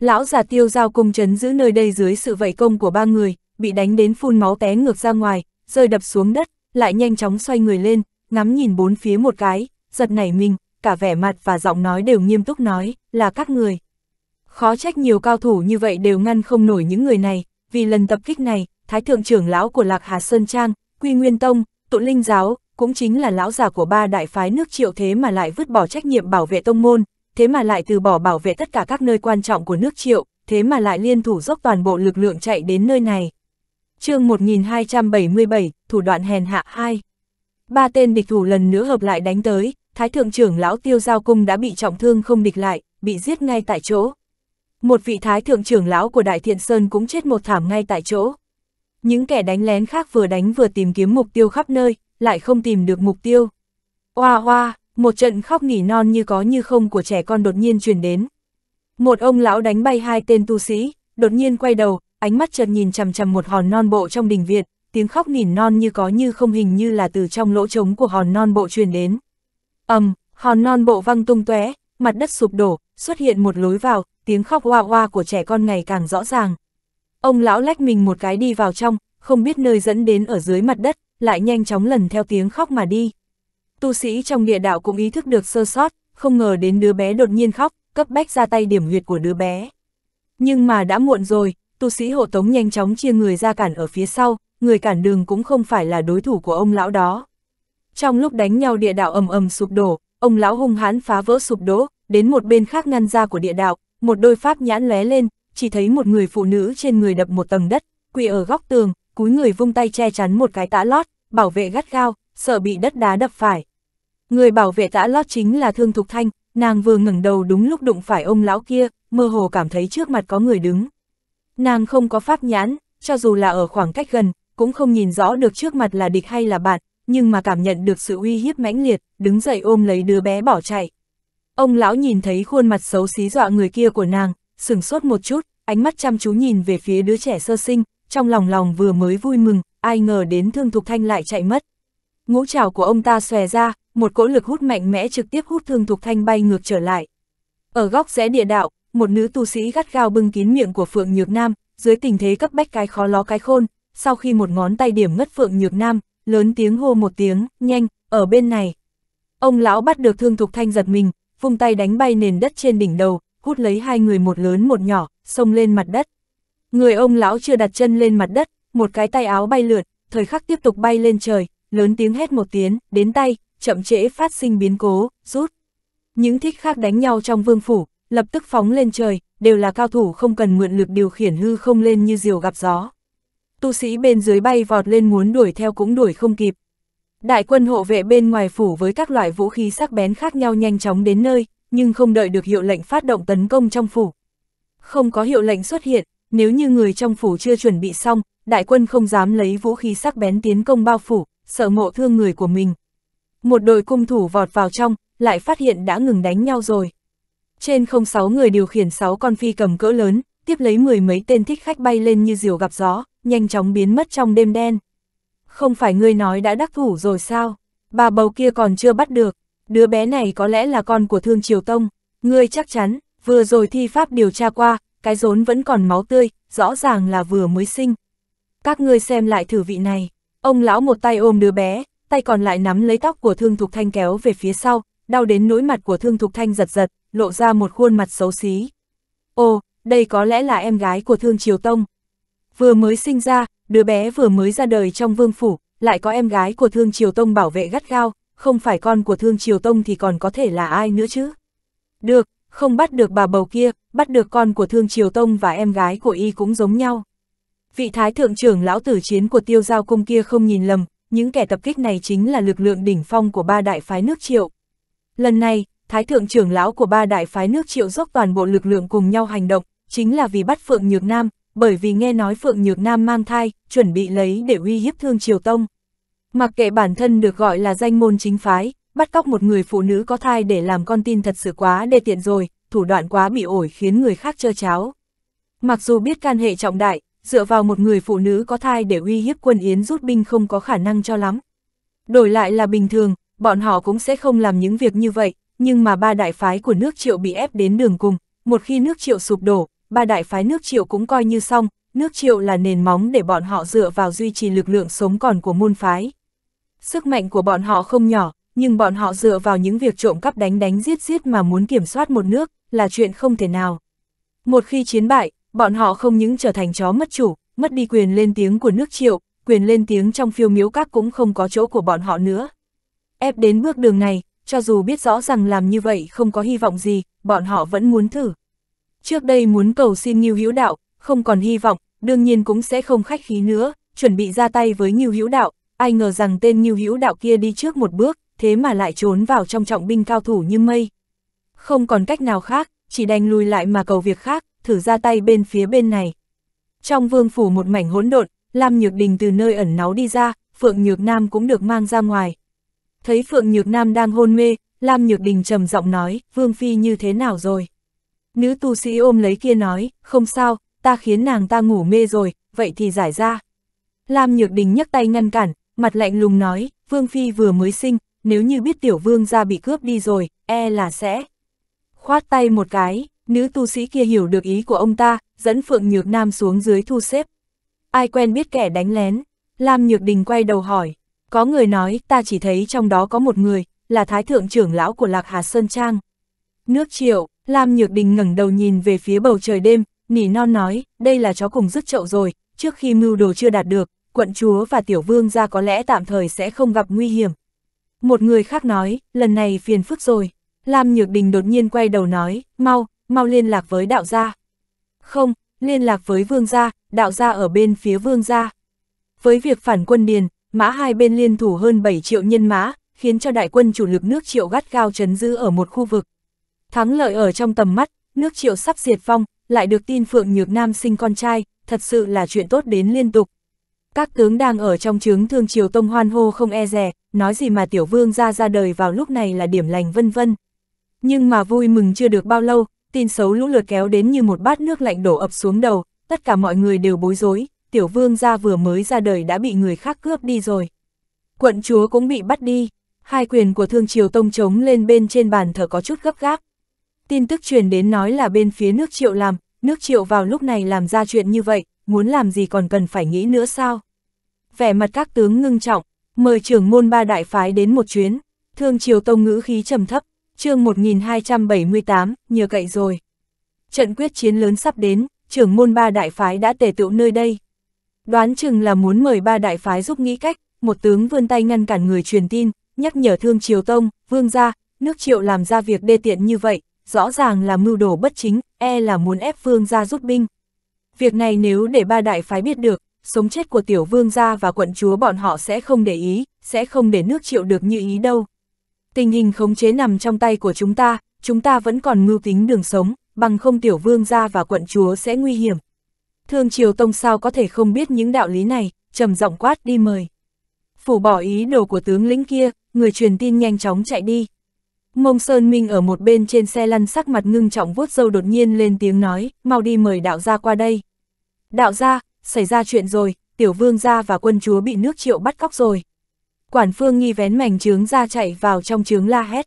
Lão già tiêu giao cung trấn giữ nơi đây dưới sự vây công của ba người, bị đánh đến phun máu té ngược ra ngoài, rơi đập xuống đất, lại nhanh chóng xoay người lên, ngắm nhìn bốn phía một cái, giật nảy mình, cả vẻ mặt và giọng nói đều nghiêm túc nói, là các người. Khó trách nhiều cao thủ như vậy đều ngăn không nổi những người này, vì lần tập kích này, thái thượng trưởng lão của Lạc Hà Sơn Trang, Quy Nguyên Tông, Tụ Linh Giáo, cũng chính là lão già của ba đại phái nước triệu thế mà lại vứt bỏ trách nhiệm bảo vệ tông môn, thế mà lại từ bỏ bảo vệ tất cả các nơi quan trọng của nước triệu, thế mà lại liên thủ dốc toàn bộ lực lượng chạy đến nơi này. chương 1277, thủ đoạn hèn hạ 2 Ba tên địch thủ lần nữa hợp lại đánh tới, Thái Thượng trưởng lão Tiêu Giao Cung đã bị trọng thương không địch lại, bị giết ngay tại chỗ. Một vị Thái Thượng trưởng lão của Đại Thiện Sơn cũng chết một thảm ngay tại chỗ. Những kẻ đánh lén khác vừa đánh vừa tìm kiếm mục tiêu khắp nơi, lại không tìm được mục tiêu. Hoa hoa, một trận khóc nỉ non như có như không của trẻ con đột nhiên truyền đến. Một ông lão đánh bay hai tên tu sĩ, đột nhiên quay đầu, ánh mắt chợt nhìn chằm chằm một hòn non bộ trong đình viện, tiếng khóc nỉ non như có như không hình như là từ trong lỗ trống của hòn non bộ truyền đến. ầm, um, hòn non bộ văng tung tóe, mặt đất sụp đổ, xuất hiện một lối vào, tiếng khóc hoa hoa của trẻ con ngày càng rõ ràng. Ông lão lách mình một cái đi vào trong, không biết nơi dẫn đến ở dưới mặt đất, lại nhanh chóng lần theo tiếng khóc mà đi. Tu sĩ trong địa đạo cũng ý thức được sơ sót, không ngờ đến đứa bé đột nhiên khóc, cấp bách ra tay điểm huyệt của đứa bé. Nhưng mà đã muộn rồi, tu sĩ hộ tống nhanh chóng chia người ra cản ở phía sau, người cản đường cũng không phải là đối thủ của ông lão đó. Trong lúc đánh nhau địa đạo ầm ầm sụp đổ, ông lão hung hãn phá vỡ sụp đổ, đến một bên khác ngăn ra của địa đạo, một đôi pháp nhãn lóe lên, chỉ thấy một người phụ nữ trên người đập một tầng đất, quỳ ở góc tường, cúi người vung tay che chắn một cái tã lót, bảo vệ gắt gao, sợ bị đất đá đập phải. Người bảo vệ tã lót chính là Thương Thục Thanh, nàng vừa ngẩng đầu đúng lúc đụng phải ông lão kia, mơ hồ cảm thấy trước mặt có người đứng. Nàng không có pháp nhãn, cho dù là ở khoảng cách gần, cũng không nhìn rõ được trước mặt là địch hay là bạn, nhưng mà cảm nhận được sự uy hiếp mãnh liệt, đứng dậy ôm lấy đứa bé bỏ chạy. Ông lão nhìn thấy khuôn mặt xấu xí dọa người kia của nàng, sửng sốt một chút, ánh mắt chăm chú nhìn về phía đứa trẻ sơ sinh, trong lòng lòng vừa mới vui mừng, ai ngờ đến Thương Thục Thanh lại chạy mất. Ngũ trào của ông ta xòe ra, một cỗ lực hút mạnh mẽ trực tiếp hút Thương Thục Thanh bay ngược trở lại. Ở góc rẽ địa đạo, một nữ tu sĩ gắt gao bưng kín miệng của Phượng Nhược Nam, dưới tình thế cấp bách cái khó ló cái khôn, sau khi một ngón tay điểm ngất Phượng Nhược Nam, lớn tiếng hô một tiếng, nhanh, ở bên này. Ông lão bắt được Thương Thục Thanh giật mình, vung tay đánh bay nền đất trên đỉnh đầu, hút lấy hai người một lớn một nhỏ, xông lên mặt đất. Người ông lão chưa đặt chân lên mặt đất, một cái tay áo bay lượn thời khắc tiếp tục bay lên trời, lớn tiếng hét một tiếng, đến tay, chậm trễ phát sinh biến cố, rút. Những thích khác đánh nhau trong vương phủ, lập tức phóng lên trời, đều là cao thủ không cần mượn lực điều khiển hư không lên như diều gặp gió. Tu sĩ bên dưới bay vọt lên muốn đuổi theo cũng đuổi không kịp. Đại quân hộ vệ bên ngoài phủ với các loại vũ khí sắc bén khác nhau nhanh chóng đến nơi, nhưng không đợi được hiệu lệnh phát động tấn công trong phủ. Không có hiệu lệnh xuất hiện, nếu như người trong phủ chưa chuẩn bị xong, đại quân không dám lấy vũ khí sắc bén tiến công bao phủ, sợ ngộ thương người của mình. Một đội cung thủ vọt vào trong, lại phát hiện đã ngừng đánh nhau rồi. Trên không sáu người điều khiển sáu con phi cầm cỡ lớn, tiếp lấy mười mấy tên thích khách bay lên như diều gặp gió, nhanh chóng biến mất trong đêm đen. Không phải ngươi nói đã đắc thủ rồi sao? Bà bầu kia còn chưa bắt được, đứa bé này có lẽ là con của Thương Triều Tông, ngươi chắc chắn, vừa rồi thi pháp điều tra qua, cái rốn vẫn còn máu tươi, rõ ràng là vừa mới sinh. Các ngươi xem lại thử vị này, ông lão một tay ôm đứa bé, tay còn lại nắm lấy tóc của Thương Thục Thanh kéo về phía sau, đau đến nỗi mặt của Thương Thục Thanh giật giật, lộ ra một khuôn mặt xấu xí. Ồ, đây có lẽ là em gái của Thương Triều Tông. Vừa mới sinh ra, đứa bé vừa mới ra đời trong vương phủ, lại có em gái của Thương Triều Tông bảo vệ gắt gao, không phải con của Thương Triều Tông thì còn có thể là ai nữa chứ? Được, không bắt được bà bầu kia, bắt được con của Thương Triều Tông và em gái của y cũng giống nhau. Vị thái thượng trưởng lão tử chiến của tiêu giao cung kia không nhìn lầm, những kẻ tập kích này chính là lực lượng đỉnh phong của ba đại phái nước triệu. Lần này, thái thượng trưởng lão của ba đại phái nước triệu dốc toàn bộ lực lượng cùng nhau hành động, chính là vì bắt Phượng Nhược Nam, bởi vì nghe nói Phượng Nhược Nam mang thai, chuẩn bị lấy để uy hiếp Thương Triều Tông. Mặc kệ bản thân được gọi là danh môn chính phái, bắt cóc một người phụ nữ có thai để làm con tin thật sự quá đê tiện rồi, thủ đoạn quá bị ổi khiến người khác chơ cháo. Mặc dù biết can hệ trọng đại, dựa vào một người phụ nữ có thai để uy hiếp quân Yến rút binh không có khả năng cho lắm. Đổi lại là bình thường, bọn họ cũng sẽ không làm những việc như vậy, nhưng mà ba đại phái của nước triệu bị ép đến đường cùng, một khi nước triệu sụp đổ, ba đại phái nước triệu cũng coi như xong, nước triệu là nền móng để bọn họ dựa vào duy trì lực lượng sống còn của môn phái. Sức mạnh của bọn họ không nhỏ, nhưng bọn họ dựa vào những việc trộm cắp đánh đánh giết giết mà muốn kiểm soát một nước, là chuyện không thể nào. Một khi chiến bại, bọn họ không những trở thành chó mất chủ, mất đi quyền lên tiếng của nước triệu, quyền lên tiếng trong phiêu miếu các cũng không có chỗ của bọn họ nữa. Ép đến bước đường này, cho dù biết rõ rằng làm như vậy không có hy vọng gì, bọn họ vẫn muốn thử. Trước đây muốn cầu xin Nghiêu Hữu Đạo, không còn hy vọng, đương nhiên cũng sẽ không khách khí nữa, chuẩn bị ra tay với Nghiêu Hữu Đạo, ai ngờ rằng tên Ngưu Hữu Đạo kia đi trước một bước, thế mà lại trốn vào trong trọng binh cao thủ như mây. Không còn cách nào khác, chỉ đành lùi lại mà cầu việc khác, thử ra tay bên phía bên này. Trong vương phủ một mảnh hỗn độn, Lam Nhược Đình từ nơi ẩn náu đi ra, Phượng Nhược Nam cũng được mang ra ngoài. Thấy Phượng Nhược Nam đang hôn mê, Lam Nhược Đình trầm giọng nói, Vương Phi như thế nào rồi? Nữ tu sĩ ôm lấy kia nói, không sao, ta khiến nàng ta ngủ mê rồi, vậy thì giải ra. Lam Nhược Đình nhấc tay ngăn cản, mặt lạnh lùng nói, Vương Phi vừa mới sinh, nếu như biết tiểu vương ra bị cướp đi rồi, e là sẽ. Khoát tay một cái, nữ tu sĩ kia hiểu được ý của ông ta, dẫn Phượng Nhược Nam xuống dưới thu xếp. Ai quen biết kẻ đánh lén, Lam Nhược Đình quay đầu hỏi, có người nói ta chỉ thấy trong đó có một người, là Thái Thượng trưởng lão của Lạc Hà Sơn Trang. Nước triệu, Lam Nhược Đình ngẩng đầu nhìn về phía bầu trời đêm, nỉ non nói, đây là chó cùng dứt chậu rồi, trước khi mưu đồ chưa đạt được, quận chúa và tiểu vương ra có lẽ tạm thời sẽ không gặp nguy hiểm. Một người khác nói, lần này phiền phức rồi. Lam Nhược Đình đột nhiên quay đầu nói, mau, mau liên lạc với đạo gia. Không, liên lạc với vương gia, đạo gia ở bên phía vương gia. Với việc phản quân điền, mã hai bên liên thủ hơn 7 triệu nhân mã, khiến cho đại quân chủ lực nước triệu gắt gao chấn giữ ở một khu vực. Thắng lợi ở trong tầm mắt, nước triệu sắp diệt vong, lại được tin Phượng Nhược Nam sinh con trai, thật sự là chuyện tốt đến liên tục. Các tướng đang ở trong chướng thương triều tông hoan hô không e rè, nói gì mà tiểu vương ra ra đời vào lúc này là điểm lành vân vân. Nhưng mà vui mừng chưa được bao lâu, tin xấu lũ lượt kéo đến như một bát nước lạnh đổ ập xuống đầu, tất cả mọi người đều bối rối, tiểu vương ra vừa mới ra đời đã bị người khác cướp đi rồi. Quận chúa cũng bị bắt đi, hai quyền của thương triều tông trống lên bên trên bàn thờ có chút gấp gáp. Tin tức truyền đến nói là bên phía nước triệu làm, nước triệu vào lúc này làm ra chuyện như vậy, muốn làm gì còn cần phải nghĩ nữa sao? Vẻ mặt các tướng ngưng trọng, mời trưởng môn ba đại phái đến một chuyến, thương triều tông ngữ khí trầm thấp, chương 1278, nhờ cậy rồi. Trận quyết chiến lớn sắp đến, trưởng môn ba đại phái đã tề tựu nơi đây. Đoán chừng là muốn mời ba đại phái giúp nghĩ cách, một tướng vươn tay ngăn cản người truyền tin, nhắc nhở thương triều tông, vương gia, nước triệu làm ra việc đê tiện như vậy, rõ ràng là mưu đồ bất chính, e là muốn ép vương gia rút binh, Việc này nếu để ba đại phái biết được, sống chết của tiểu vương gia và quận chúa bọn họ sẽ không để ý, sẽ không để nước triệu được như ý đâu. Tình hình khống chế nằm trong tay của chúng ta, chúng ta vẫn còn mưu tính đường sống, bằng không tiểu vương gia và quận chúa sẽ nguy hiểm. Thương triều tông sao có thể không biết những đạo lý này, trầm giọng quát đi mời. Phủ bỏ ý đồ của tướng lĩnh kia, người truyền tin nhanh chóng chạy đi. Mông Sơn Minh ở một bên trên xe lăn sắc mặt ngưng trọng vuốt dâu đột nhiên lên tiếng nói, mau đi mời đạo gia qua đây. Đạo gia, xảy ra chuyện rồi, tiểu vương gia và quân chúa bị nước triệu bắt cóc rồi. Quản phương nghi vén mảnh trướng ra chạy vào trong trướng la hét.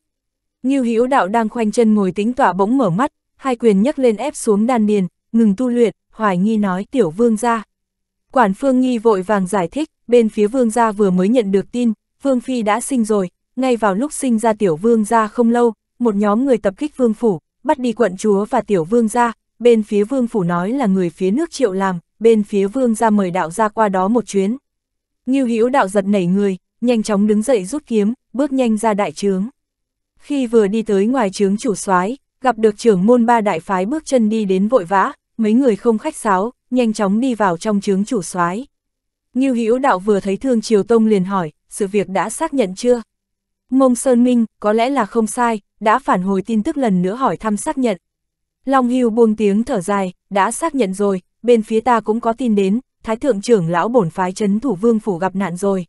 Như Hữu đạo đang khoanh chân ngồi tính tỏa bỗng mở mắt, hai quyền nhấc lên ép xuống đan điền, ngừng tu luyện, hoài nghi nói tiểu vương gia. Quản phương nghi vội vàng giải thích, bên phía vương gia vừa mới nhận được tin, vương phi đã sinh rồi, ngay vào lúc sinh ra tiểu vương gia không lâu, một nhóm người tập kích vương phủ, bắt đi quận chúa và tiểu vương gia, bên phía vương phủ nói là người phía nước triệu làm, bên phía vương gia mời đạo gia qua đó một chuyến. Ngưu Hữu đạo giật nảy người, nhanh chóng đứng dậy rút kiếm, bước nhanh ra đại trướng. Khi vừa đi tới ngoài trướng chủ soái, gặp được trưởng môn ba đại phái bước chân đi đến vội vã, mấy người không khách sáo, nhanh chóng đi vào trong trướng chủ soái. Ngưu Hữu đạo vừa thấy Thương Triều Tông liền hỏi, sự việc đã xác nhận chưa? Mông Sơn Minh, có lẽ là không sai, đã phản hồi tin tức lần nữa hỏi thăm xác nhận. Long Hưu buông tiếng thở dài, đã xác nhận rồi, bên phía ta cũng có tin đến, Thái Thượng trưởng lão bổn phái chấn thủ vương phủ gặp nạn rồi.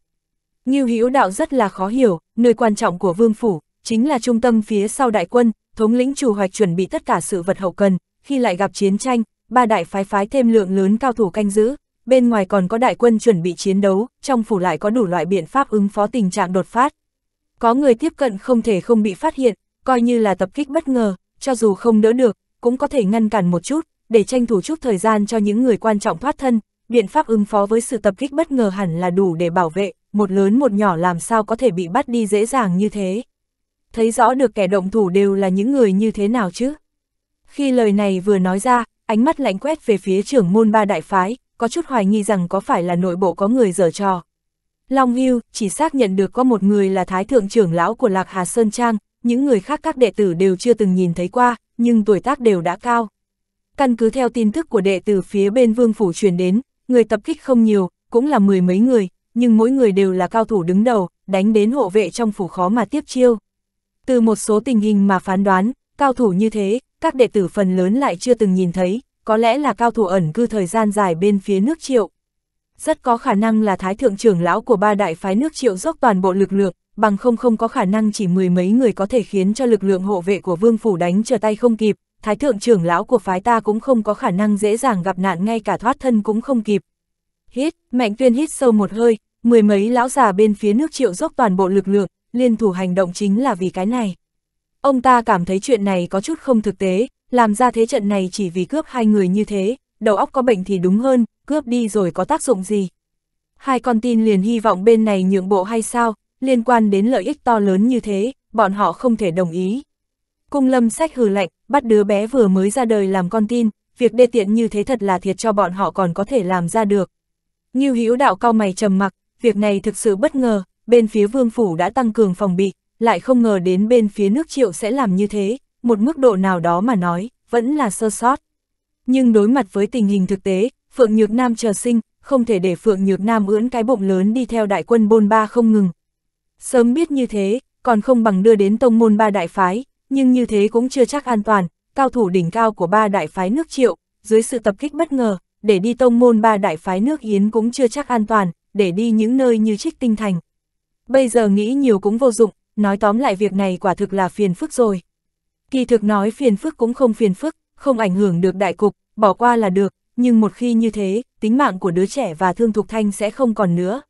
Như Hữu Đạo rất là khó hiểu, nơi quan trọng của vương phủ, chính là trung tâm phía sau đại quân, thống lĩnh chủ hoạch chuẩn bị tất cả sự vật hậu cần, khi lại gặp chiến tranh, ba đại phái phái thêm lượng lớn cao thủ canh giữ, bên ngoài còn có đại quân chuẩn bị chiến đấu, trong phủ lại có đủ loại biện pháp ứng phó tình trạng đột phát, có người tiếp cận không thể không bị phát hiện, coi như là tập kích bất ngờ, cho dù không đỡ được, cũng có thể ngăn cản một chút, để tranh thủ chút thời gian cho những người quan trọng thoát thân, biện pháp ứng phó với sự tập kích bất ngờ hẳn là đủ để bảo vệ, một lớn một nhỏ làm sao có thể bị bắt đi dễ dàng như thế. Thấy rõ được kẻ động thủ đều là những người như thế nào chứ? Khi lời này vừa nói ra, ánh mắt lạnh quét về phía trưởng môn ba đại phái, có chút hoài nghi rằng có phải là nội bộ có người dở trò, Long Hưu chỉ xác nhận được có một người là thái thượng trưởng lão của Lạc Hà Sơn Trang, những người khác các đệ tử đều chưa từng nhìn thấy qua, nhưng tuổi tác đều đã cao. Căn cứ theo tin tức của đệ tử phía bên vương phủ truyền đến, người tập kích không nhiều, cũng là mười mấy người, nhưng mỗi người đều là cao thủ đứng đầu, đánh đến hộ vệ trong phủ khó mà tiếp chiêu. Từ một số tình hình mà phán đoán, cao thủ như thế, các đệ tử phần lớn lại chưa từng nhìn thấy, có lẽ là cao thủ ẩn cư thời gian dài bên phía nước triệu rất có khả năng là thái thượng trưởng lão của ba đại phái nước triệu dốc toàn bộ lực lượng, bằng không không có khả năng chỉ mười mấy người có thể khiến cho lực lượng hộ vệ của vương phủ đánh trở tay không kịp, thái thượng trưởng lão của phái ta cũng không có khả năng dễ dàng gặp nạn ngay cả thoát thân cũng không kịp. Hít, mạnh tuyên hít sâu một hơi, mười mấy lão già bên phía nước triệu dốc toàn bộ lực lượng, liên thủ hành động chính là vì cái này. Ông ta cảm thấy chuyện này có chút không thực tế, làm ra thế trận này chỉ vì cướp hai người như thế, đầu óc có bệnh thì đúng hơn, cướp đi rồi có tác dụng gì? Hai con tin liền hy vọng bên này nhượng bộ hay sao, liên quan đến lợi ích to lớn như thế, bọn họ không thể đồng ý. Cung lâm sách hừ lạnh, bắt đứa bé vừa mới ra đời làm con tin, việc đê tiện như thế thật là thiệt cho bọn họ còn có thể làm ra được. Như hữu đạo cao mày trầm mặc, việc này thực sự bất ngờ, bên phía vương phủ đã tăng cường phòng bị, lại không ngờ đến bên phía nước triệu sẽ làm như thế, một mức độ nào đó mà nói, vẫn là sơ sót. Nhưng đối mặt với tình hình thực tế, Phượng Nhược Nam chờ sinh, không thể để Phượng Nhược Nam ưỡn cái bụng lớn đi theo đại quân bôn ba không ngừng. Sớm biết như thế, còn không bằng đưa đến tông môn ba đại phái, nhưng như thế cũng chưa chắc an toàn, cao thủ đỉnh cao của ba đại phái nước triệu, dưới sự tập kích bất ngờ, để đi tông môn ba đại phái nước Yến cũng chưa chắc an toàn, để đi những nơi như trích tinh thành. Bây giờ nghĩ nhiều cũng vô dụng, nói tóm lại việc này quả thực là phiền phức rồi. Kỳ thực nói phiền phức cũng không phiền phức, không ảnh hưởng được đại cục, bỏ qua là được, nhưng một khi như thế, tính mạng của đứa trẻ và Thương Thục Thanh sẽ không còn nữa.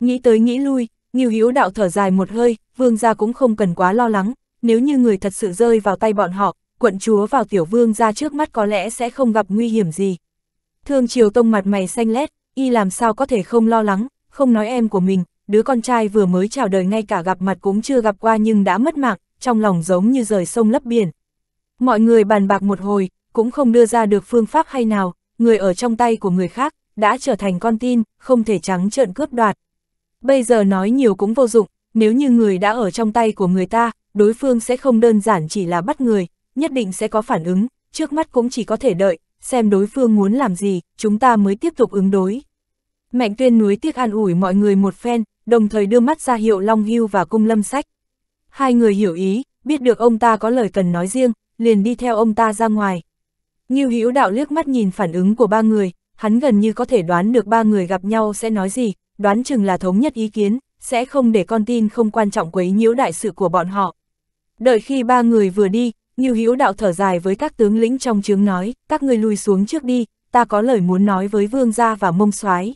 Nghĩ tới nghĩ lui, Nghiêu Hiếu Đạo thở dài một hơi, vương gia cũng không cần quá lo lắng, nếu như người thật sự rơi vào tay bọn họ, quận chúa vào tiểu vương gia trước mắt có lẽ sẽ không gặp nguy hiểm gì. Thương Triều Tông mặt mày xanh lét, y làm sao có thể không lo lắng, không nói em của mình, đứa con trai vừa mới chào đời ngay cả gặp mặt cũng chưa gặp qua nhưng đã mất mạng, trong lòng giống như rời sông lấp biển. Mọi người bàn bạc một hồi, cũng không đưa ra được phương pháp hay nào, người ở trong tay của người khác, đã trở thành con tin, không thể trắng trợn cướp đoạt. Bây giờ nói nhiều cũng vô dụng, nếu như người đã ở trong tay của người ta, đối phương sẽ không đơn giản chỉ là bắt người, nhất định sẽ có phản ứng, trước mắt cũng chỉ có thể đợi, xem đối phương muốn làm gì, chúng ta mới tiếp tục ứng đối. Mạnh tuyên núi tiếc an ủi mọi người một phen, đồng thời đưa mắt ra hiệu Long Hưu và cung lâm sách. Hai người hiểu ý, biết được ông ta có lời cần nói riêng, liền đi theo ông ta ra ngoài, Ngưu Hữu Đạo liếc mắt nhìn phản ứng của ba người, hắn gần như có thể đoán được ba người gặp nhau sẽ nói gì, đoán chừng là thống nhất ý kiến, sẽ không để con tin không quan trọng quấy nhiễu đại sự của bọn họ. Đợi khi ba người vừa đi, Ngưu Hữu Đạo thở dài với các tướng lĩnh trong chướng nói, các ngươi lui xuống trước đi, ta có lời muốn nói với vương gia và mông soái.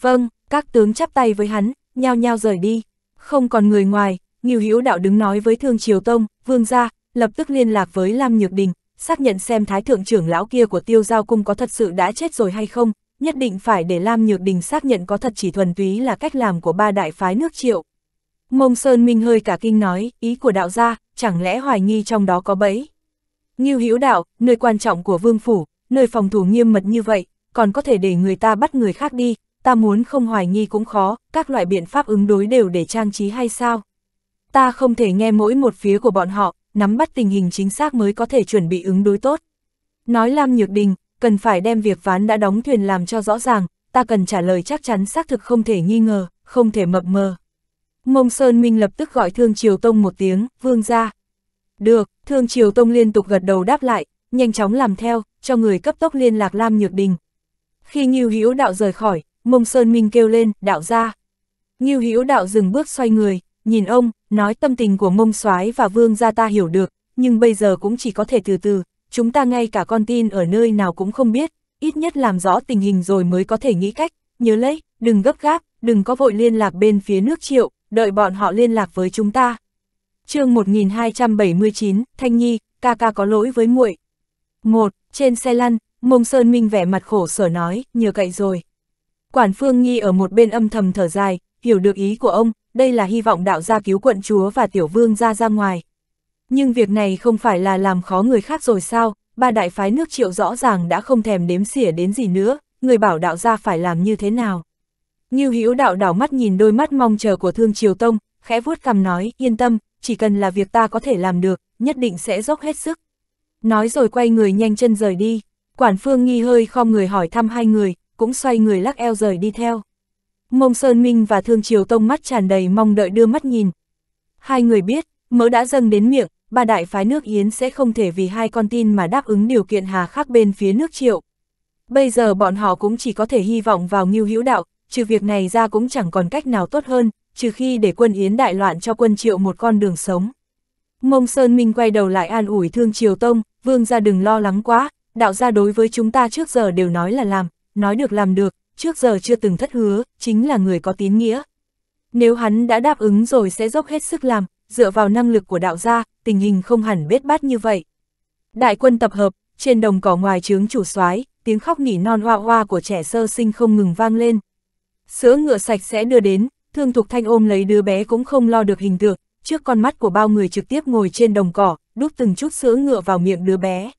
Vâng, các tướng chắp tay với hắn, nhao nhao rời đi. Không còn người ngoài, Ngưu Hữu Đạo đứng nói với Thương Triều Tông, vương gia, lập tức liên lạc với Lam Nhược Đình, xác nhận xem thái thượng trưởng lão kia của tiêu giao cung có thật sự đã chết rồi hay không, nhất định phải để Lam Nhược Đình xác nhận có thật chỉ thuần túy là cách làm của ba đại phái nước triệu. Mông Sơn Minh hơi cả kinh nói, ý của đạo gia, chẳng lẽ hoài nghi trong đó có bẫy. Nghiêu hữu đạo, nơi quan trọng của vương phủ, nơi phòng thủ nghiêm mật như vậy, còn có thể để người ta bắt người khác đi, ta muốn không hoài nghi cũng khó, các loại biện pháp ứng đối đều để trang trí hay sao. Ta không thể nghe mỗi một phía của bọn họ, nắm bắt tình hình chính xác mới có thể chuẩn bị ứng đối tốt. Nói Lam Nhược Đình, cần phải đem việc ván đã đóng thuyền làm cho rõ ràng, ta cần trả lời chắc chắn xác thực không thể nghi ngờ, không thể mập mờ. Mông Sơn Minh lập tức gọi Thương Triều Tông một tiếng, vương ra. Được, Thương Triều Tông liên tục gật đầu đáp lại, nhanh chóng làm theo, cho người cấp tốc liên lạc Lam Nhược Đình. Khi Nhiêu Hữu Đạo rời khỏi, Mông Sơn Minh kêu lên, đạo ra. Nhiêu Hữu Đạo dừng bước xoay người, nhìn ông, nói tâm tình của mông soái và vương gia ta hiểu được, nhưng bây giờ cũng chỉ có thể từ từ, chúng ta ngay cả con tin ở nơi nào cũng không biết, ít nhất làm rõ tình hình rồi mới có thể nghĩ cách, nhớ lấy, đừng gấp gáp, đừng có vội liên lạc bên phía nước triệu, đợi bọn họ liên lạc với chúng ta. chương 1279, Thanh Nhi, ca ca có lỗi với muội. một Trên xe lăn, mông Sơn Minh vẻ mặt khổ sở nói, nhờ cậy rồi. Quản Phương Nhi ở một bên âm thầm thở dài, hiểu được ý của ông, đây là hy vọng đạo gia cứu quận chúa và tiểu vương ra ra ngoài. Nhưng việc này không phải là làm khó người khác rồi sao, ba đại phái nước triệu rõ ràng đã không thèm đếm xỉa đến gì nữa, người bảo đạo gia phải làm như thế nào. Như hữu đạo đảo mắt nhìn đôi mắt mong chờ của thương triều tông, khẽ vuốt cằm nói, yên tâm, chỉ cần là việc ta có thể làm được, nhất định sẽ dốc hết sức. Nói rồi quay người nhanh chân rời đi, quản phương nghi hơi khom người hỏi thăm hai người, cũng xoay người lắc eo rời đi theo. Mông Sơn Minh và Thương Triều Tông mắt tràn đầy mong đợi đưa mắt nhìn. Hai người biết, mỡ đã dâng đến miệng, ba đại phái nước Yến sẽ không thể vì hai con tin mà đáp ứng điều kiện hà khắc bên phía nước Triệu. Bây giờ bọn họ cũng chỉ có thể hy vọng vào Ngưu Hữu Đạo, trừ việc này ra cũng chẳng còn cách nào tốt hơn, trừ khi để quân Yến đại loạn cho quân Triệu một con đường sống. Mông Sơn Minh quay đầu lại an ủi Thương Triều Tông, vương ra đừng lo lắng quá, đạo gia đối với chúng ta trước giờ đều nói là làm, nói được làm được, trước giờ chưa từng thất hứa, chính là người có tín nghĩa. Nếu hắn đã đáp ứng rồi sẽ dốc hết sức làm, dựa vào năng lực của đạo gia, tình hình không hẳn bết bát như vậy. Đại quân tập hợp, trên đồng cỏ ngoài trướng chủ soái, tiếng khóc nỉ non hoa hoa của trẻ sơ sinh không ngừng vang lên. Sữa ngựa sạch sẽ đưa đến, thương thục thanh ôm lấy đứa bé cũng không lo được hình tượng, trước con mắt của bao người trực tiếp ngồi trên đồng cỏ, đút từng chút sữa ngựa vào miệng đứa bé.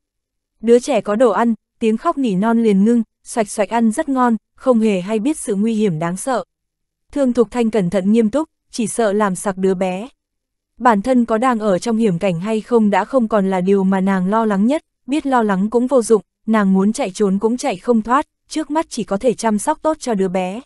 Đứa trẻ có đồ ăn, tiếng khóc nỉ non liền ngưng, xoạch xoạch ăn rất ngon, không hề hay biết sự nguy hiểm đáng sợ. Thương Thục Thanh cẩn thận nghiêm túc, chỉ sợ làm sặc đứa bé. Bản thân có đang ở trong hiểm cảnh hay không đã không còn là điều mà nàng lo lắng nhất, biết lo lắng cũng vô dụng, nàng muốn chạy trốn cũng chạy không thoát, trước mắt chỉ có thể chăm sóc tốt cho đứa bé.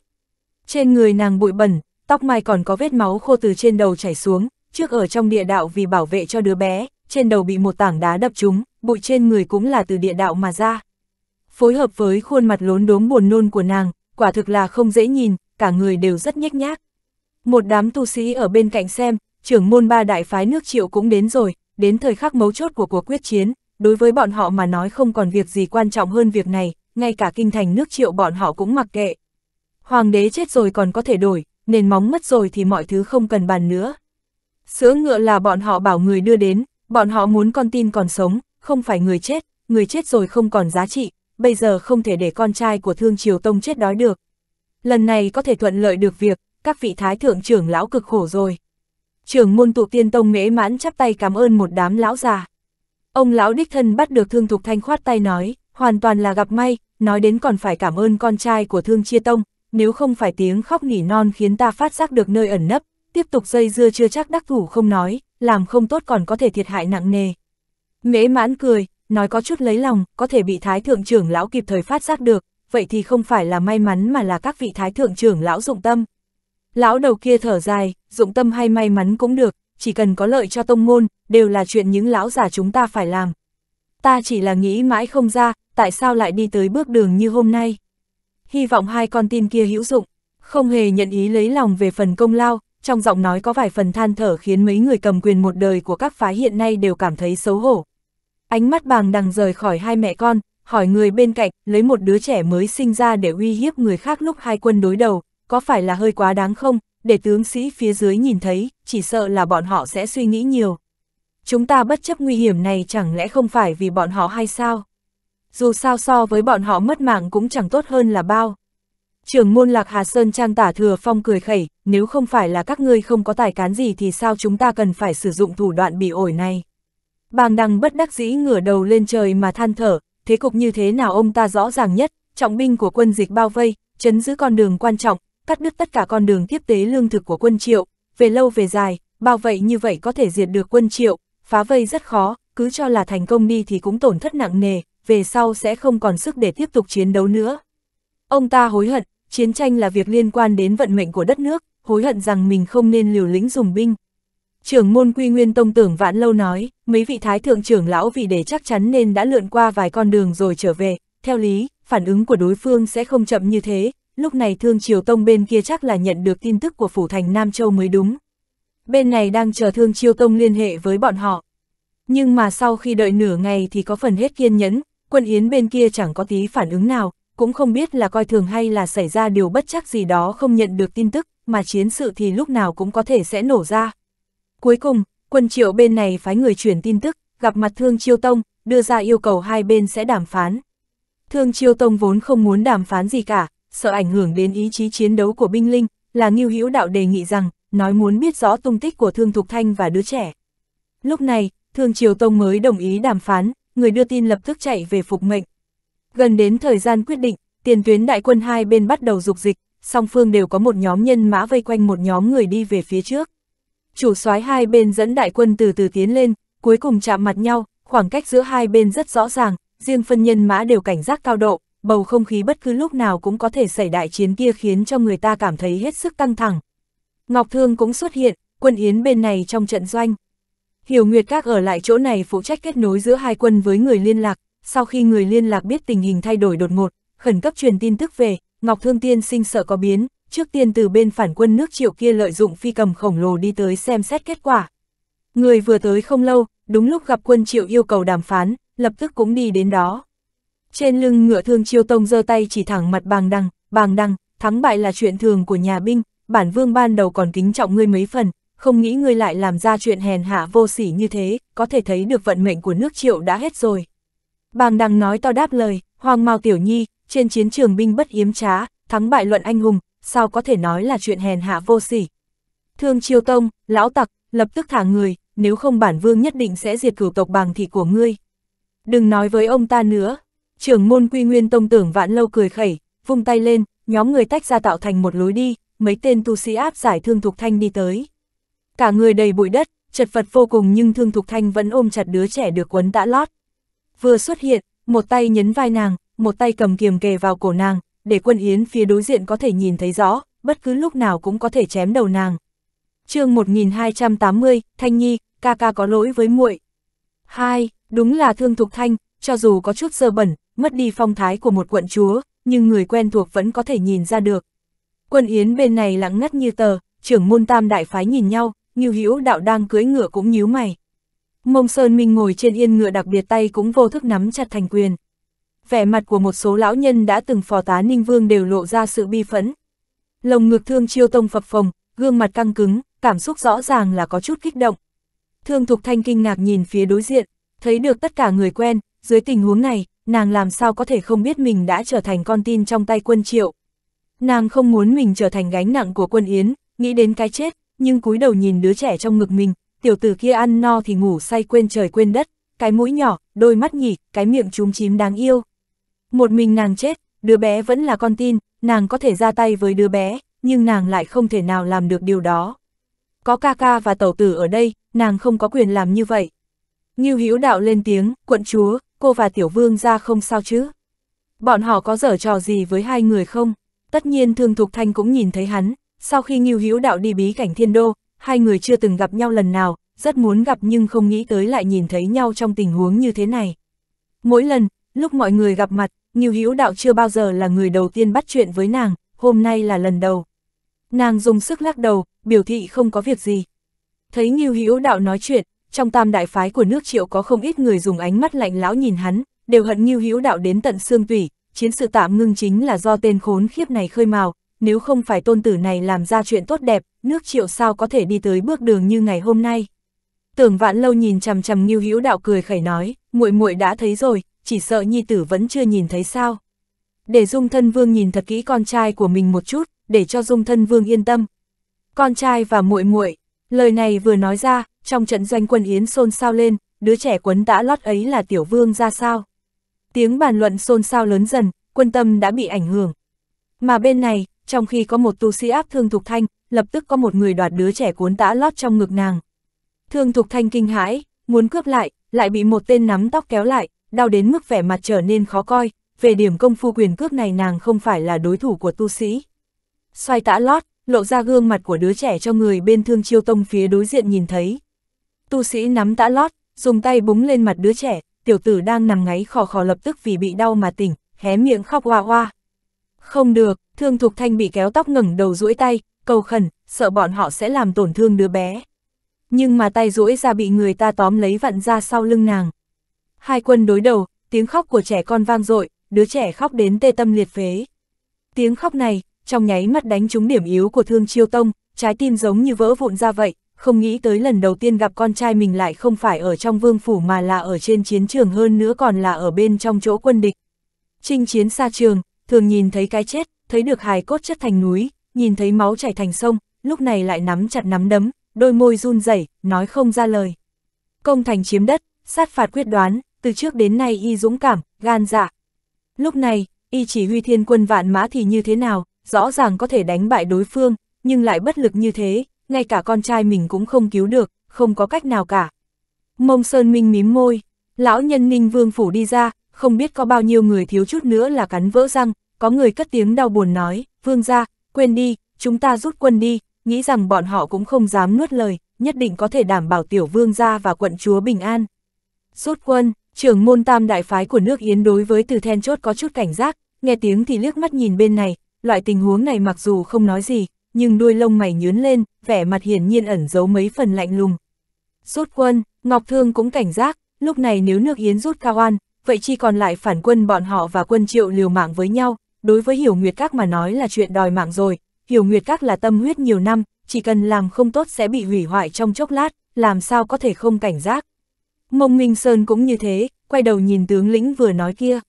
Trên người nàng bụi bẩn, tóc mai còn có vết máu khô từ trên đầu chảy xuống, trước ở trong địa đạo vì bảo vệ cho đứa bé, trên đầu bị một tảng đá đập trúng, bụi trên người cũng là từ địa đạo mà ra phối hợp với khuôn mặt lốn đốm buồn nôn của nàng, quả thực là không dễ nhìn, cả người đều rất nhếch nhác. Một đám tu sĩ ở bên cạnh xem, trưởng môn ba đại phái nước triệu cũng đến rồi, đến thời khắc mấu chốt của cuộc quyết chiến, đối với bọn họ mà nói không còn việc gì quan trọng hơn việc này, ngay cả kinh thành nước triệu bọn họ cũng mặc kệ. Hoàng đế chết rồi còn có thể đổi, nền móng mất rồi thì mọi thứ không cần bàn nữa. Sữa ngựa là bọn họ bảo người đưa đến, bọn họ muốn con tin còn sống, không phải người chết, người chết rồi không còn giá trị, bây giờ không thể để con trai của Thương Triều Tông chết đói được. Lần này có thể thuận lợi được việc, các vị thái thượng trưởng lão cực khổ rồi. Trưởng môn tụ tiên tông mễ mãn chắp tay cảm ơn một đám lão già. Ông lão đích thân bắt được Thương Thục Thanh khoát tay nói, hoàn toàn là gặp may, nói đến còn phải cảm ơn con trai của Thương Chia Tông, nếu không phải tiếng khóc nỉ non khiến ta phát giác được nơi ẩn nấp, tiếp tục dây dưa chưa chắc đắc thủ không nói, làm không tốt còn có thể thiệt hại nặng nề. Mễ mãn cười, nói có chút lấy lòng, có thể bị thái thượng trưởng lão kịp thời phát giác được, vậy thì không phải là may mắn mà là các vị thái thượng trưởng lão dụng tâm. Lão đầu kia thở dài, dụng tâm hay may mắn cũng được, chỉ cần có lợi cho tông môn, đều là chuyện những lão già chúng ta phải làm. Ta chỉ là nghĩ mãi không ra, tại sao lại đi tới bước đường như hôm nay. Hy vọng hai con tin kia hữu dụng, không hề nhận ý lấy lòng về phần công lao, trong giọng nói có vài phần than thở khiến mấy người cầm quyền một đời của các phái hiện nay đều cảm thấy xấu hổ. Ánh mắt bàng đằng rời khỏi hai mẹ con, hỏi người bên cạnh, lấy một đứa trẻ mới sinh ra để uy hiếp người khác lúc hai quân đối đầu, có phải là hơi quá đáng không, để tướng sĩ phía dưới nhìn thấy, chỉ sợ là bọn họ sẽ suy nghĩ nhiều. Chúng ta bất chấp nguy hiểm này chẳng lẽ không phải vì bọn họ hay sao? Dù sao so với bọn họ mất mạng cũng chẳng tốt hơn là bao. Trưởng môn Lạc Hà Sơn Trang tả thừa phong cười khẩy, nếu không phải là các ngươi không có tài cán gì thì sao chúng ta cần phải sử dụng thủ đoạn bị ổi này. Bàng đằng bất đắc dĩ ngửa đầu lên trời mà than thở, thế cục như thế nào ông ta rõ ràng nhất, trọng binh của quân dịch bao vây, chấn giữ con đường quan trọng, cắt đứt tất cả con đường tiếp tế lương thực của quân triệu, về lâu về dài, bao vậy như vậy có thể diệt được quân triệu, phá vây rất khó, cứ cho là thành công đi thì cũng tổn thất nặng nề, về sau sẽ không còn sức để tiếp tục chiến đấu nữa. Ông ta hối hận, chiến tranh là việc liên quan đến vận mệnh của đất nước, hối hận rằng mình không nên liều lĩnh dùng binh. Trưởng môn quy nguyên tông tưởng vãn lâu nói, mấy vị thái thượng trưởng lão vì để chắc chắn nên đã lượn qua vài con đường rồi trở về, theo lý, phản ứng của đối phương sẽ không chậm như thế, lúc này thương triều tông bên kia chắc là nhận được tin tức của phủ thành Nam Châu mới đúng. Bên này đang chờ thương triều tông liên hệ với bọn họ. Nhưng mà sau khi đợi nửa ngày thì có phần hết kiên nhẫn, quân yến bên kia chẳng có tí phản ứng nào, cũng không biết là coi thường hay là xảy ra điều bất chắc gì đó không nhận được tin tức, mà chiến sự thì lúc nào cũng có thể sẽ nổ ra. Cuối cùng, quân triệu bên này phái người chuyển tin tức, gặp mặt Thương Chiêu Tông, đưa ra yêu cầu hai bên sẽ đàm phán. Thương Chiêu Tông vốn không muốn đàm phán gì cả, sợ ảnh hưởng đến ý chí chiến đấu của binh linh, là Ngưu Hữu Đạo đề nghị rằng, nói muốn biết rõ tung tích của Thương Thục Thanh và đứa trẻ. Lúc này, Thương Chiêu Tông mới đồng ý đàm phán, người đưa tin lập tức chạy về phục mệnh. Gần đến thời gian quyết định, tiền tuyến đại quân hai bên bắt đầu dục dịch, song phương đều có một nhóm nhân mã vây quanh một nhóm người đi về phía trước. Chủ soái hai bên dẫn đại quân từ từ tiến lên, cuối cùng chạm mặt nhau, khoảng cách giữa hai bên rất rõ ràng, riêng phân nhân mã đều cảnh giác cao độ, bầu không khí bất cứ lúc nào cũng có thể xảy đại chiến kia khiến cho người ta cảm thấy hết sức căng thẳng. Ngọc Thương cũng xuất hiện, quân Yến bên này trong trận doanh. Hiểu Nguyệt Các ở lại chỗ này phụ trách kết nối giữa hai quân với người liên lạc, sau khi người liên lạc biết tình hình thay đổi đột ngột, khẩn cấp truyền tin tức về, Ngọc Thương Tiên sinh sợ có biến, trước tiên từ bên phản quân nước triệu kia lợi dụng phi cầm khổng lồ đi tới xem xét kết quả. Người vừa tới không lâu, đúng lúc gặp quân triệu yêu cầu đàm phán, lập tức cũng đi đến đó. Trên lưng ngựa thương chiêu tông giơ tay chỉ thẳng mặt bàng đăng, bàng đăng, thắng bại là chuyện thường của nhà binh, bản vương ban đầu còn kính trọng ngươi mấy phần, không nghĩ ngươi lại làm ra chuyện hèn hạ vô sỉ như thế, có thể thấy được vận mệnh của nước triệu đã hết rồi. Bàng đăng nói to đáp lời, hoàng mao tiểu nhi, trên chiến trường binh bất yếm trá, thắng bại luận anh hùng, sao có thể nói là chuyện hèn hạ vô sỉ. Thương Chiêu Tông, lão tặc, lập tức thả người, nếu không bản vương nhất định sẽ diệt cửu tộc bằng thị của ngươi. Đừng nói với ông ta nữa. Trưởng môn Quy Nguyên Tông tưởng vạn lâu cười khẩy, vung tay lên, nhóm người tách ra tạo thành một lối đi, mấy tên tu sĩ áp giải Thương Thục Thanh đi tới. Cả người đầy bụi đất, chật vật vô cùng nhưng Thương Thục Thanh vẫn ôm chặt đứa trẻ được quấn đã lót. Vừa xuất hiện, một tay nhấn vai nàng, một tay cầm kiềm kề vào cổ nàng, để quân Yến phía đối diện có thể nhìn thấy rõ, bất cứ lúc nào cũng có thể chém đầu nàng. chương 1280, Thanh Nhi, ca ca có lỗi với muội. hai Đúng là thương thục thanh, cho dù có chút sơ bẩn, mất đi phong thái của một quận chúa, nhưng người quen thuộc vẫn có thể nhìn ra được. Quân Yến bên này lặng ngắt như tờ, trưởng môn tam đại phái nhìn nhau, như hữu đạo đang cưỡi ngựa cũng nhíu mày. Mông Sơn Minh ngồi trên yên ngựa đặc biệt tay cũng vô thức nắm chặt thành quyền vẻ mặt của một số lão nhân đã từng phò tá Ninh Vương đều lộ ra sự bi phẫn. Lồng ngực thương chiêu tông phập phồng, gương mặt căng cứng, cảm xúc rõ ràng là có chút kích động. Thương Thục Thanh kinh ngạc nhìn phía đối diện, thấy được tất cả người quen, dưới tình huống này, nàng làm sao có thể không biết mình đã trở thành con tin trong tay quân triệu. Nàng không muốn mình trở thành gánh nặng của quân Yến, nghĩ đến cái chết, nhưng cúi đầu nhìn đứa trẻ trong ngực mình, tiểu tử kia ăn no thì ngủ say quên trời quên đất, cái mũi nhỏ, đôi mắt nhỉ, cái miệng trúng chím đáng yêu. Một mình nàng chết, đứa bé vẫn là con tin, nàng có thể ra tay với đứa bé, nhưng nàng lại không thể nào làm được điều đó. Có ca ca và tẩu tử ở đây, nàng không có quyền làm như vậy. Ngưu Hữu đạo lên tiếng, quận chúa, cô và tiểu vương ra không sao chứ? Bọn họ có dở trò gì với hai người không? Tất nhiên Thương Thục Thanh cũng nhìn thấy hắn, sau khi Ngưu Hữu đạo đi bí cảnh thiên đô, hai người chưa từng gặp nhau lần nào, rất muốn gặp nhưng không nghĩ tới lại nhìn thấy nhau trong tình huống như thế này. Mỗi lần, lúc mọi người gặp mặt, Nghiêu Hữu Đạo chưa bao giờ là người đầu tiên bắt chuyện với nàng, hôm nay là lần đầu. Nàng dùng sức lắc đầu, biểu thị không có việc gì. Thấy Nghiêu Hữu Đạo nói chuyện, trong tam đại phái của nước Triệu có không ít người dùng ánh mắt lạnh lão nhìn hắn, đều hận Nghiêu Hữu Đạo đến tận xương tủy, chiến sự tạm ngưng chính là do tên khốn khiếp này khơi mào, nếu không phải tôn tử này làm ra chuyện tốt đẹp, nước Triệu sao có thể đi tới bước đường như ngày hôm nay. Tưởng Vạn Lâu nhìn chằm chằm Nghiêu Hữu Đạo cười khẩy nói, muội muội đã thấy rồi, chỉ sợ nhi tử vẫn chưa nhìn thấy sao. Để dung thân vương nhìn thật kỹ con trai của mình một chút, để cho dung thân vương yên tâm. Con trai và muội muội lời này vừa nói ra, trong trận doanh quân yến xôn xao lên, đứa trẻ quấn đã lót ấy là tiểu vương ra sao. Tiếng bàn luận xôn xao lớn dần, quân tâm đã bị ảnh hưởng. Mà bên này, trong khi có một tu sĩ áp thương Thục Thanh, lập tức có một người đoạt đứa trẻ cuốn tã lót trong ngực nàng. Thương Thục Thanh kinh hãi, muốn cướp lại, lại bị một tên nắm tóc kéo lại, đau đến mức vẻ mặt trở nên khó coi, về điểm công phu quyền cước này nàng không phải là đối thủ của tu sĩ. Xoay tã lót, lộ ra gương mặt của đứa trẻ cho người bên thương chiêu tông phía đối diện nhìn thấy. Tu sĩ nắm tã lót, dùng tay búng lên mặt đứa trẻ, tiểu tử đang nằm ngáy khò khò lập tức vì bị đau mà tỉnh, hé miệng khóc hoa hoa. Không được, thương thục thanh bị kéo tóc ngẩng đầu duỗi tay, cầu khẩn, sợ bọn họ sẽ làm tổn thương đứa bé. Nhưng mà tay duỗi ra bị người ta tóm lấy vặn ra sau lưng nàng hai quân đối đầu, tiếng khóc của trẻ con vang dội, đứa trẻ khóc đến tê tâm liệt phế. Tiếng khóc này, trong nháy mắt đánh trúng điểm yếu của Thương Chiêu Tông, trái tim giống như vỡ vụn ra vậy, không nghĩ tới lần đầu tiên gặp con trai mình lại không phải ở trong vương phủ mà là ở trên chiến trường hơn nữa còn là ở bên trong chỗ quân địch. Trinh chiến xa trường, thường nhìn thấy cái chết, thấy được hài cốt chất thành núi, nhìn thấy máu chảy thành sông, lúc này lại nắm chặt nắm đấm, đôi môi run rẩy, nói không ra lời. Công thành chiếm đất, sát phạt quyết đoán, từ trước đến nay y dũng cảm, gan dạ. Lúc này, y chỉ huy thiên quân vạn mã thì như thế nào, rõ ràng có thể đánh bại đối phương, nhưng lại bất lực như thế, ngay cả con trai mình cũng không cứu được, không có cách nào cả. Mông Sơn Minh mím môi, lão nhân ninh vương phủ đi ra, không biết có bao nhiêu người thiếu chút nữa là cắn vỡ răng, có người cất tiếng đau buồn nói, vương ra, quên đi, chúng ta rút quân đi, nghĩ rằng bọn họ cũng không dám nuốt lời, nhất định có thể đảm bảo tiểu vương gia và quận chúa bình an. Rút quân, Trưởng môn tam đại phái của nước Yến đối với từ then chốt có chút cảnh giác, nghe tiếng thì liếc mắt nhìn bên này, loại tình huống này mặc dù không nói gì, nhưng đuôi lông mày nhướn lên, vẻ mặt hiển nhiên ẩn giấu mấy phần lạnh lùng. Rút quân, Ngọc Thương cũng cảnh giác, lúc này nếu nước Yến rút cao an, vậy chi còn lại phản quân bọn họ và quân triệu liều mạng với nhau, đối với Hiểu Nguyệt Các mà nói là chuyện đòi mạng rồi, Hiểu Nguyệt Các là tâm huyết nhiều năm, chỉ cần làm không tốt sẽ bị hủy hoại trong chốc lát, làm sao có thể không cảnh giác. Mông Minh Sơn cũng như thế, quay đầu nhìn tướng lĩnh vừa nói kia.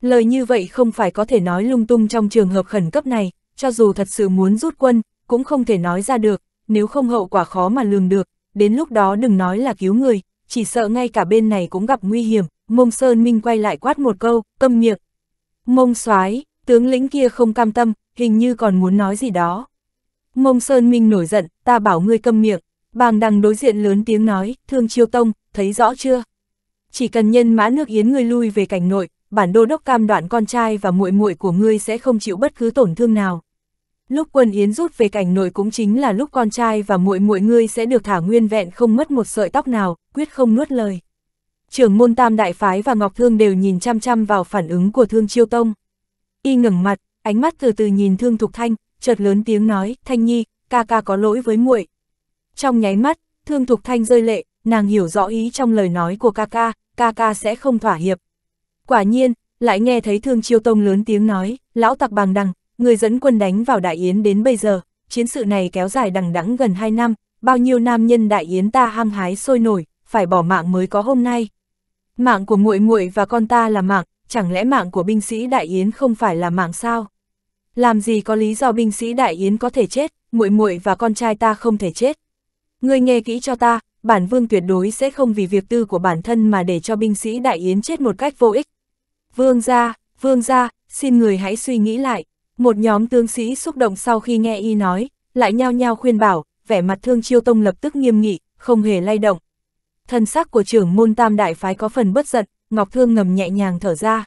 Lời như vậy không phải có thể nói lung tung trong trường hợp khẩn cấp này, cho dù thật sự muốn rút quân, cũng không thể nói ra được, nếu không hậu quả khó mà lường được, đến lúc đó đừng nói là cứu người, chỉ sợ ngay cả bên này cũng gặp nguy hiểm, mông Sơn Minh quay lại quát một câu, câm miệng. Mông soái tướng lĩnh kia không cam tâm, hình như còn muốn nói gì đó. Mông Sơn Minh nổi giận, ta bảo ngươi câm miệng, bàng đằng đối diện lớn tiếng nói, thương chiêu tông, thấy rõ chưa? Chỉ cần nhân mã nước Yến ngươi lui về cảnh nội, bản đô đốc cam đoạn con trai và muội muội của ngươi sẽ không chịu bất cứ tổn thương nào. Lúc quân Yến rút về cảnh nội cũng chính là lúc con trai và muội muội ngươi sẽ được thả nguyên vẹn không mất một sợi tóc nào, quyết không nuốt lời. Trưởng môn Tam Đại Phái và Ngọc Thương đều nhìn chăm chăm vào phản ứng của Thương Chiêu Tông. Y ngẩng mặt, ánh mắt từ từ nhìn Thương Thục Thanh, chợt lớn tiếng nói, Thanh Nhi, ca ca có lỗi với muội. Trong nháy mắt, Thương Thục Thanh rơi lệ, nàng hiểu rõ ý trong lời nói của ca ca, ca ca sẽ không thỏa hiệp. Quả nhiên, lại nghe thấy Thương Chiêu Tông lớn tiếng nói, lão tặc bằng đằng, người dẫn quân đánh vào Đại Yến đến bây giờ, chiến sự này kéo dài đằng đẵng gần 2 năm, bao nhiêu nam nhân Đại Yến ta hăng hái sôi nổi, phải bỏ mạng mới có hôm nay. Mạng của muội muội và con ta là mạng, chẳng lẽ mạng của binh sĩ Đại Yến không phải là mạng sao? Làm gì có lý do binh sĩ Đại Yến có thể chết, muội muội và con trai ta không thể chết. Ngươi nghe kỹ cho ta, bản vương tuyệt đối sẽ không vì việc tư của bản thân mà để cho binh sĩ đại yến chết một cách vô ích. Vương gia, vương gia, xin người hãy suy nghĩ lại. Một nhóm tướng sĩ xúc động sau khi nghe y nói, lại nhao nhao khuyên bảo, vẻ mặt thương chiêu tông lập tức nghiêm nghị, không hề lay động. Thân sắc của trưởng môn tam đại phái có phần bất giận Ngọc Thương ngầm nhẹ nhàng thở ra.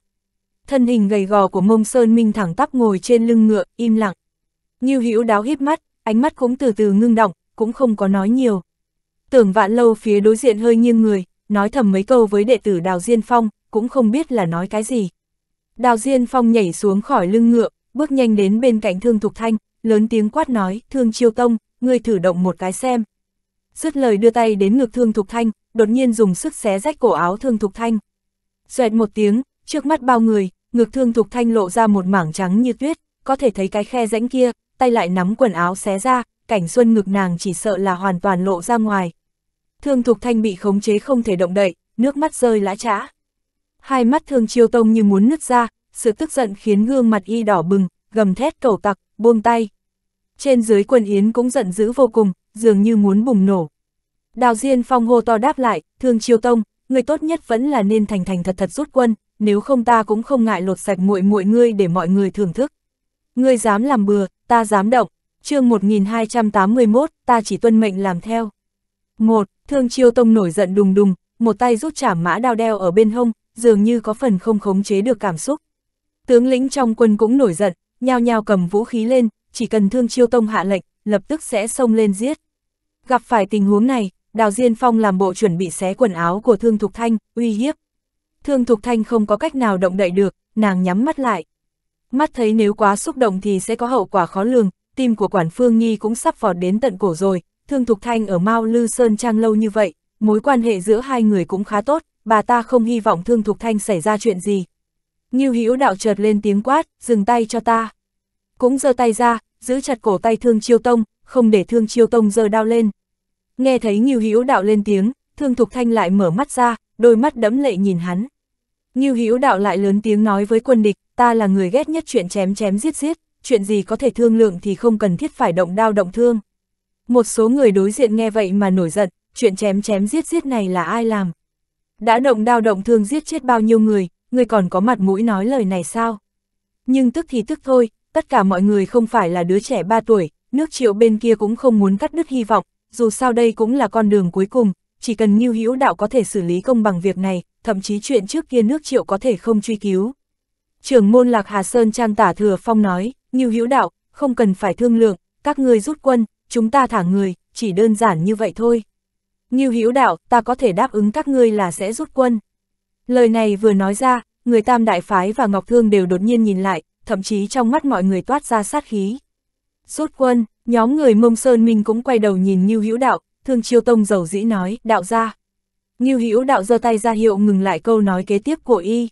Thân hình gầy gò của mông sơn minh thẳng tắp ngồi trên lưng ngựa, im lặng. Như hữu đáo híp mắt, ánh mắt cũng từ từ ngưng động, cũng không có nói nhiều. Tưởng vạn lâu phía đối diện hơi nghiêng người, nói thầm mấy câu với đệ tử Đào Diên Phong, cũng không biết là nói cái gì. Đào Diên Phong nhảy xuống khỏi lưng ngựa, bước nhanh đến bên cạnh Thương Thục Thanh, lớn tiếng quát nói, Thương Chiêu Tông, ngươi thử động một cái xem. Dứt lời đưa tay đến ngực Thương Thục Thanh, đột nhiên dùng sức xé rách cổ áo Thương Thục Thanh. Xoẹt một tiếng, trước mắt bao người, ngực Thương Thục Thanh lộ ra một mảng trắng như tuyết, có thể thấy cái khe rãnh kia, tay lại nắm quần áo xé ra, cảnh xuân ngực nàng chỉ sợ là hoàn toàn lộ ra ngoài, Thương Thục Thanh bị khống chế không thể động đậy, nước mắt rơi lã trã. Hai mắt Thương Chiêu Tông như muốn nứt ra, sự tức giận khiến gương mặt y đỏ bừng, gầm thét cầu tặc, buông tay. Trên dưới quần yến cũng giận dữ vô cùng, dường như muốn bùng nổ. Đào Diên Phong hô to đáp lại, Thương Chiêu Tông, người tốt nhất vẫn là nên thành thành thật thật rút quân, nếu không ta cũng không ngại lột sạch muội muội ngươi để mọi người thưởng thức. Ngươi dám làm bừa, ta dám động. Chương 1281, ta chỉ tuân mệnh làm theo. Một, Thương Chiêu Tông nổi giận đùng đùng, một tay rút chảm mã đao đeo ở bên hông, dường như có phần không khống chế được cảm xúc. Tướng lĩnh trong quân cũng nổi giận, nhao nhao cầm vũ khí lên, chỉ cần Thương Chiêu Tông hạ lệnh, lập tức sẽ xông lên giết. Gặp phải tình huống này, Đào Diên Phong làm bộ chuẩn bị xé quần áo của Thương Thục Thanh, uy hiếp. Thương Thục Thanh không có cách nào động đậy được, nàng nhắm mắt lại. Mắt thấy nếu quá xúc động thì sẽ có hậu quả khó lường, tim của Quản Phương nhi cũng sắp vọt đến tận cổ rồi, Thương Thục Thanh ở Mao Lư Sơn Trang lâu như vậy, mối quan hệ giữa hai người cũng khá tốt, bà ta không hy vọng Thương Thục Thanh xảy ra chuyện gì. Nghiêu Hữu đạo chợt lên tiếng quát, dừng tay cho ta. Cũng giơ tay ra, giữ chặt cổ tay Thương Chiêu Tông, không để Thương Chiêu Tông giơ đao lên. Nghe thấy Nghiêu Hữu đạo lên tiếng, Thương Thục Thanh lại mở mắt ra, đôi mắt đẫm lệ nhìn hắn. Nghiêu Hữu đạo lại lớn tiếng nói với quân địch, ta là người ghét nhất chuyện chém chém giết giết, chuyện gì có thể thương lượng thì không cần thiết phải động đao động thương. Một số người đối diện nghe vậy mà nổi giận, chuyện chém chém giết giết này là ai làm? Đã động đao động thương giết chết bao nhiêu người, người còn có mặt mũi nói lời này sao? Nhưng tức thì tức thôi, tất cả mọi người không phải là đứa trẻ 3 tuổi, nước triệu bên kia cũng không muốn cắt đứt hy vọng, dù sao đây cũng là con đường cuối cùng, chỉ cần Ngưu Hữu Đạo có thể xử lý công bằng việc này, thậm chí chuyện trước kia nước triệu có thể không truy cứu. Trưởng môn Lạc Hà Sơn Trang Tả Thừa Phong nói, Ngưu Hữu Đạo, không cần phải thương lượng, các ngươi rút quân, chúng ta thả người, chỉ đơn giản như vậy thôi. Ngưu Hữu Đạo, ta có thể đáp ứng các ngươi là sẽ rút quân. Lời này vừa nói ra, người Tam Đại Phái và Ngọc Thương đều đột nhiên nhìn lại, thậm chí trong mắt mọi người toát ra sát khí. Rút quân, nhóm người Mông Sơn Minh cũng quay đầu nhìn Ngưu Hữu Đạo, Thương Chiêu Tông giàu dĩ nói, đạo ra. Ngưu Hữu Đạo giơ tay ra hiệu ngừng lại câu nói kế tiếp của y.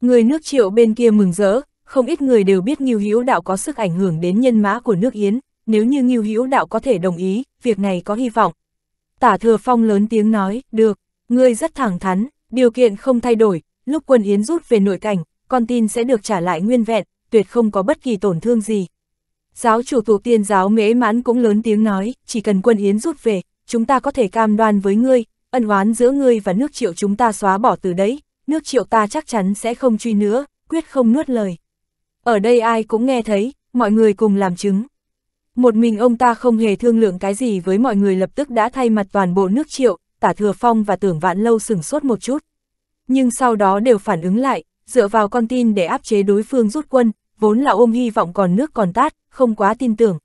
Người nước Triệu bên kia mừng rỡ, không ít người đều biết Ngưu Hữu Đạo có sức ảnh hưởng đến nhân mã của nước Yến, nếu như Ngưu Hữu Đạo có thể đồng ý, việc này có hy vọng. Tả Thừa Phong lớn tiếng nói, được, ngươi rất thẳng thắn, điều kiện không thay đổi, lúc quân Yến rút về nội cảnh, con tin sẽ được trả lại nguyên vẹn, tuyệt không có bất kỳ tổn thương gì. Giáo chủ thuộc tiên giáo mễ mãn cũng lớn tiếng nói, chỉ cần quân Yến rút về, chúng ta có thể cam đoan với ngươi, ân oán giữa ngươi và nước triệu chúng ta xóa bỏ từ đấy, nước triệu ta chắc chắn sẽ không truy nữa, quyết không nuốt lời. Ở đây ai cũng nghe thấy, mọi người cùng làm chứng. Một mình ông ta không hề thương lượng cái gì với mọi người lập tức đã thay mặt toàn bộ nước triệu, tả thừa phong và tưởng vạn lâu sừng sốt một chút. Nhưng sau đó đều phản ứng lại, dựa vào con tin để áp chế đối phương rút quân, vốn là ôm hy vọng còn nước còn tát, không quá tin tưởng.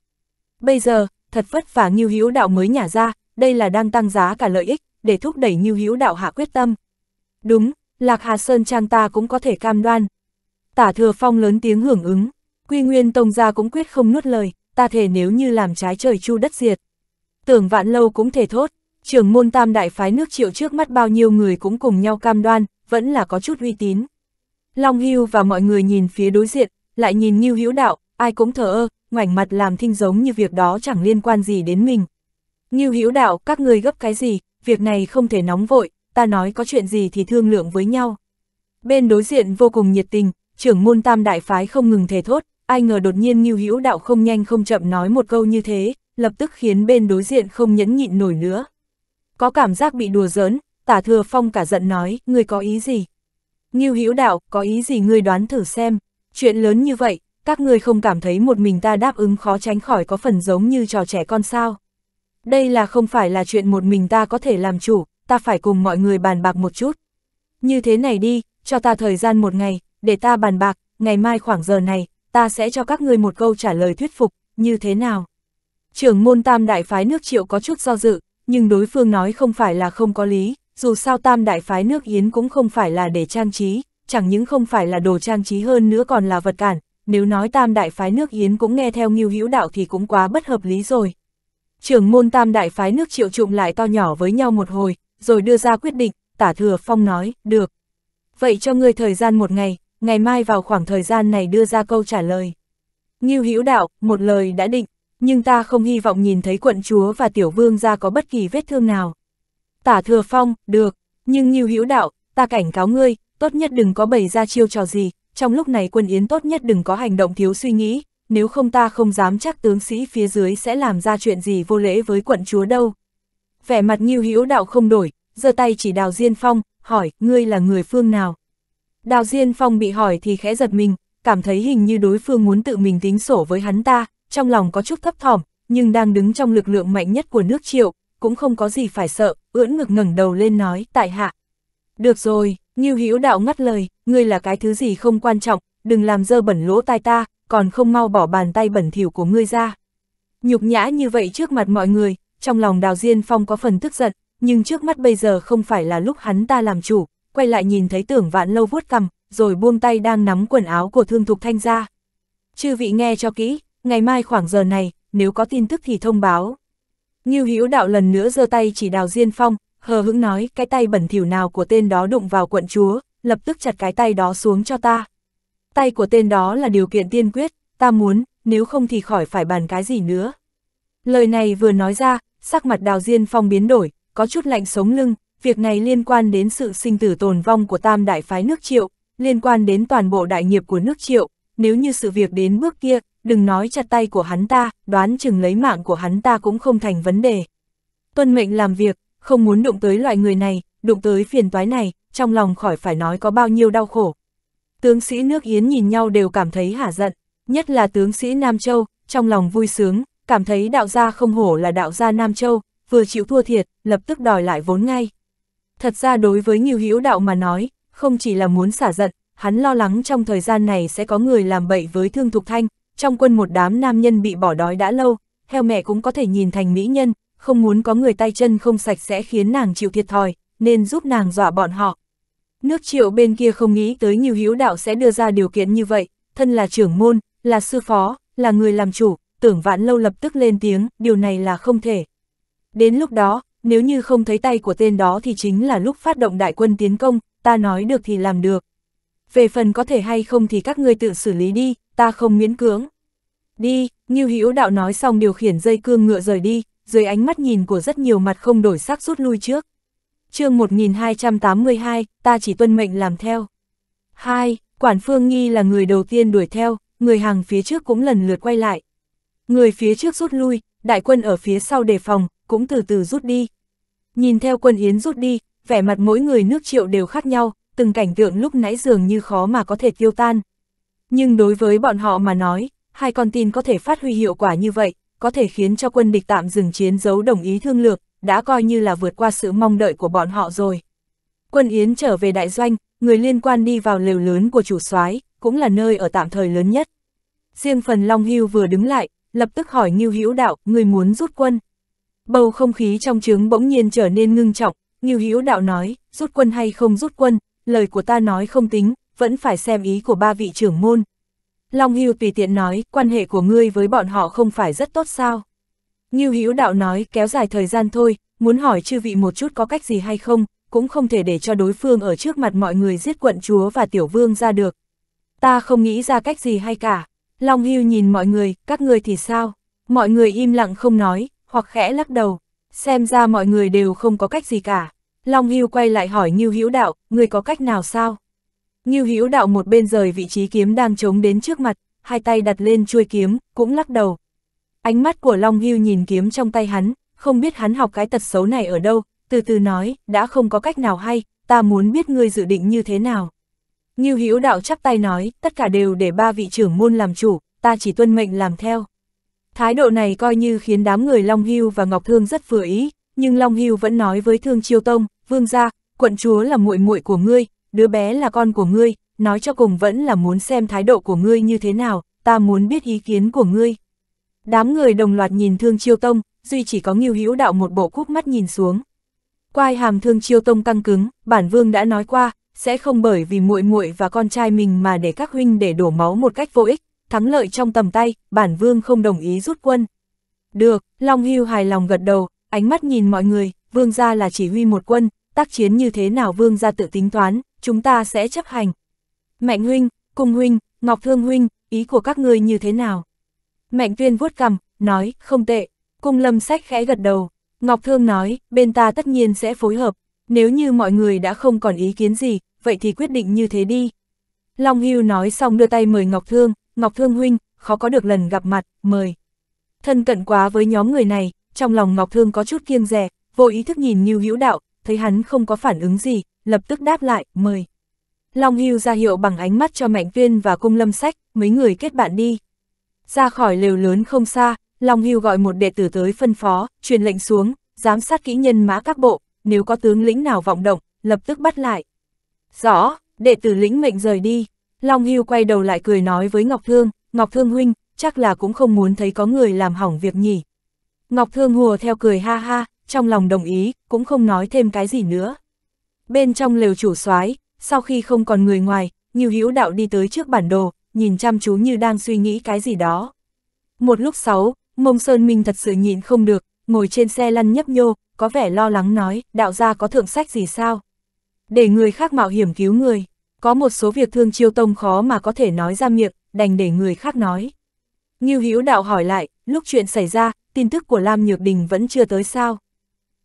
Bây giờ, thật vất vả như Hữu Đạo mới nhả ra, đây là đang tăng giá cả lợi ích, để thúc đẩy như Hữu Đạo hạ quyết tâm. Đúng, Lạc Hà Sơn Trang ta cũng có thể cam đoan. Tả Thừa Phong lớn tiếng hưởng ứng, Quy Nguyên Tông gia cũng quyết không nuốt lời, ta thể nếu như làm trái trời chu đất diệt. Tưởng vạn lâu cũng thể thốt, trưởng môn tam đại phái nước triệu trước mắt bao nhiêu người cũng cùng nhau cam đoan, vẫn là có chút uy tín. Long Hưu và mọi người nhìn phía đối diện, lại nhìn Ngưu Hữu Đạo, ai cũng thờ ơ, ngoảnh mặt làm thinh giống như việc đó chẳng liên quan gì đến mình. Ngưu Hữu Đạo, các người gấp cái gì, việc này không thể nóng vội, ta nói có chuyện gì thì thương lượng với nhau. Bên đối diện vô cùng nhiệt tình, trưởng môn tam đại phái không ngừng thề thốt, ai ngờ đột nhiên Ngưu Hữu Đạo không nhanh không chậm nói một câu như thế, lập tức khiến bên đối diện không nhẫn nhịn nổi nữa. Có cảm giác bị đùa giỡn, Tả Thừa Phong cả giận nói, ngươi có ý gì? Ngưu Hữu Đạo, có ý gì ngươi đoán thử xem, chuyện lớn như vậy, các ngươi không cảm thấy một mình ta đáp ứng khó tránh khỏi có phần giống như trò trẻ con sao? Đây là không phải là chuyện một mình ta có thể làm chủ, ta phải cùng mọi người bàn bạc một chút. Như thế này đi, cho ta thời gian một ngày, để ta bàn bạc, ngày mai khoảng giờ này, ta sẽ cho các ngươi một câu trả lời thuyết phục, như thế nào? Trưởng môn tam đại phái nước triệu có chút do dự, nhưng đối phương nói không phải là không có lý, dù sao tam đại phái nước Yến cũng không phải là để trang trí, chẳng những không phải là đồ trang trí hơn nữa còn là vật cản, nếu nói tam đại phái nước Yến cũng nghe theo nghiêu hữu đạo thì cũng quá bất hợp lý rồi. Trưởng môn tam đại phái nước triệu trụm lại to nhỏ với nhau một hồi, rồi đưa ra quyết định, tả thừa phong nói, được. Vậy cho ngươi thời gian một ngày, ngày mai vào khoảng thời gian này đưa ra câu trả lời. Ngưu Hữu Đạo, một lời đã định, nhưng ta không hy vọng nhìn thấy quận chúa và tiểu vương gia có bất kỳ vết thương nào. Tả Thừa Phong, được, nhưng Ngưu Hữu Đạo, ta cảnh cáo ngươi, tốt nhất đừng có bày ra chiêu trò gì, trong lúc này quân yến tốt nhất đừng có hành động thiếu suy nghĩ, nếu không ta không dám chắc tướng sĩ phía dưới sẽ làm ra chuyện gì vô lễ với quận chúa đâu. Vẻ mặt Ngưu Hữu Đạo không đổi, giơ tay chỉ Đào Diên Phong, hỏi, ngươi là người phương nào? Đào Diên Phong bị hỏi thì khẽ giật mình, cảm thấy hình như đối phương muốn tự mình tính sổ với hắn ta, trong lòng có chút thấp thỏm, nhưng đang đứng trong lực lượng mạnh nhất của nước triệu, cũng không có gì phải sợ, ưỡn ngực ngẩng đầu lên nói, tại hạ. Được rồi, Ngưu Hữu Đạo ngắt lời, ngươi là cái thứ gì không quan trọng, đừng làm dơ bẩn lỗ tai ta, còn không mau bỏ bàn tay bẩn thỉu của ngươi ra. Nhục nhã như vậy trước mặt mọi người, trong lòng Đào Diên Phong có phần tức giận, nhưng trước mắt bây giờ không phải là lúc hắn ta làm chủ, quay lại nhìn thấy tưởng vạn lâu vuốt cầm, rồi buông tay đang nắm quần áo của thương thục thanh ra. Chư vị nghe cho kỹ, ngày mai khoảng giờ này, nếu có tin tức thì thông báo. Nghiêu Hữu đạo lần nữa giơ tay chỉ đào Diên Phong, hờ hững nói cái tay bẩn thỉu nào của tên đó đụng vào quận chúa, lập tức chặt cái tay đó xuống cho ta. Tay của tên đó là điều kiện tiên quyết, ta muốn, nếu không thì khỏi phải bàn cái gì nữa. Lời này vừa nói ra, sắc mặt đào Diên Phong biến đổi, có chút lạnh sống lưng, việc này liên quan đến sự sinh tử tồn vong của tam đại phái nước triệu, liên quan đến toàn bộ đại nghiệp của nước triệu, nếu như sự việc đến bước kia, đừng nói chặt tay của hắn ta, đoán chừng lấy mạng của hắn ta cũng không thành vấn đề. Tuân mệnh làm việc, không muốn đụng tới loại người này, đụng tới phiền toái này, trong lòng khỏi phải nói có bao nhiêu đau khổ. Tướng sĩ nước Yến nhìn nhau đều cảm thấy hả giận, nhất là tướng sĩ Nam Châu, trong lòng vui sướng, cảm thấy đạo gia không hổ là đạo gia Nam Châu, vừa chịu thua thiệt, lập tức đòi lại vốn ngay. Thật ra đối với Nghiêu Hữu Đạo mà nói, không chỉ là muốn xả giận, hắn lo lắng trong thời gian này sẽ có người làm bậy với Thương Thục Thanh, trong quân một đám nam nhân bị bỏ đói đã lâu, heo mẹ cũng có thể nhìn thành mỹ nhân, không muốn có người tay chân không sạch sẽ khiến nàng chịu thiệt thòi, nên giúp nàng dọa bọn họ. Nước triệu bên kia không nghĩ tới nhiều hữu đạo sẽ đưa ra điều kiện như vậy, thân là trưởng môn, là sư phó, là người làm chủ, tưởng vạn lâu lập tức lên tiếng, điều này là không thể. Đến lúc đó, nếu như không thấy tay của tên đó thì chính là lúc phát động đại quân tiến công, ta nói được thì làm được. Về phần có thể hay không thì các ngươi tự xử lý đi, ta không miễn cưỡng. Đi, Ngưu Hữu Đạo nói xong điều khiển dây cương ngựa rời đi, dưới ánh mắt nhìn của rất nhiều mặt không đổi sắc rút lui trước. chương 1282, ta chỉ tuân mệnh làm theo. 2. Quản Phương Nghi là người đầu tiên đuổi theo, người hàng phía trước cũng lần lượt quay lại. Người phía trước rút lui, đại quân ở phía sau đề phòng, cũng từ từ rút đi. Nhìn theo quân Yến rút đi, vẻ mặt mỗi người nước triệu đều khác nhau, từng cảnh tượng lúc nãy dường như khó mà có thể tiêu tan. Nhưng đối với bọn họ mà nói, hai con tin có thể phát huy hiệu quả như vậy, có thể khiến cho quân địch tạm dừng chiến dấu đồng ý thương lược, đã coi như là vượt qua sự mong đợi của bọn họ rồi. Quân Yến trở về đại doanh, người liên quan đi vào lều lớn của chủ soái cũng là nơi ở tạm thời lớn nhất. Riêng phần Long Hưu vừa đứng lại, lập tức hỏi Ngưu Hữu Đạo, người muốn rút quân. Bầu không khí trong trướng bỗng nhiên trở nên ngưng trọng, như hữu đạo nói, rút quân hay không rút quân, lời của ta nói không tính, vẫn phải xem ý của ba vị trưởng môn. Long Hưu tùy tiện nói, quan hệ của ngươi với bọn họ không phải rất tốt sao. Như hữu đạo nói, kéo dài thời gian thôi, muốn hỏi chư vị một chút có cách gì hay không, cũng không thể để cho đối phương ở trước mặt mọi người giết quận chúa và tiểu vương ra được. Ta không nghĩ ra cách gì hay cả. Long Hưu nhìn mọi người, các người thì sao? Mọi người im lặng không nói, hoặc khẽ lắc đầu, xem ra mọi người đều không có cách gì cả. Long Hưu quay lại hỏi Ngưu Hữu Đạo, người có cách nào sao? Ngưu Hữu Đạo một bên rời vị trí kiếm đang chống đến trước mặt, hai tay đặt lên chuôi kiếm, cũng lắc đầu. Ánh mắt của Long Hưu nhìn kiếm trong tay hắn, không biết hắn học cái tật xấu này ở đâu, từ từ nói, đã không có cách nào hay, ta muốn biết ngươi dự định như thế nào. Ngưu Hữu Đạo chắp tay nói, tất cả đều để ba vị trưởng môn làm chủ, ta chỉ tuân mệnh làm theo. Thái độ này coi như khiến đám người Long Hưu và Ngọc Thương rất vừa ý, nhưng Long Hưu vẫn nói với Thương Chiêu Tông, "Vương gia, quận chúa là muội muội của ngươi, đứa bé là con của ngươi, nói cho cùng vẫn là muốn xem thái độ của ngươi như thế nào, ta muốn biết ý kiến của ngươi." Đám người đồng loạt nhìn Thương Chiêu Tông, duy chỉ có Ngưu Hữu Đạo một bộ cúp mắt nhìn xuống. Quai hàm Thương Chiêu Tông căng cứng, bản vương đã nói qua, sẽ không bởi vì muội muội và con trai mình mà để các huynh để đổ máu một cách vô ích, thắng lợi trong tầm tay, bản vương không đồng ý rút quân. Được, Long Hưu hài lòng gật đầu, ánh mắt nhìn mọi người, vương gia là chỉ huy một quân, tác chiến như thế nào vương gia tự tính toán, chúng ta sẽ chấp hành. Mạnh huynh, cung huynh, Ngọc Thương huynh, ý của các ngươi như thế nào? Mạnh tuyên vuốt cằm, nói, không tệ. Cung lâm sách khẽ gật đầu. Ngọc Thương nói, bên ta tất nhiên sẽ phối hợp. Nếu như mọi người đã không còn ý kiến gì, vậy thì quyết định như thế đi. Long Hưu nói xong đưa tay mời Ngọc Thương, Ngọc Thương Huynh, khó có được lần gặp mặt, mời. Thân cận quá với nhóm người này, trong lòng Ngọc Thương có chút kiêng rẻ, vô ý thức nhìn Như Hữu Đạo, thấy hắn không có phản ứng gì, lập tức đáp lại, mời. Long Hưu ra hiệu bằng ánh mắt cho Mạnh Viên và Cung Lâm Sách, mấy người kết bạn đi. Ra khỏi lều lớn không xa, Long Hưu gọi một đệ tử tới phân phó, truyền lệnh xuống, giám sát kỹ nhân mã các bộ, nếu có tướng lĩnh nào vọng động, lập tức bắt lại. Rõ, đệ tử lĩnh mệnh rời đi. Long Hưu quay đầu lại cười nói với Ngọc Thương, Ngọc Thương huynh, chắc là cũng không muốn thấy có người làm hỏng việc nhỉ. Ngọc Thương hùa theo cười ha ha, trong lòng đồng ý, cũng không nói thêm cái gì nữa. Bên trong lều chủ soái sau khi không còn người ngoài, Nhiêu Hữu Đạo đi tới trước bản đồ, nhìn chăm chú như đang suy nghĩ cái gì đó. Một lúc sáu, Mông Sơn Minh thật sự nhịn không được, ngồi trên xe lăn nhấp nhô, có vẻ lo lắng nói, đạo gia có thượng sách gì sao? Để người khác mạo hiểm cứu người. Có một số việc Thương Chiêu Tông khó mà có thể nói ra miệng, đành để người khác nói. Ngưu Hữu Đạo hỏi lại, lúc chuyện xảy ra, tin tức của Lam Nhược Đình vẫn chưa tới sao?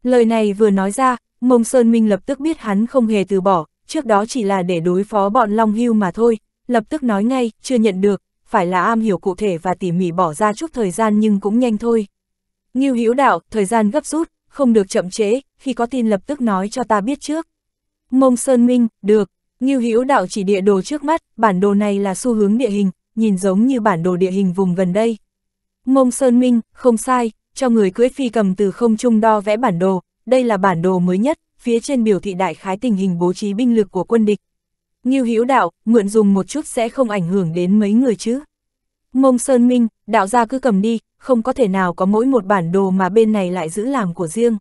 Lời này vừa nói ra, Mông Sơn Minh lập tức biết hắn không hề từ bỏ, trước đó chỉ là để đối phó bọn Long Hưu mà thôi, lập tức nói ngay, chưa nhận được, phải là am hiểu cụ thể và tỉ mỉ bỏ ra chút thời gian nhưng cũng nhanh thôi. Ngưu Hữu Đạo, thời gian gấp rút, không được chậm trễ, khi có tin lập tức nói cho ta biết trước. Mông Sơn Minh, được, Ngưu Hữu Đạo chỉ địa đồ trước mắt, bản đồ này là xu hướng địa hình, nhìn giống như bản đồ địa hình vùng gần đây. Mông Sơn Minh, không sai, cho người cưỡi phi cầm từ không trung đo vẽ bản đồ, đây là bản đồ mới nhất, phía trên biểu thị đại khái tình hình bố trí binh lực của quân địch. Ngưu Hữu Đạo, mượn dùng một chút sẽ không ảnh hưởng đến mấy người chứ? Mông Sơn Minh, đạo gia cứ cầm đi, không có thể nào có mỗi một bản đồ mà bên này lại giữ làm của riêng.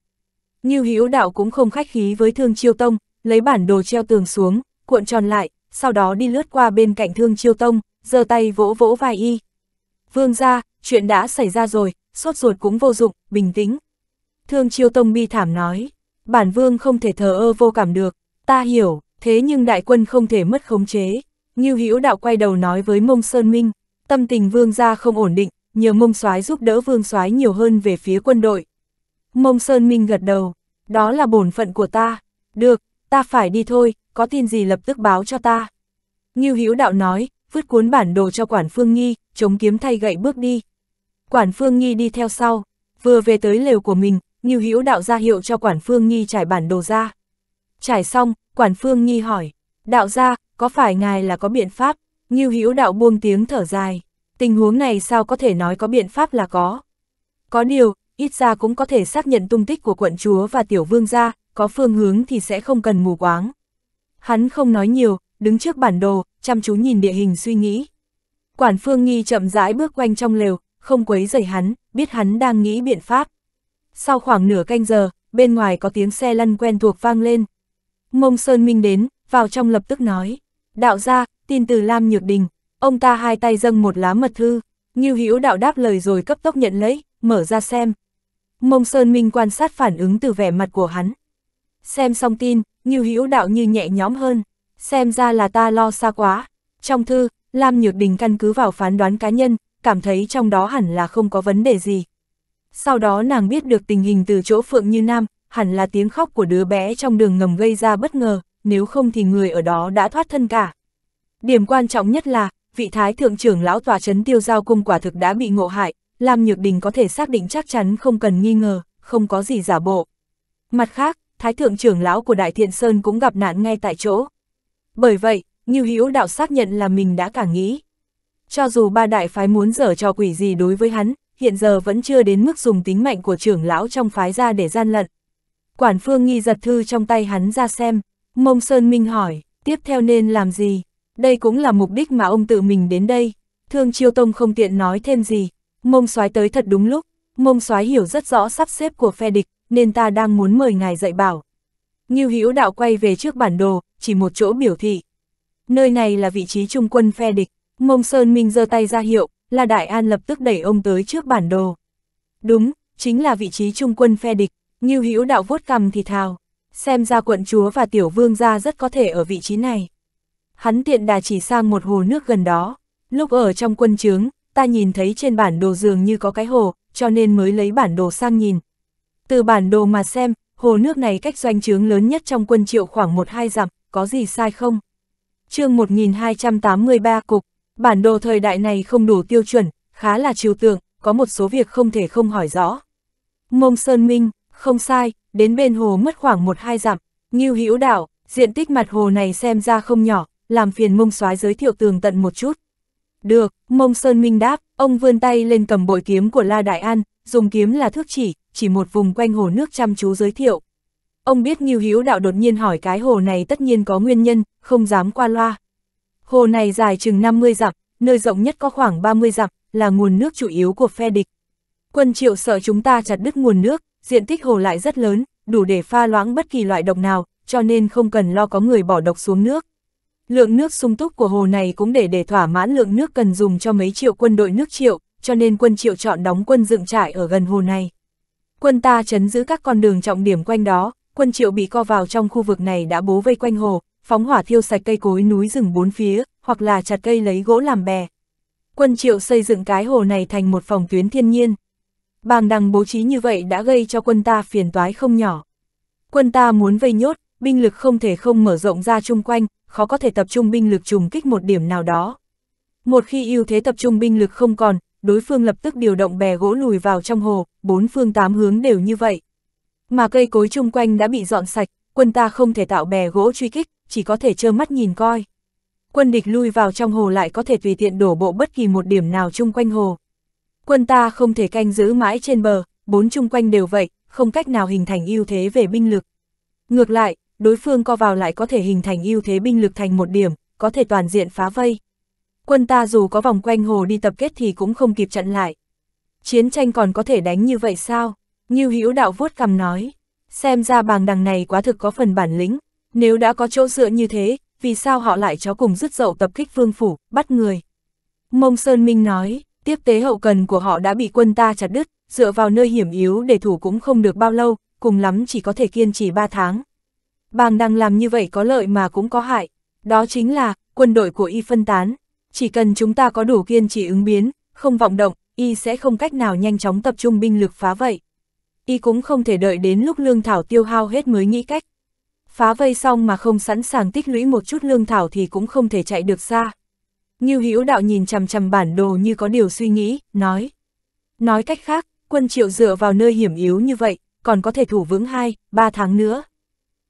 Ngưu Hữu Đạo cũng không khách khí với Thương Chiêu Tông, lấy bản đồ treo tường xuống, cuộn tròn lại, sau đó đi lướt qua bên cạnh thương chiêu tông, giơ tay vỗ vỗ vai y. Vương ra, chuyện đã xảy ra rồi, sốt ruột cũng vô dụng, bình tĩnh. Thương chiêu tông bi thảm nói, bản vương không thể thờ ơ vô cảm được, ta hiểu, thế nhưng đại quân không thể mất khống chế. Như hữu đạo quay đầu nói với mông Sơn Minh, tâm tình vương ra không ổn định, nhờ mông soái giúp đỡ vương soái nhiều hơn về phía quân đội. Mông Sơn Minh gật đầu, đó là bổn phận của ta, được, ta phải đi thôi, có tin gì lập tức báo cho ta. Ngưu Hữu Đạo nói, vứt cuốn bản đồ cho Quản Phương Nghi, chống kiếm thay gậy bước đi. Quản Phương Nghi đi theo sau, vừa về tới lều của mình, Ngưu Hữu Đạo ra hiệu cho Quản Phương Nghi trải bản đồ ra. Trải xong, Quản Phương Nghi hỏi, đạo ra, có phải ngài là có biện pháp? Ngưu Hữu Đạo buông tiếng thở dài, tình huống này sao có thể nói có biện pháp là có. Có điều, ít ra cũng có thể xác nhận tung tích của quận chúa và tiểu vương gia, có phương hướng thì sẽ không cần mù quáng. Hắn không nói nhiều, đứng trước bản đồ, chăm chú nhìn địa hình suy nghĩ. Quản phương nghi chậm rãi bước quanh trong lều, không quấy rầy hắn, biết hắn đang nghĩ biện pháp. Sau khoảng nửa canh giờ, bên ngoài có tiếng xe lăn quen thuộc vang lên. Mông Sơn Minh đến, vào trong lập tức nói. Đạo gia, tin từ Lam Nhược Đình, ông ta hai tay dâng một lá mật thư. Ngưu Hữu đạo đáp lời rồi cấp tốc nhận lấy, mở ra xem. Mông Sơn Minh quan sát phản ứng từ vẻ mặt của hắn. Xem xong tin, Ngưu Hữu đạo như nhẹ nhõm hơn, xem ra là ta lo xa quá. Trong thư, Lam Nhược Đình căn cứ vào phán đoán cá nhân, cảm thấy trong đó hẳn là không có vấn đề gì. Sau đó nàng biết được tình hình từ chỗ Phượng Như Nam, hẳn là tiếng khóc của đứa bé trong đường ngầm gây ra bất ngờ, nếu không thì người ở đó đã thoát thân cả. Điểm quan trọng nhất là, vị thái thượng trưởng lão tòa chấn tiêu giao cung quả thực đã bị ngộ hại, làm nhược đình có thể xác định chắc chắn không cần nghi ngờ, không có gì giả bộ. Mặt khác, thái thượng trưởng lão của Đại Thiện Sơn cũng gặp nạn ngay tại chỗ. Bởi vậy, như Hữu đạo xác nhận là mình đã cả nghĩ. Cho dù ba đại phái muốn dở cho quỷ gì đối với hắn, hiện giờ vẫn chưa đến mức dùng tính mạnh của trưởng lão trong phái ra để gian lận. Quản phương nghi giật thư trong tay hắn ra xem, mông sơn minh hỏi, tiếp theo nên làm gì? Đây cũng là mục đích mà ông tự mình đến đây. Thương Chiêu Tông không tiện nói thêm gì. Mông soái tới thật đúng lúc, mông soái hiểu rất rõ sắp xếp của phe địch, nên ta đang muốn mời ngài dạy bảo. Ngưu Hữu Đạo quay về trước bản đồ, chỉ một chỗ biểu thị. Nơi này là vị trí trung quân phe địch, Mông Sơn Minh giơ tay ra hiệu, là Đại An lập tức đẩy ông tới trước bản đồ. Đúng, chính là vị trí trung quân phe địch, Ngưu Hữu Đạo vuốt cằm thì thào, xem ra quận chúa và tiểu vương gia rất có thể ở vị trí này. Hắn tiện đà chỉ sang một hồ nước gần đó. Lúc ở trong quân trướng, ta nhìn thấy trên bản đồ dường như có cái hồ, cho nên mới lấy bản đồ sang nhìn. Từ bản đồ mà xem, hồ nước này cách doanh trướng lớn nhất trong quân triệu khoảng 1-2 dặm, có gì sai không? chương 1283 cục, bản đồ thời đại này không đủ tiêu chuẩn, khá là trừu tượng, có một số việc không thể không hỏi rõ. Mông Sơn Minh, không sai, đến bên hồ mất khoảng 1-2 dặm, Ngưu Hữu Đảo, diện tích mặt hồ này xem ra không nhỏ, làm phiền mông soái giới thiệu tường tận một chút. Được, mông Sơn Minh đáp, ông vươn tay lên cầm bội kiếm của La Đại An, dùng kiếm là thước chỉ, chỉ một vùng quanh hồ nước chăm chú giới thiệu. Ông biết Nghiêu hiếu Đạo đột nhiên hỏi cái hồ này tất nhiên có nguyên nhân, không dám qua loa. Hồ này dài chừng 50 dặm, nơi rộng nhất có khoảng 30 dặm, là nguồn nước chủ yếu của phe địch. Quân triệu sợ chúng ta chặt đứt nguồn nước, diện tích hồ lại rất lớn, đủ để pha loãng bất kỳ loại độc nào, cho nên không cần lo có người bỏ độc xuống nước. Lượng nước sung túc của hồ này cũng để để thỏa mãn lượng nước cần dùng cho mấy triệu quân đội nước triệu, cho nên quân triệu chọn đóng quân dựng trại ở gần hồ này. Quân ta chấn giữ các con đường trọng điểm quanh đó, quân triệu bị co vào trong khu vực này đã bố vây quanh hồ, phóng hỏa thiêu sạch cây cối núi rừng bốn phía, hoặc là chặt cây lấy gỗ làm bè. Quân triệu xây dựng cái hồ này thành một phòng tuyến thiên nhiên. Bàng đằng bố trí như vậy đã gây cho quân ta phiền toái không nhỏ. Quân ta muốn vây nhốt, binh lực không thể không mở rộng ra chung quanh, khó có thể tập trung binh lực trùng kích một điểm nào đó. Một khi ưu thế tập trung binh lực không còn, đối phương lập tức điều động bè gỗ lùi vào trong hồ, bốn phương tám hướng đều như vậy. Mà cây cối chung quanh đã bị dọn sạch, quân ta không thể tạo bè gỗ truy kích, chỉ có thể trơ mắt nhìn coi. Quân địch lui vào trong hồ lại có thể tùy tiện đổ bộ bất kỳ một điểm nào chung quanh hồ. Quân ta không thể canh giữ mãi trên bờ, bốn chung quanh đều vậy, không cách nào hình thành ưu thế về binh lực. Ngược lại, đối phương co vào lại có thể hình thành ưu thế binh lực thành một điểm, có thể toàn diện phá vây. Quân ta dù có vòng quanh hồ đi tập kết thì cũng không kịp chặn lại. Chiến tranh còn có thể đánh như vậy sao? Như hữu đạo vuốt cầm nói, xem ra bàng đằng này quá thực có phần bản lĩnh, nếu đã có chỗ dựa như thế, vì sao họ lại chó cùng dứt dậu tập kích vương phủ, bắt người. Mông Sơn Minh nói, tiếp tế hậu cần của họ đã bị quân ta chặt đứt, dựa vào nơi hiểm yếu để thủ cũng không được bao lâu, cùng lắm chỉ có thể kiên trì 3 tháng. Bàng đang làm như vậy có lợi mà cũng có hại, đó chính là quân đội của y phân tán. Chỉ cần chúng ta có đủ kiên trì ứng biến, không vọng động, y sẽ không cách nào nhanh chóng tập trung binh lực phá vậy. Y cũng không thể đợi đến lúc lương thảo tiêu hao hết mới nghĩ cách. Phá vây xong mà không sẵn sàng tích lũy một chút lương thảo thì cũng không thể chạy được xa. như Hữu Đạo nhìn chằm chằm bản đồ như có điều suy nghĩ, nói. Nói cách khác, quân triệu dựa vào nơi hiểm yếu như vậy, còn có thể thủ vững 2, 3 tháng nữa.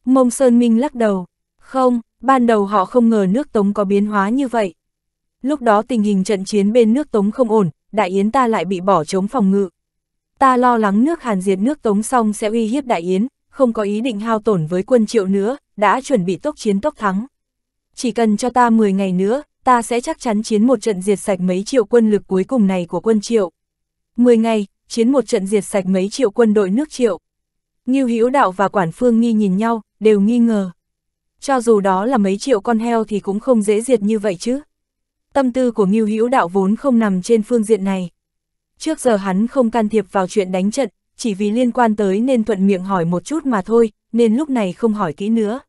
Mông Sơn Minh lắc đầu. Không, ban đầu họ không ngờ nước Tống có biến hóa như vậy. Lúc đó tình hình trận chiến bên nước Tống không ổn, Đại Yến ta lại bị bỏ chống phòng ngự. Ta lo lắng nước Hàn diệt nước Tống xong sẽ uy hiếp Đại Yến, không có ý định hao tổn với quân triệu nữa, đã chuẩn bị tốc chiến tốc thắng. Chỉ cần cho ta 10 ngày nữa, ta sẽ chắc chắn chiến một trận diệt sạch mấy triệu quân lực cuối cùng này của quân triệu. 10 ngày, chiến một trận diệt sạch mấy triệu quân đội nước triệu. Ngưu Hữu Đạo và Quản Phương Nghi nhìn nhau, đều nghi ngờ. Cho dù đó là mấy triệu con heo thì cũng không dễ diệt như vậy chứ. Tâm tư của Ngưu Hữu Đạo vốn không nằm trên phương diện này. Trước giờ hắn không can thiệp vào chuyện đánh trận, chỉ vì liên quan tới nên thuận miệng hỏi một chút mà thôi, nên lúc này không hỏi kỹ nữa.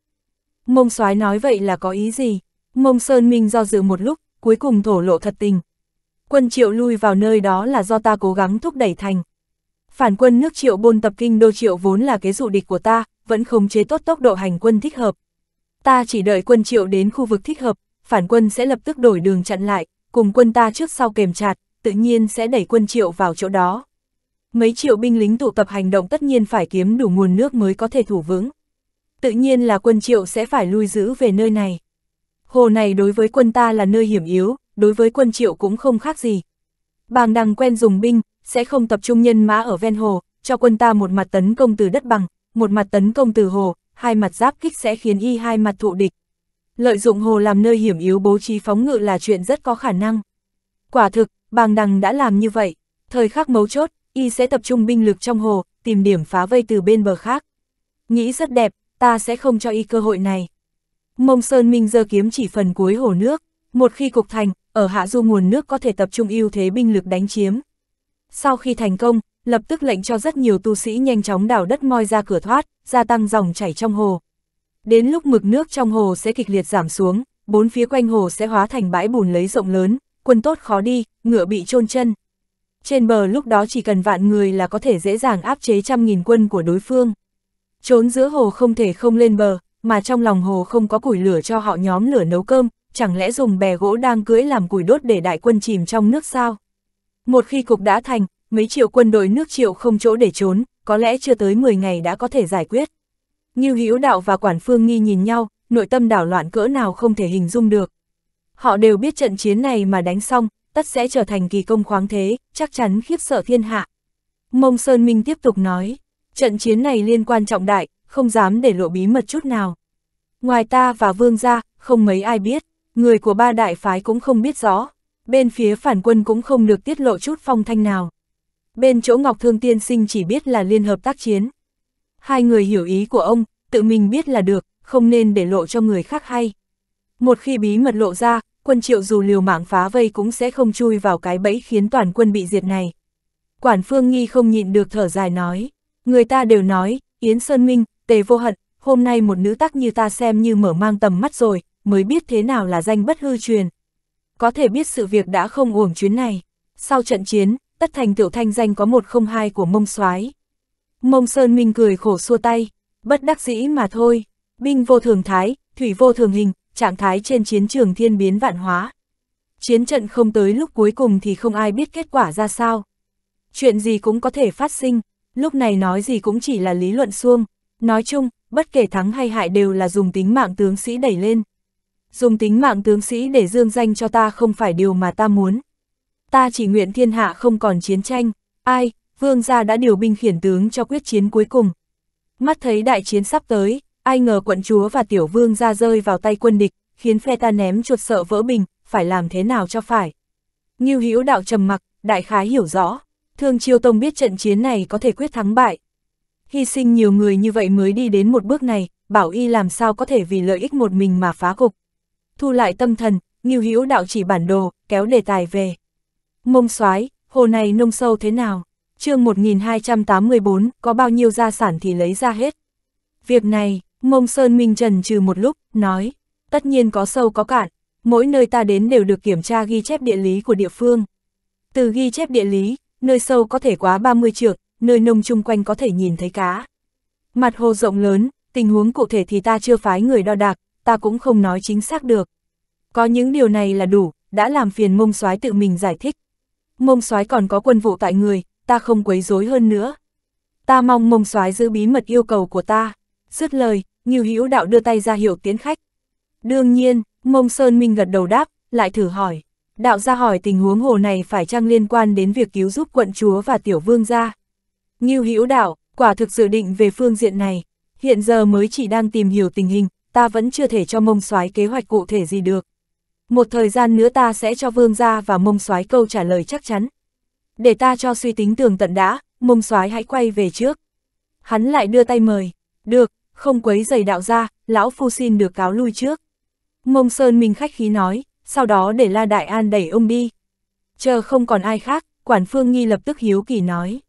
Mông soái nói vậy là có ý gì? Mông Sơn Minh do dự một lúc, cuối cùng thổ lộ thật tình. Quân triệu lui vào nơi đó là do ta cố gắng thúc đẩy thành. Phản quân nước triệu bôn tập kinh đô triệu vốn là kế dụ địch của ta, vẫn không chế tốt tốc độ hành quân thích hợp. Ta chỉ đợi quân triệu đến khu vực thích hợp, phản quân sẽ lập tức đổi đường chặn lại, cùng quân ta trước sau kềm chặt, tự nhiên sẽ đẩy quân triệu vào chỗ đó. Mấy triệu binh lính tụ tập hành động tất nhiên phải kiếm đủ nguồn nước mới có thể thủ vững. Tự nhiên là quân triệu sẽ phải lui giữ về nơi này. Hồ này đối với quân ta là nơi hiểm yếu, đối với quân triệu cũng không khác gì. Bàng đằng quen dùng binh, sẽ không tập trung nhân mã ở ven hồ, cho quân ta một mặt tấn công từ đất bằng, một mặt tấn công từ hồ, hai mặt giáp kích sẽ khiến y hai mặt thụ địch. Lợi dụng hồ làm nơi hiểm yếu bố trí phóng ngự là chuyện rất có khả năng. Quả thực, bàng đằng đã làm như vậy. Thời khắc mấu chốt, y sẽ tập trung binh lực trong hồ, tìm điểm phá vây từ bên bờ khác. Nghĩ rất đẹp, ta sẽ không cho y cơ hội này. Mông Sơn Minh giơ kiếm chỉ phần cuối hồ nước, một khi cục thành, ở hạ du nguồn nước có thể tập trung ưu thế binh lực đánh chiếm, sau khi thành công, lập tức lệnh cho rất nhiều tu sĩ nhanh chóng đào đất moi ra cửa thoát, gia tăng dòng chảy trong hồ. Đến lúc mực nước trong hồ sẽ kịch liệt giảm xuống, bốn phía quanh hồ sẽ hóa thành bãi bùn lấy rộng lớn, quân tốt khó đi, ngựa bị chôn chân. Trên bờ lúc đó chỉ cần vạn người là có thể dễ dàng áp chế trăm nghìn quân của đối phương. Trốn giữa hồ không thể không lên bờ, mà trong lòng hồ không có củi lửa cho họ nhóm lửa nấu cơm, chẳng lẽ dùng bè gỗ đang cưỡi làm củi đốt để đại quân chìm trong nước sao? Một khi cục đã thành, mấy triệu quân đội nước triệu không chỗ để trốn, có lẽ chưa tới 10 ngày đã có thể giải quyết. Như Hữu Đạo và Quản Phương Nghi nhìn nhau, nội tâm đảo loạn cỡ nào không thể hình dung được. Họ đều biết trận chiến này mà đánh xong, tất sẽ trở thành kỳ công khoáng thế, chắc chắn khiếp sợ thiên hạ. Mông Sơn Minh tiếp tục nói, trận chiến này liên quan trọng đại, không dám để lộ bí mật chút nào. Ngoài ta và vương gia, không mấy ai biết, người của ba đại phái cũng không biết rõ, Bên phía phản quân cũng không được tiết lộ chút phong thanh nào. Bên chỗ Ngọc Thương Tiên Sinh chỉ biết là liên hợp tác chiến. Hai người hiểu ý của ông, tự mình biết là được, không nên để lộ cho người khác hay. Một khi bí mật lộ ra, quân triệu dù liều mạng phá vây cũng sẽ không chui vào cái bẫy khiến toàn quân bị diệt này. Quản Phương Nghi không nhịn được thở dài nói, người ta đều nói, Yến Sơn Minh, Tề Vô Hận, hôm nay một nữ tác như ta xem như mở mang tầm mắt rồi, mới biết thế nào là danh bất hư truyền, có thể biết sự việc đã không uổng chuyến này. Sau trận chiến, tất thành tiểu thanh danh có một không hai của mông soái Mông Sơn Minh cười khổ xua tay, bất đắc dĩ mà thôi, binh vô thường thái, thủy vô thường hình, trạng thái trên chiến trường thiên biến vạn hóa. Chiến trận không tới lúc cuối cùng thì không ai biết kết quả ra sao. Chuyện gì cũng có thể phát sinh, lúc này nói gì cũng chỉ là lý luận xuông Nói chung, bất kể thắng hay hại đều là dùng tính mạng tướng sĩ đẩy lên dùng tính mạng tướng sĩ để dương danh cho ta không phải điều mà ta muốn. Ta chỉ nguyện thiên hạ không còn chiến tranh, ai, vương gia đã điều binh khiển tướng cho quyết chiến cuối cùng. Mắt thấy đại chiến sắp tới, ai ngờ quận chúa và tiểu vương gia rơi vào tay quân địch, khiến phe ta ném chuột sợ vỡ bình, phải làm thế nào cho phải. Như hữu đạo trầm mặc, đại khái hiểu rõ, thương chiêu tông biết trận chiến này có thể quyết thắng bại. Hy sinh nhiều người như vậy mới đi đến một bước này, bảo y làm sao có thể vì lợi ích một mình mà phá cục thu lại tâm thần, Ngưu Hữu đạo chỉ bản đồ, kéo đề tài về. Mông soái, hồ này nông sâu thế nào? Chương 1284, có bao nhiêu gia sản thì lấy ra hết. Việc này, Mông Sơn Minh Trần trừ một lúc, nói, tất nhiên có sâu có cạn, mỗi nơi ta đến đều được kiểm tra ghi chép địa lý của địa phương. Từ ghi chép địa lý, nơi sâu có thể quá 30 trượng, nơi nông chung quanh có thể nhìn thấy cá. Mặt hồ rộng lớn, tình huống cụ thể thì ta chưa phái người đo đạc, ta cũng không nói chính xác được. Có những điều này là đủ, đã làm phiền mông soái tự mình giải thích. Mông soái còn có quân vụ tại người, ta không quấy rối hơn nữa. Ta mong mông soái giữ bí mật yêu cầu của ta. Dứt lời, Ngưu Hữu Đạo đưa tay ra hiệu tiến khách. Đương nhiên, Mông Sơn Minh gật đầu đáp, lại thử hỏi. Đạo gia hỏi tình huống hồ này phải chăng liên quan đến việc cứu giúp quận chúa và tiểu vương gia. Ngưu Hữu Đạo, quả thực dự định về phương diện này, hiện giờ mới chỉ đang tìm hiểu tình hình, ta vẫn chưa thể cho mông soái kế hoạch cụ thể gì được. Một thời gian nữa ta sẽ cho vương gia và mông soái câu trả lời chắc chắn. Để ta cho suy tính tường tận đã, mông soái hãy quay về trước. Hắn lại đưa tay mời, được, không quấy giày đạo ra, lão phu xin được cáo lui trước. Mông Sơn Minh khách khí nói, sau đó để La Đại An đẩy ông đi. Chờ không còn ai khác, quản phương nghi lập tức hiếu kỳ nói.